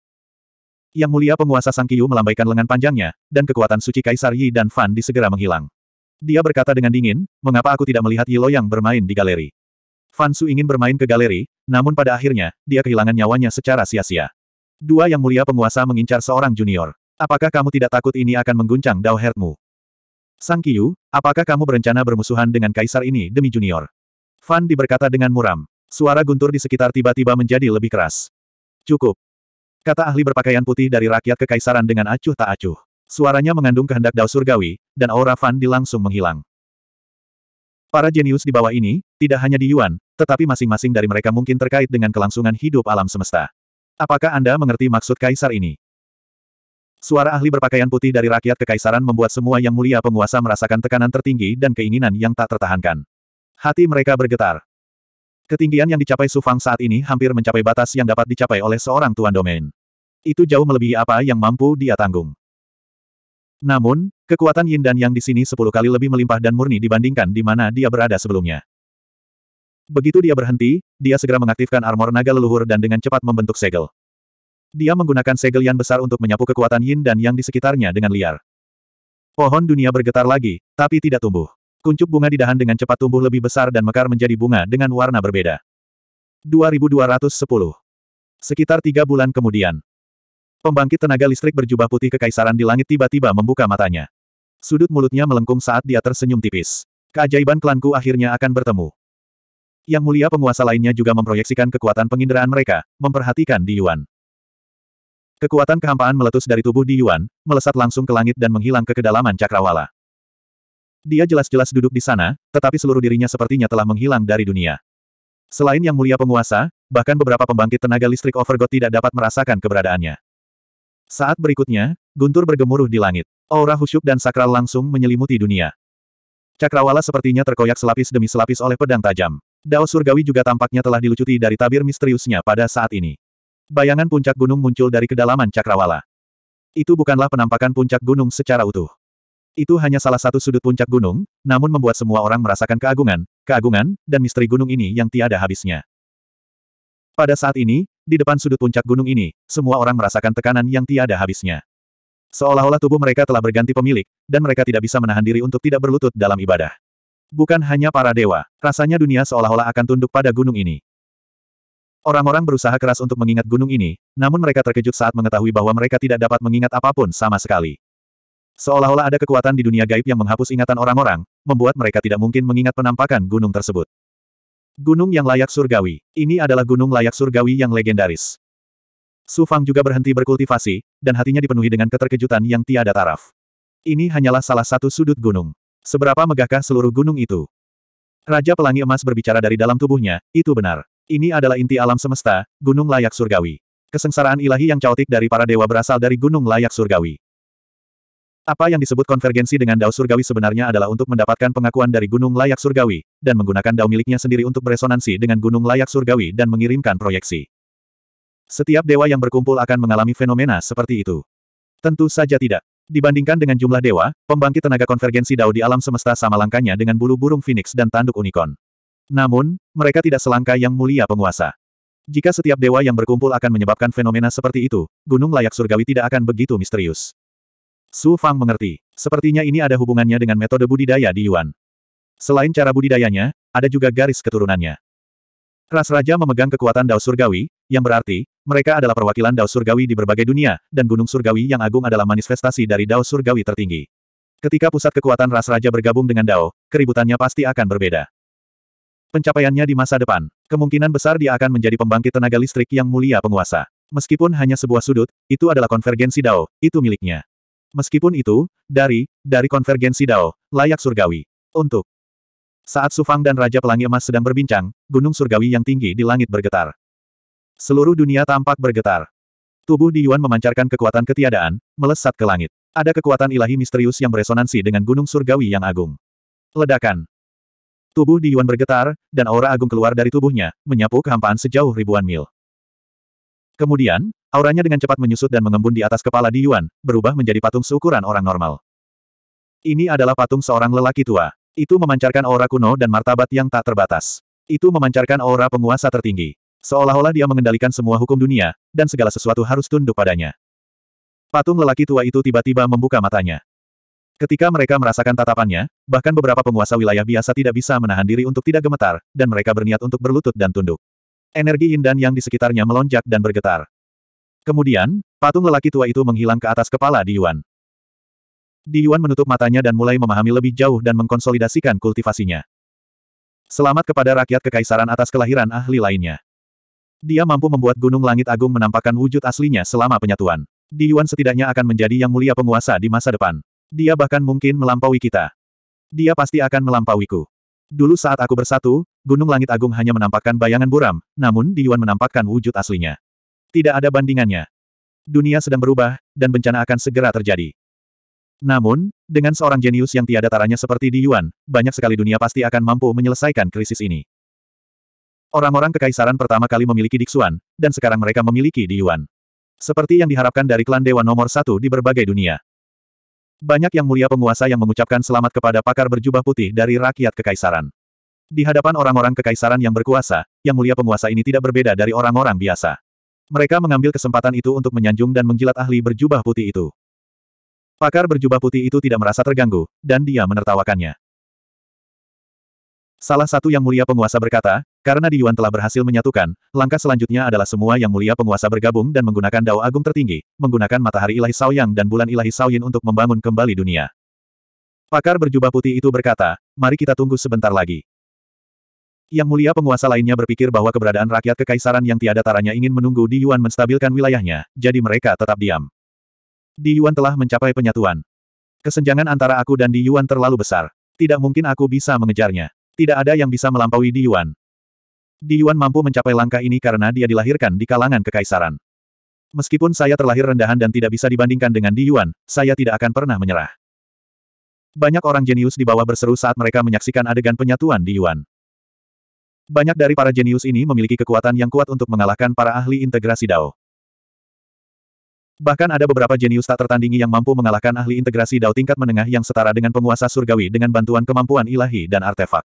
Yang Mulia Penguasa Sang Kiyu melambaikan lengan panjangnya, dan kekuatan suci Kaisar Yi dan Fan disegera menghilang. Dia berkata dengan dingin, mengapa aku tidak melihat Yilo yang bermain di galeri? Fan Su ingin bermain ke galeri, namun pada akhirnya, dia kehilangan nyawanya secara sia-sia. Dua Yang Mulia Penguasa mengincar seorang junior. Apakah kamu tidak takut ini akan mengguncang Dao Hertmu? Sang Kiyu, apakah kamu berencana bermusuhan dengan kaisar ini demi junior? Fan diberkata dengan muram. Suara guntur di sekitar tiba-tiba menjadi lebih keras. Cukup. Kata ahli berpakaian putih dari rakyat kekaisaran dengan acuh tak acuh. Suaranya mengandung kehendak dao surgawi, dan aura Fan Di langsung menghilang. Para jenius di bawah ini, tidak hanya di Yuan, tetapi masing-masing dari mereka mungkin terkait dengan kelangsungan hidup alam semesta. Apakah Anda mengerti maksud kaisar ini? Suara ahli berpakaian putih dari rakyat kekaisaran membuat semua yang mulia penguasa merasakan tekanan tertinggi dan keinginan yang tak tertahankan. Hati mereka bergetar. Ketinggian yang dicapai Sufang saat ini hampir mencapai batas yang dapat dicapai oleh seorang tuan domain. Itu jauh melebihi apa yang mampu dia tanggung. Namun, kekuatan Yin dan Yang di sini sepuluh kali lebih melimpah dan murni dibandingkan di mana dia berada sebelumnya. Begitu dia berhenti, dia segera mengaktifkan armor naga leluhur dan dengan cepat membentuk segel. Dia menggunakan segel yang besar untuk menyapu kekuatan yin dan yang di sekitarnya dengan liar. Pohon dunia bergetar lagi, tapi tidak tumbuh. Kuncup bunga di dahan dengan cepat tumbuh lebih besar dan mekar menjadi bunga dengan warna berbeda. 2210 Sekitar tiga bulan kemudian. Pembangkit tenaga listrik berjubah putih kekaisaran di langit tiba-tiba membuka matanya. Sudut mulutnya melengkung saat dia tersenyum tipis. Keajaiban klanku akhirnya akan bertemu. Yang mulia penguasa lainnya juga memproyeksikan kekuatan penginderaan mereka, memperhatikan Di Yuan. Kekuatan kehampaan meletus dari tubuh Di Yuan, melesat langsung ke langit dan menghilang ke kedalaman cakrawala. Dia jelas-jelas duduk di sana, tetapi seluruh dirinya sepertinya telah menghilang dari dunia. Selain yang mulia penguasa, bahkan beberapa pembangkit tenaga listrik Overgod tidak dapat merasakan keberadaannya. Saat berikutnya, guntur bergemuruh di langit. Aura husyuk dan sakral langsung menyelimuti dunia. Cakrawala sepertinya terkoyak selapis demi selapis oleh pedang tajam. Dao surgawi juga tampaknya telah dilucuti dari tabir misteriusnya pada saat ini. Bayangan puncak gunung muncul dari kedalaman cakrawala. Itu bukanlah penampakan puncak gunung secara utuh. Itu hanya salah satu sudut puncak gunung, namun membuat semua orang merasakan keagungan, keagungan, dan misteri gunung ini yang tiada habisnya. Pada saat ini, di depan sudut puncak gunung ini, semua orang merasakan tekanan yang tiada habisnya. Seolah-olah tubuh mereka telah berganti pemilik, dan mereka tidak bisa menahan diri untuk tidak berlutut dalam ibadah. Bukan hanya para dewa, rasanya dunia seolah-olah akan tunduk pada gunung ini. Orang-orang berusaha keras untuk mengingat gunung ini, namun mereka terkejut saat mengetahui bahwa mereka tidak dapat mengingat apapun sama sekali. Seolah-olah ada kekuatan di dunia gaib yang menghapus ingatan orang-orang, membuat mereka tidak mungkin mengingat penampakan gunung tersebut. Gunung yang layak surgawi. Ini adalah gunung layak surgawi yang legendaris. Su Fang juga berhenti berkultivasi, dan hatinya dipenuhi dengan keterkejutan yang tiada taraf. Ini hanyalah salah satu sudut gunung. Seberapa megahkah seluruh gunung itu? Raja Pelangi Emas berbicara dari dalam tubuhnya, itu benar. Ini adalah inti alam semesta, gunung layak surgawi. Kesengsaraan ilahi yang caotik dari para dewa berasal dari gunung layak surgawi. Apa yang disebut konvergensi dengan dao surgawi sebenarnya adalah untuk mendapatkan pengakuan dari gunung layak surgawi, dan menggunakan dao miliknya sendiri untuk beresonansi dengan gunung layak surgawi dan mengirimkan proyeksi. Setiap dewa yang berkumpul akan mengalami fenomena seperti itu. Tentu saja tidak. Dibandingkan dengan jumlah dewa, pembangkit tenaga konvergensi dao di alam semesta sama langkanya dengan bulu burung phoenix dan tanduk unicorn. Namun, mereka tidak selangkah yang mulia penguasa. Jika setiap dewa yang berkumpul akan menyebabkan fenomena seperti itu, gunung layak surgawi tidak akan begitu misterius. Su Fang mengerti. Sepertinya ini ada hubungannya dengan metode budidaya di Yuan. Selain cara budidayanya, ada juga garis keturunannya. Ras Raja memegang kekuatan Dao Surgawi, yang berarti, mereka adalah perwakilan Dao Surgawi di berbagai dunia, dan Gunung Surgawi yang agung adalah manifestasi dari Dao Surgawi tertinggi. Ketika pusat kekuatan Ras Raja bergabung dengan Dao, keributannya pasti akan berbeda. Pencapaiannya di masa depan, kemungkinan besar dia akan menjadi pembangkit tenaga listrik yang mulia penguasa. Meskipun hanya sebuah sudut, itu adalah konvergensi Dao, itu miliknya. Meskipun itu, dari, dari konvergensi Dao, layak surgawi. Untuk saat Sufang dan Raja Pelangi Emas sedang berbincang, gunung surgawi yang tinggi di langit bergetar. Seluruh dunia tampak bergetar. Tubuh di Yuan memancarkan kekuatan ketiadaan, melesat ke langit. Ada kekuatan ilahi misterius yang beresonansi dengan gunung surgawi yang agung. Ledakan. Tubuh di Yuan bergetar, dan aura agung keluar dari tubuhnya, menyapu kehampaan sejauh ribuan mil. Kemudian, auranya dengan cepat menyusut dan mengembun di atas kepala di Yuan, berubah menjadi patung seukuran orang normal. Ini adalah patung seorang lelaki tua. Itu memancarkan aura kuno dan martabat yang tak terbatas. Itu memancarkan aura penguasa tertinggi. Seolah-olah dia mengendalikan semua hukum dunia, dan segala sesuatu harus tunduk padanya. Patung lelaki tua itu tiba-tiba membuka matanya. Ketika mereka merasakan tatapannya, bahkan beberapa penguasa wilayah biasa tidak bisa menahan diri untuk tidak gemetar, dan mereka berniat untuk berlutut dan tunduk. Energi Indah yang di sekitarnya melonjak dan bergetar. Kemudian, patung lelaki tua itu menghilang ke atas kepala Di Yuan. Di Yuan menutup matanya dan mulai memahami lebih jauh dan mengkonsolidasikan kultivasinya. Selamat kepada rakyat kekaisaran atas kelahiran ahli lainnya. Dia mampu membuat gunung langit agung menampakkan wujud aslinya selama penyatuan. Di Yuan setidaknya akan menjadi yang mulia penguasa di masa depan. Dia bahkan mungkin melampaui kita. Dia pasti akan melampauiku. Dulu saat aku bersatu, Gunung Langit Agung hanya menampakkan bayangan buram, namun Di Yuan menampakkan wujud aslinya. Tidak ada bandingannya. Dunia sedang berubah, dan bencana akan segera terjadi. Namun, dengan seorang jenius yang tiada taranya seperti Di Yuan, banyak sekali dunia pasti akan mampu menyelesaikan krisis ini. Orang-orang kekaisaran pertama kali memiliki Dixuan, dan sekarang mereka memiliki Di Yuan. Seperti yang diharapkan dari klan Dewa nomor satu di berbagai dunia. Banyak yang mulia penguasa yang mengucapkan selamat kepada pakar berjubah putih dari rakyat kekaisaran. Di hadapan orang-orang kekaisaran yang berkuasa, yang mulia penguasa ini tidak berbeda dari orang-orang biasa. Mereka mengambil kesempatan itu untuk menyanjung dan menjilat ahli berjubah putih itu. Pakar berjubah putih itu tidak merasa terganggu, dan dia menertawakannya. Salah satu yang mulia penguasa berkata, karena Di Yuan telah berhasil menyatukan, langkah selanjutnya adalah semua yang mulia penguasa bergabung dan menggunakan dao agung tertinggi, menggunakan matahari ilahi Saoyang dan bulan ilahi Saoyin untuk membangun kembali dunia. Pakar berjubah putih itu berkata, mari kita tunggu sebentar lagi. Yang mulia penguasa lainnya berpikir bahwa keberadaan rakyat kekaisaran yang tiada taranya ingin menunggu Di Yuan menstabilkan wilayahnya, jadi mereka tetap diam. Di Yuan telah mencapai penyatuan. Kesenjangan antara aku dan Di Yuan terlalu besar. Tidak mungkin aku bisa mengejarnya. Tidak ada yang bisa melampaui Di Yuan. Di Yuan mampu mencapai langkah ini karena dia dilahirkan di kalangan kekaisaran. Meskipun saya terlahir rendahan dan tidak bisa dibandingkan dengan Di Yuan, saya tidak akan pernah menyerah. Banyak orang jenius di bawah berseru saat mereka menyaksikan adegan penyatuan Di Yuan. Banyak dari para jenius ini memiliki kekuatan yang kuat untuk mengalahkan para ahli integrasi Dao. Bahkan ada beberapa jenius tak tertandingi yang mampu mengalahkan ahli integrasi Dao tingkat menengah yang setara dengan penguasa surgawi dengan bantuan kemampuan ilahi dan artefak.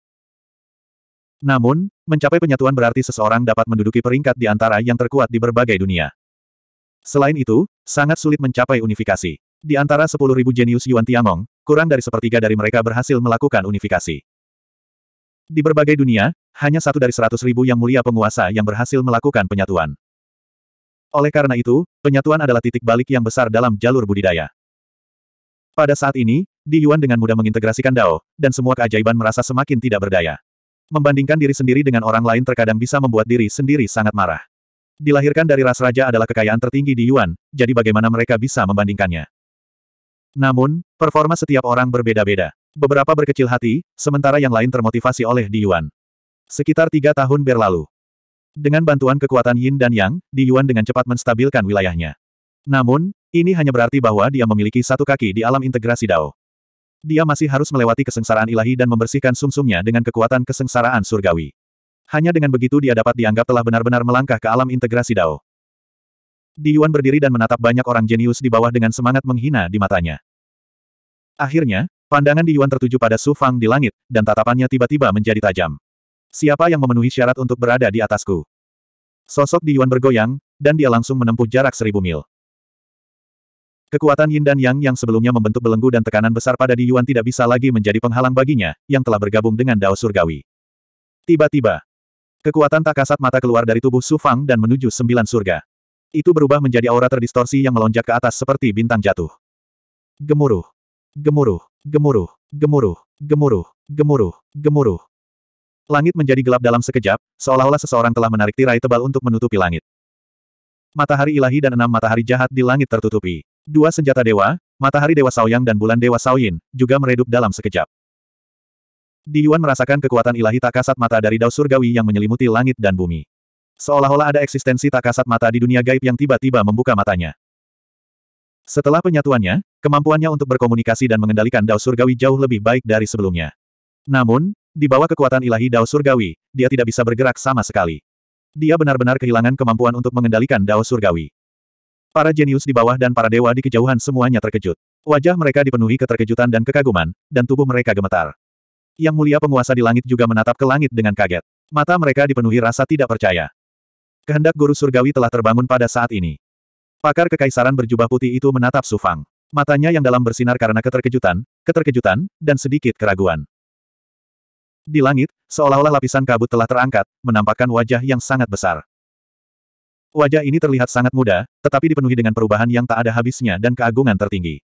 Namun, mencapai penyatuan berarti seseorang dapat menduduki peringkat di antara yang terkuat di berbagai dunia. Selain itu, sangat sulit mencapai unifikasi. Di antara 10.000 jenius Yuan Tiangong, kurang dari sepertiga dari mereka berhasil melakukan unifikasi. Di berbagai dunia, hanya satu dari 100.000 yang mulia penguasa yang berhasil melakukan penyatuan. Oleh karena itu, penyatuan adalah titik balik yang besar dalam jalur budidaya. Pada saat ini, Di Yuan dengan mudah mengintegrasikan Dao, dan semua keajaiban merasa semakin tidak berdaya. Membandingkan diri sendiri dengan orang lain terkadang bisa membuat diri sendiri sangat marah. Dilahirkan dari ras raja adalah kekayaan tertinggi di Yuan, jadi bagaimana mereka bisa membandingkannya? Namun, performa setiap orang berbeda-beda. Beberapa berkecil hati, sementara yang lain termotivasi oleh Di Yuan. Sekitar tiga tahun berlalu. Dengan bantuan kekuatan Yin dan Yang, Di Yuan dengan cepat menstabilkan wilayahnya. Namun, ini hanya berarti bahwa dia memiliki satu kaki di alam integrasi Dao. Dia masih harus melewati kesengsaraan ilahi dan membersihkan sumsumnya dengan kekuatan kesengsaraan surgawi. Hanya dengan begitu dia dapat dianggap telah benar-benar melangkah ke alam integrasi Dao. Di Yuan berdiri dan menatap banyak orang jenius di bawah dengan semangat menghina di matanya. Akhirnya, pandangan Di Yuan tertuju pada Su Fang di langit, dan tatapannya tiba-tiba menjadi tajam. Siapa yang memenuhi syarat untuk berada di atasku? Sosok Di Yuan bergoyang, dan dia langsung menempuh jarak seribu mil. Kekuatan yin dan yang yang sebelumnya membentuk belenggu dan tekanan besar pada Di Yuan tidak bisa lagi menjadi penghalang baginya, yang telah bergabung dengan Dao Surgawi. Tiba-tiba, kekuatan tak kasat mata keluar dari tubuh Su Fang dan menuju sembilan surga. Itu berubah menjadi aura terdistorsi yang melonjak ke atas seperti bintang jatuh. Gemuruh. Gemuruh. Gemuruh. Gemuruh. Gemuruh. Gemuruh. Gemuruh. Langit menjadi gelap dalam sekejap, seolah-olah seseorang telah menarik tirai tebal untuk menutupi langit. Matahari ilahi dan enam matahari jahat di langit tertutupi. Dua senjata dewa, matahari dewa Saoyang dan bulan dewa Saoyin, juga meredup dalam sekejap. Di Yuan merasakan kekuatan ilahi tak kasat mata dari dao surgawi yang menyelimuti langit dan bumi. Seolah-olah ada eksistensi tak kasat mata di dunia gaib yang tiba-tiba membuka matanya. Setelah penyatuannya, kemampuannya untuk berkomunikasi dan mengendalikan dao surgawi jauh lebih baik dari sebelumnya. Namun, di bawah kekuatan ilahi dao surgawi, dia tidak bisa bergerak sama sekali. Dia benar-benar kehilangan kemampuan untuk mengendalikan dao surgawi. Para jenius di bawah dan para dewa di kejauhan semuanya terkejut. Wajah mereka dipenuhi keterkejutan dan kekaguman, dan tubuh mereka gemetar. Yang mulia penguasa di langit juga menatap ke langit dengan kaget. Mata mereka dipenuhi rasa tidak percaya. Kehendak guru surgawi telah terbangun pada saat ini. Pakar kekaisaran berjubah putih itu menatap Sufang. Matanya yang dalam bersinar karena keterkejutan, keterkejutan, dan sedikit keraguan. Di langit, seolah-olah lapisan kabut telah terangkat, menampakkan wajah yang sangat besar. Wajah ini terlihat sangat muda, tetapi dipenuhi dengan perubahan yang tak ada habisnya dan keagungan tertinggi.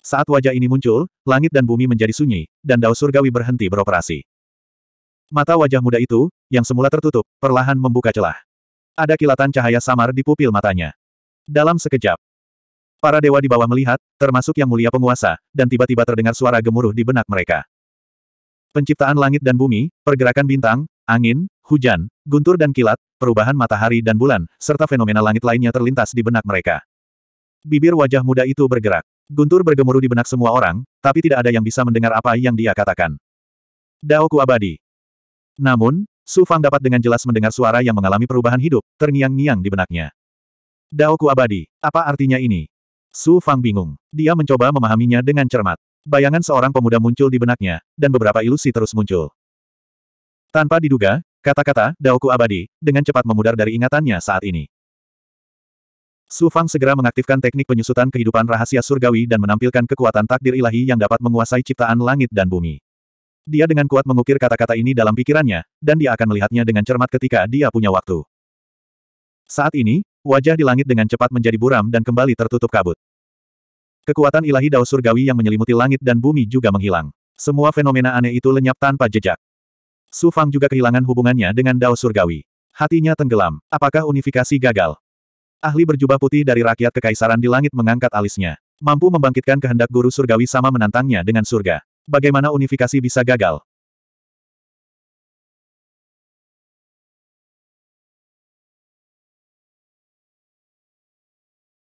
Saat wajah ini muncul, langit dan bumi menjadi sunyi, dan dao surgawi berhenti beroperasi. Mata wajah muda itu, yang semula tertutup, perlahan membuka celah. Ada kilatan cahaya samar di pupil matanya. Dalam sekejap, para dewa di bawah melihat, termasuk yang mulia penguasa, dan tiba-tiba terdengar suara gemuruh di benak mereka. Penciptaan langit dan bumi, pergerakan bintang, angin, hujan, guntur dan kilat, perubahan matahari dan bulan, serta fenomena langit lainnya terlintas di benak mereka. Bibir wajah muda itu bergerak. Guntur bergemuruh di benak semua orang, tapi tidak ada yang bisa mendengar apa yang dia katakan. Daoku abadi. Namun, Su Fang dapat dengan jelas mendengar suara yang mengalami perubahan hidup, terngiang-ngiang di benaknya. Daoku abadi, apa artinya ini? Su Fang bingung. Dia mencoba memahaminya dengan cermat. Bayangan seorang pemuda muncul di benaknya, dan beberapa ilusi terus muncul. Tanpa diduga, Kata-kata, Daoku abadi, dengan cepat memudar dari ingatannya saat ini. Su Fang segera mengaktifkan teknik penyusutan kehidupan rahasia surgawi dan menampilkan kekuatan takdir ilahi yang dapat menguasai ciptaan langit dan bumi. Dia dengan kuat mengukir kata-kata ini dalam pikirannya, dan dia akan melihatnya dengan cermat ketika dia punya waktu. Saat ini, wajah di langit dengan cepat menjadi buram dan kembali tertutup kabut. Kekuatan ilahi Dao Surgawi yang menyelimuti langit dan bumi juga menghilang. Semua fenomena aneh itu lenyap tanpa jejak. Su Fang juga kehilangan hubungannya dengan Dao Surgawi. Hatinya tenggelam. Apakah unifikasi gagal? Ahli berjubah putih dari rakyat kekaisaran di langit mengangkat alisnya. Mampu membangkitkan kehendak guru surgawi sama menantangnya dengan surga. Bagaimana unifikasi bisa gagal?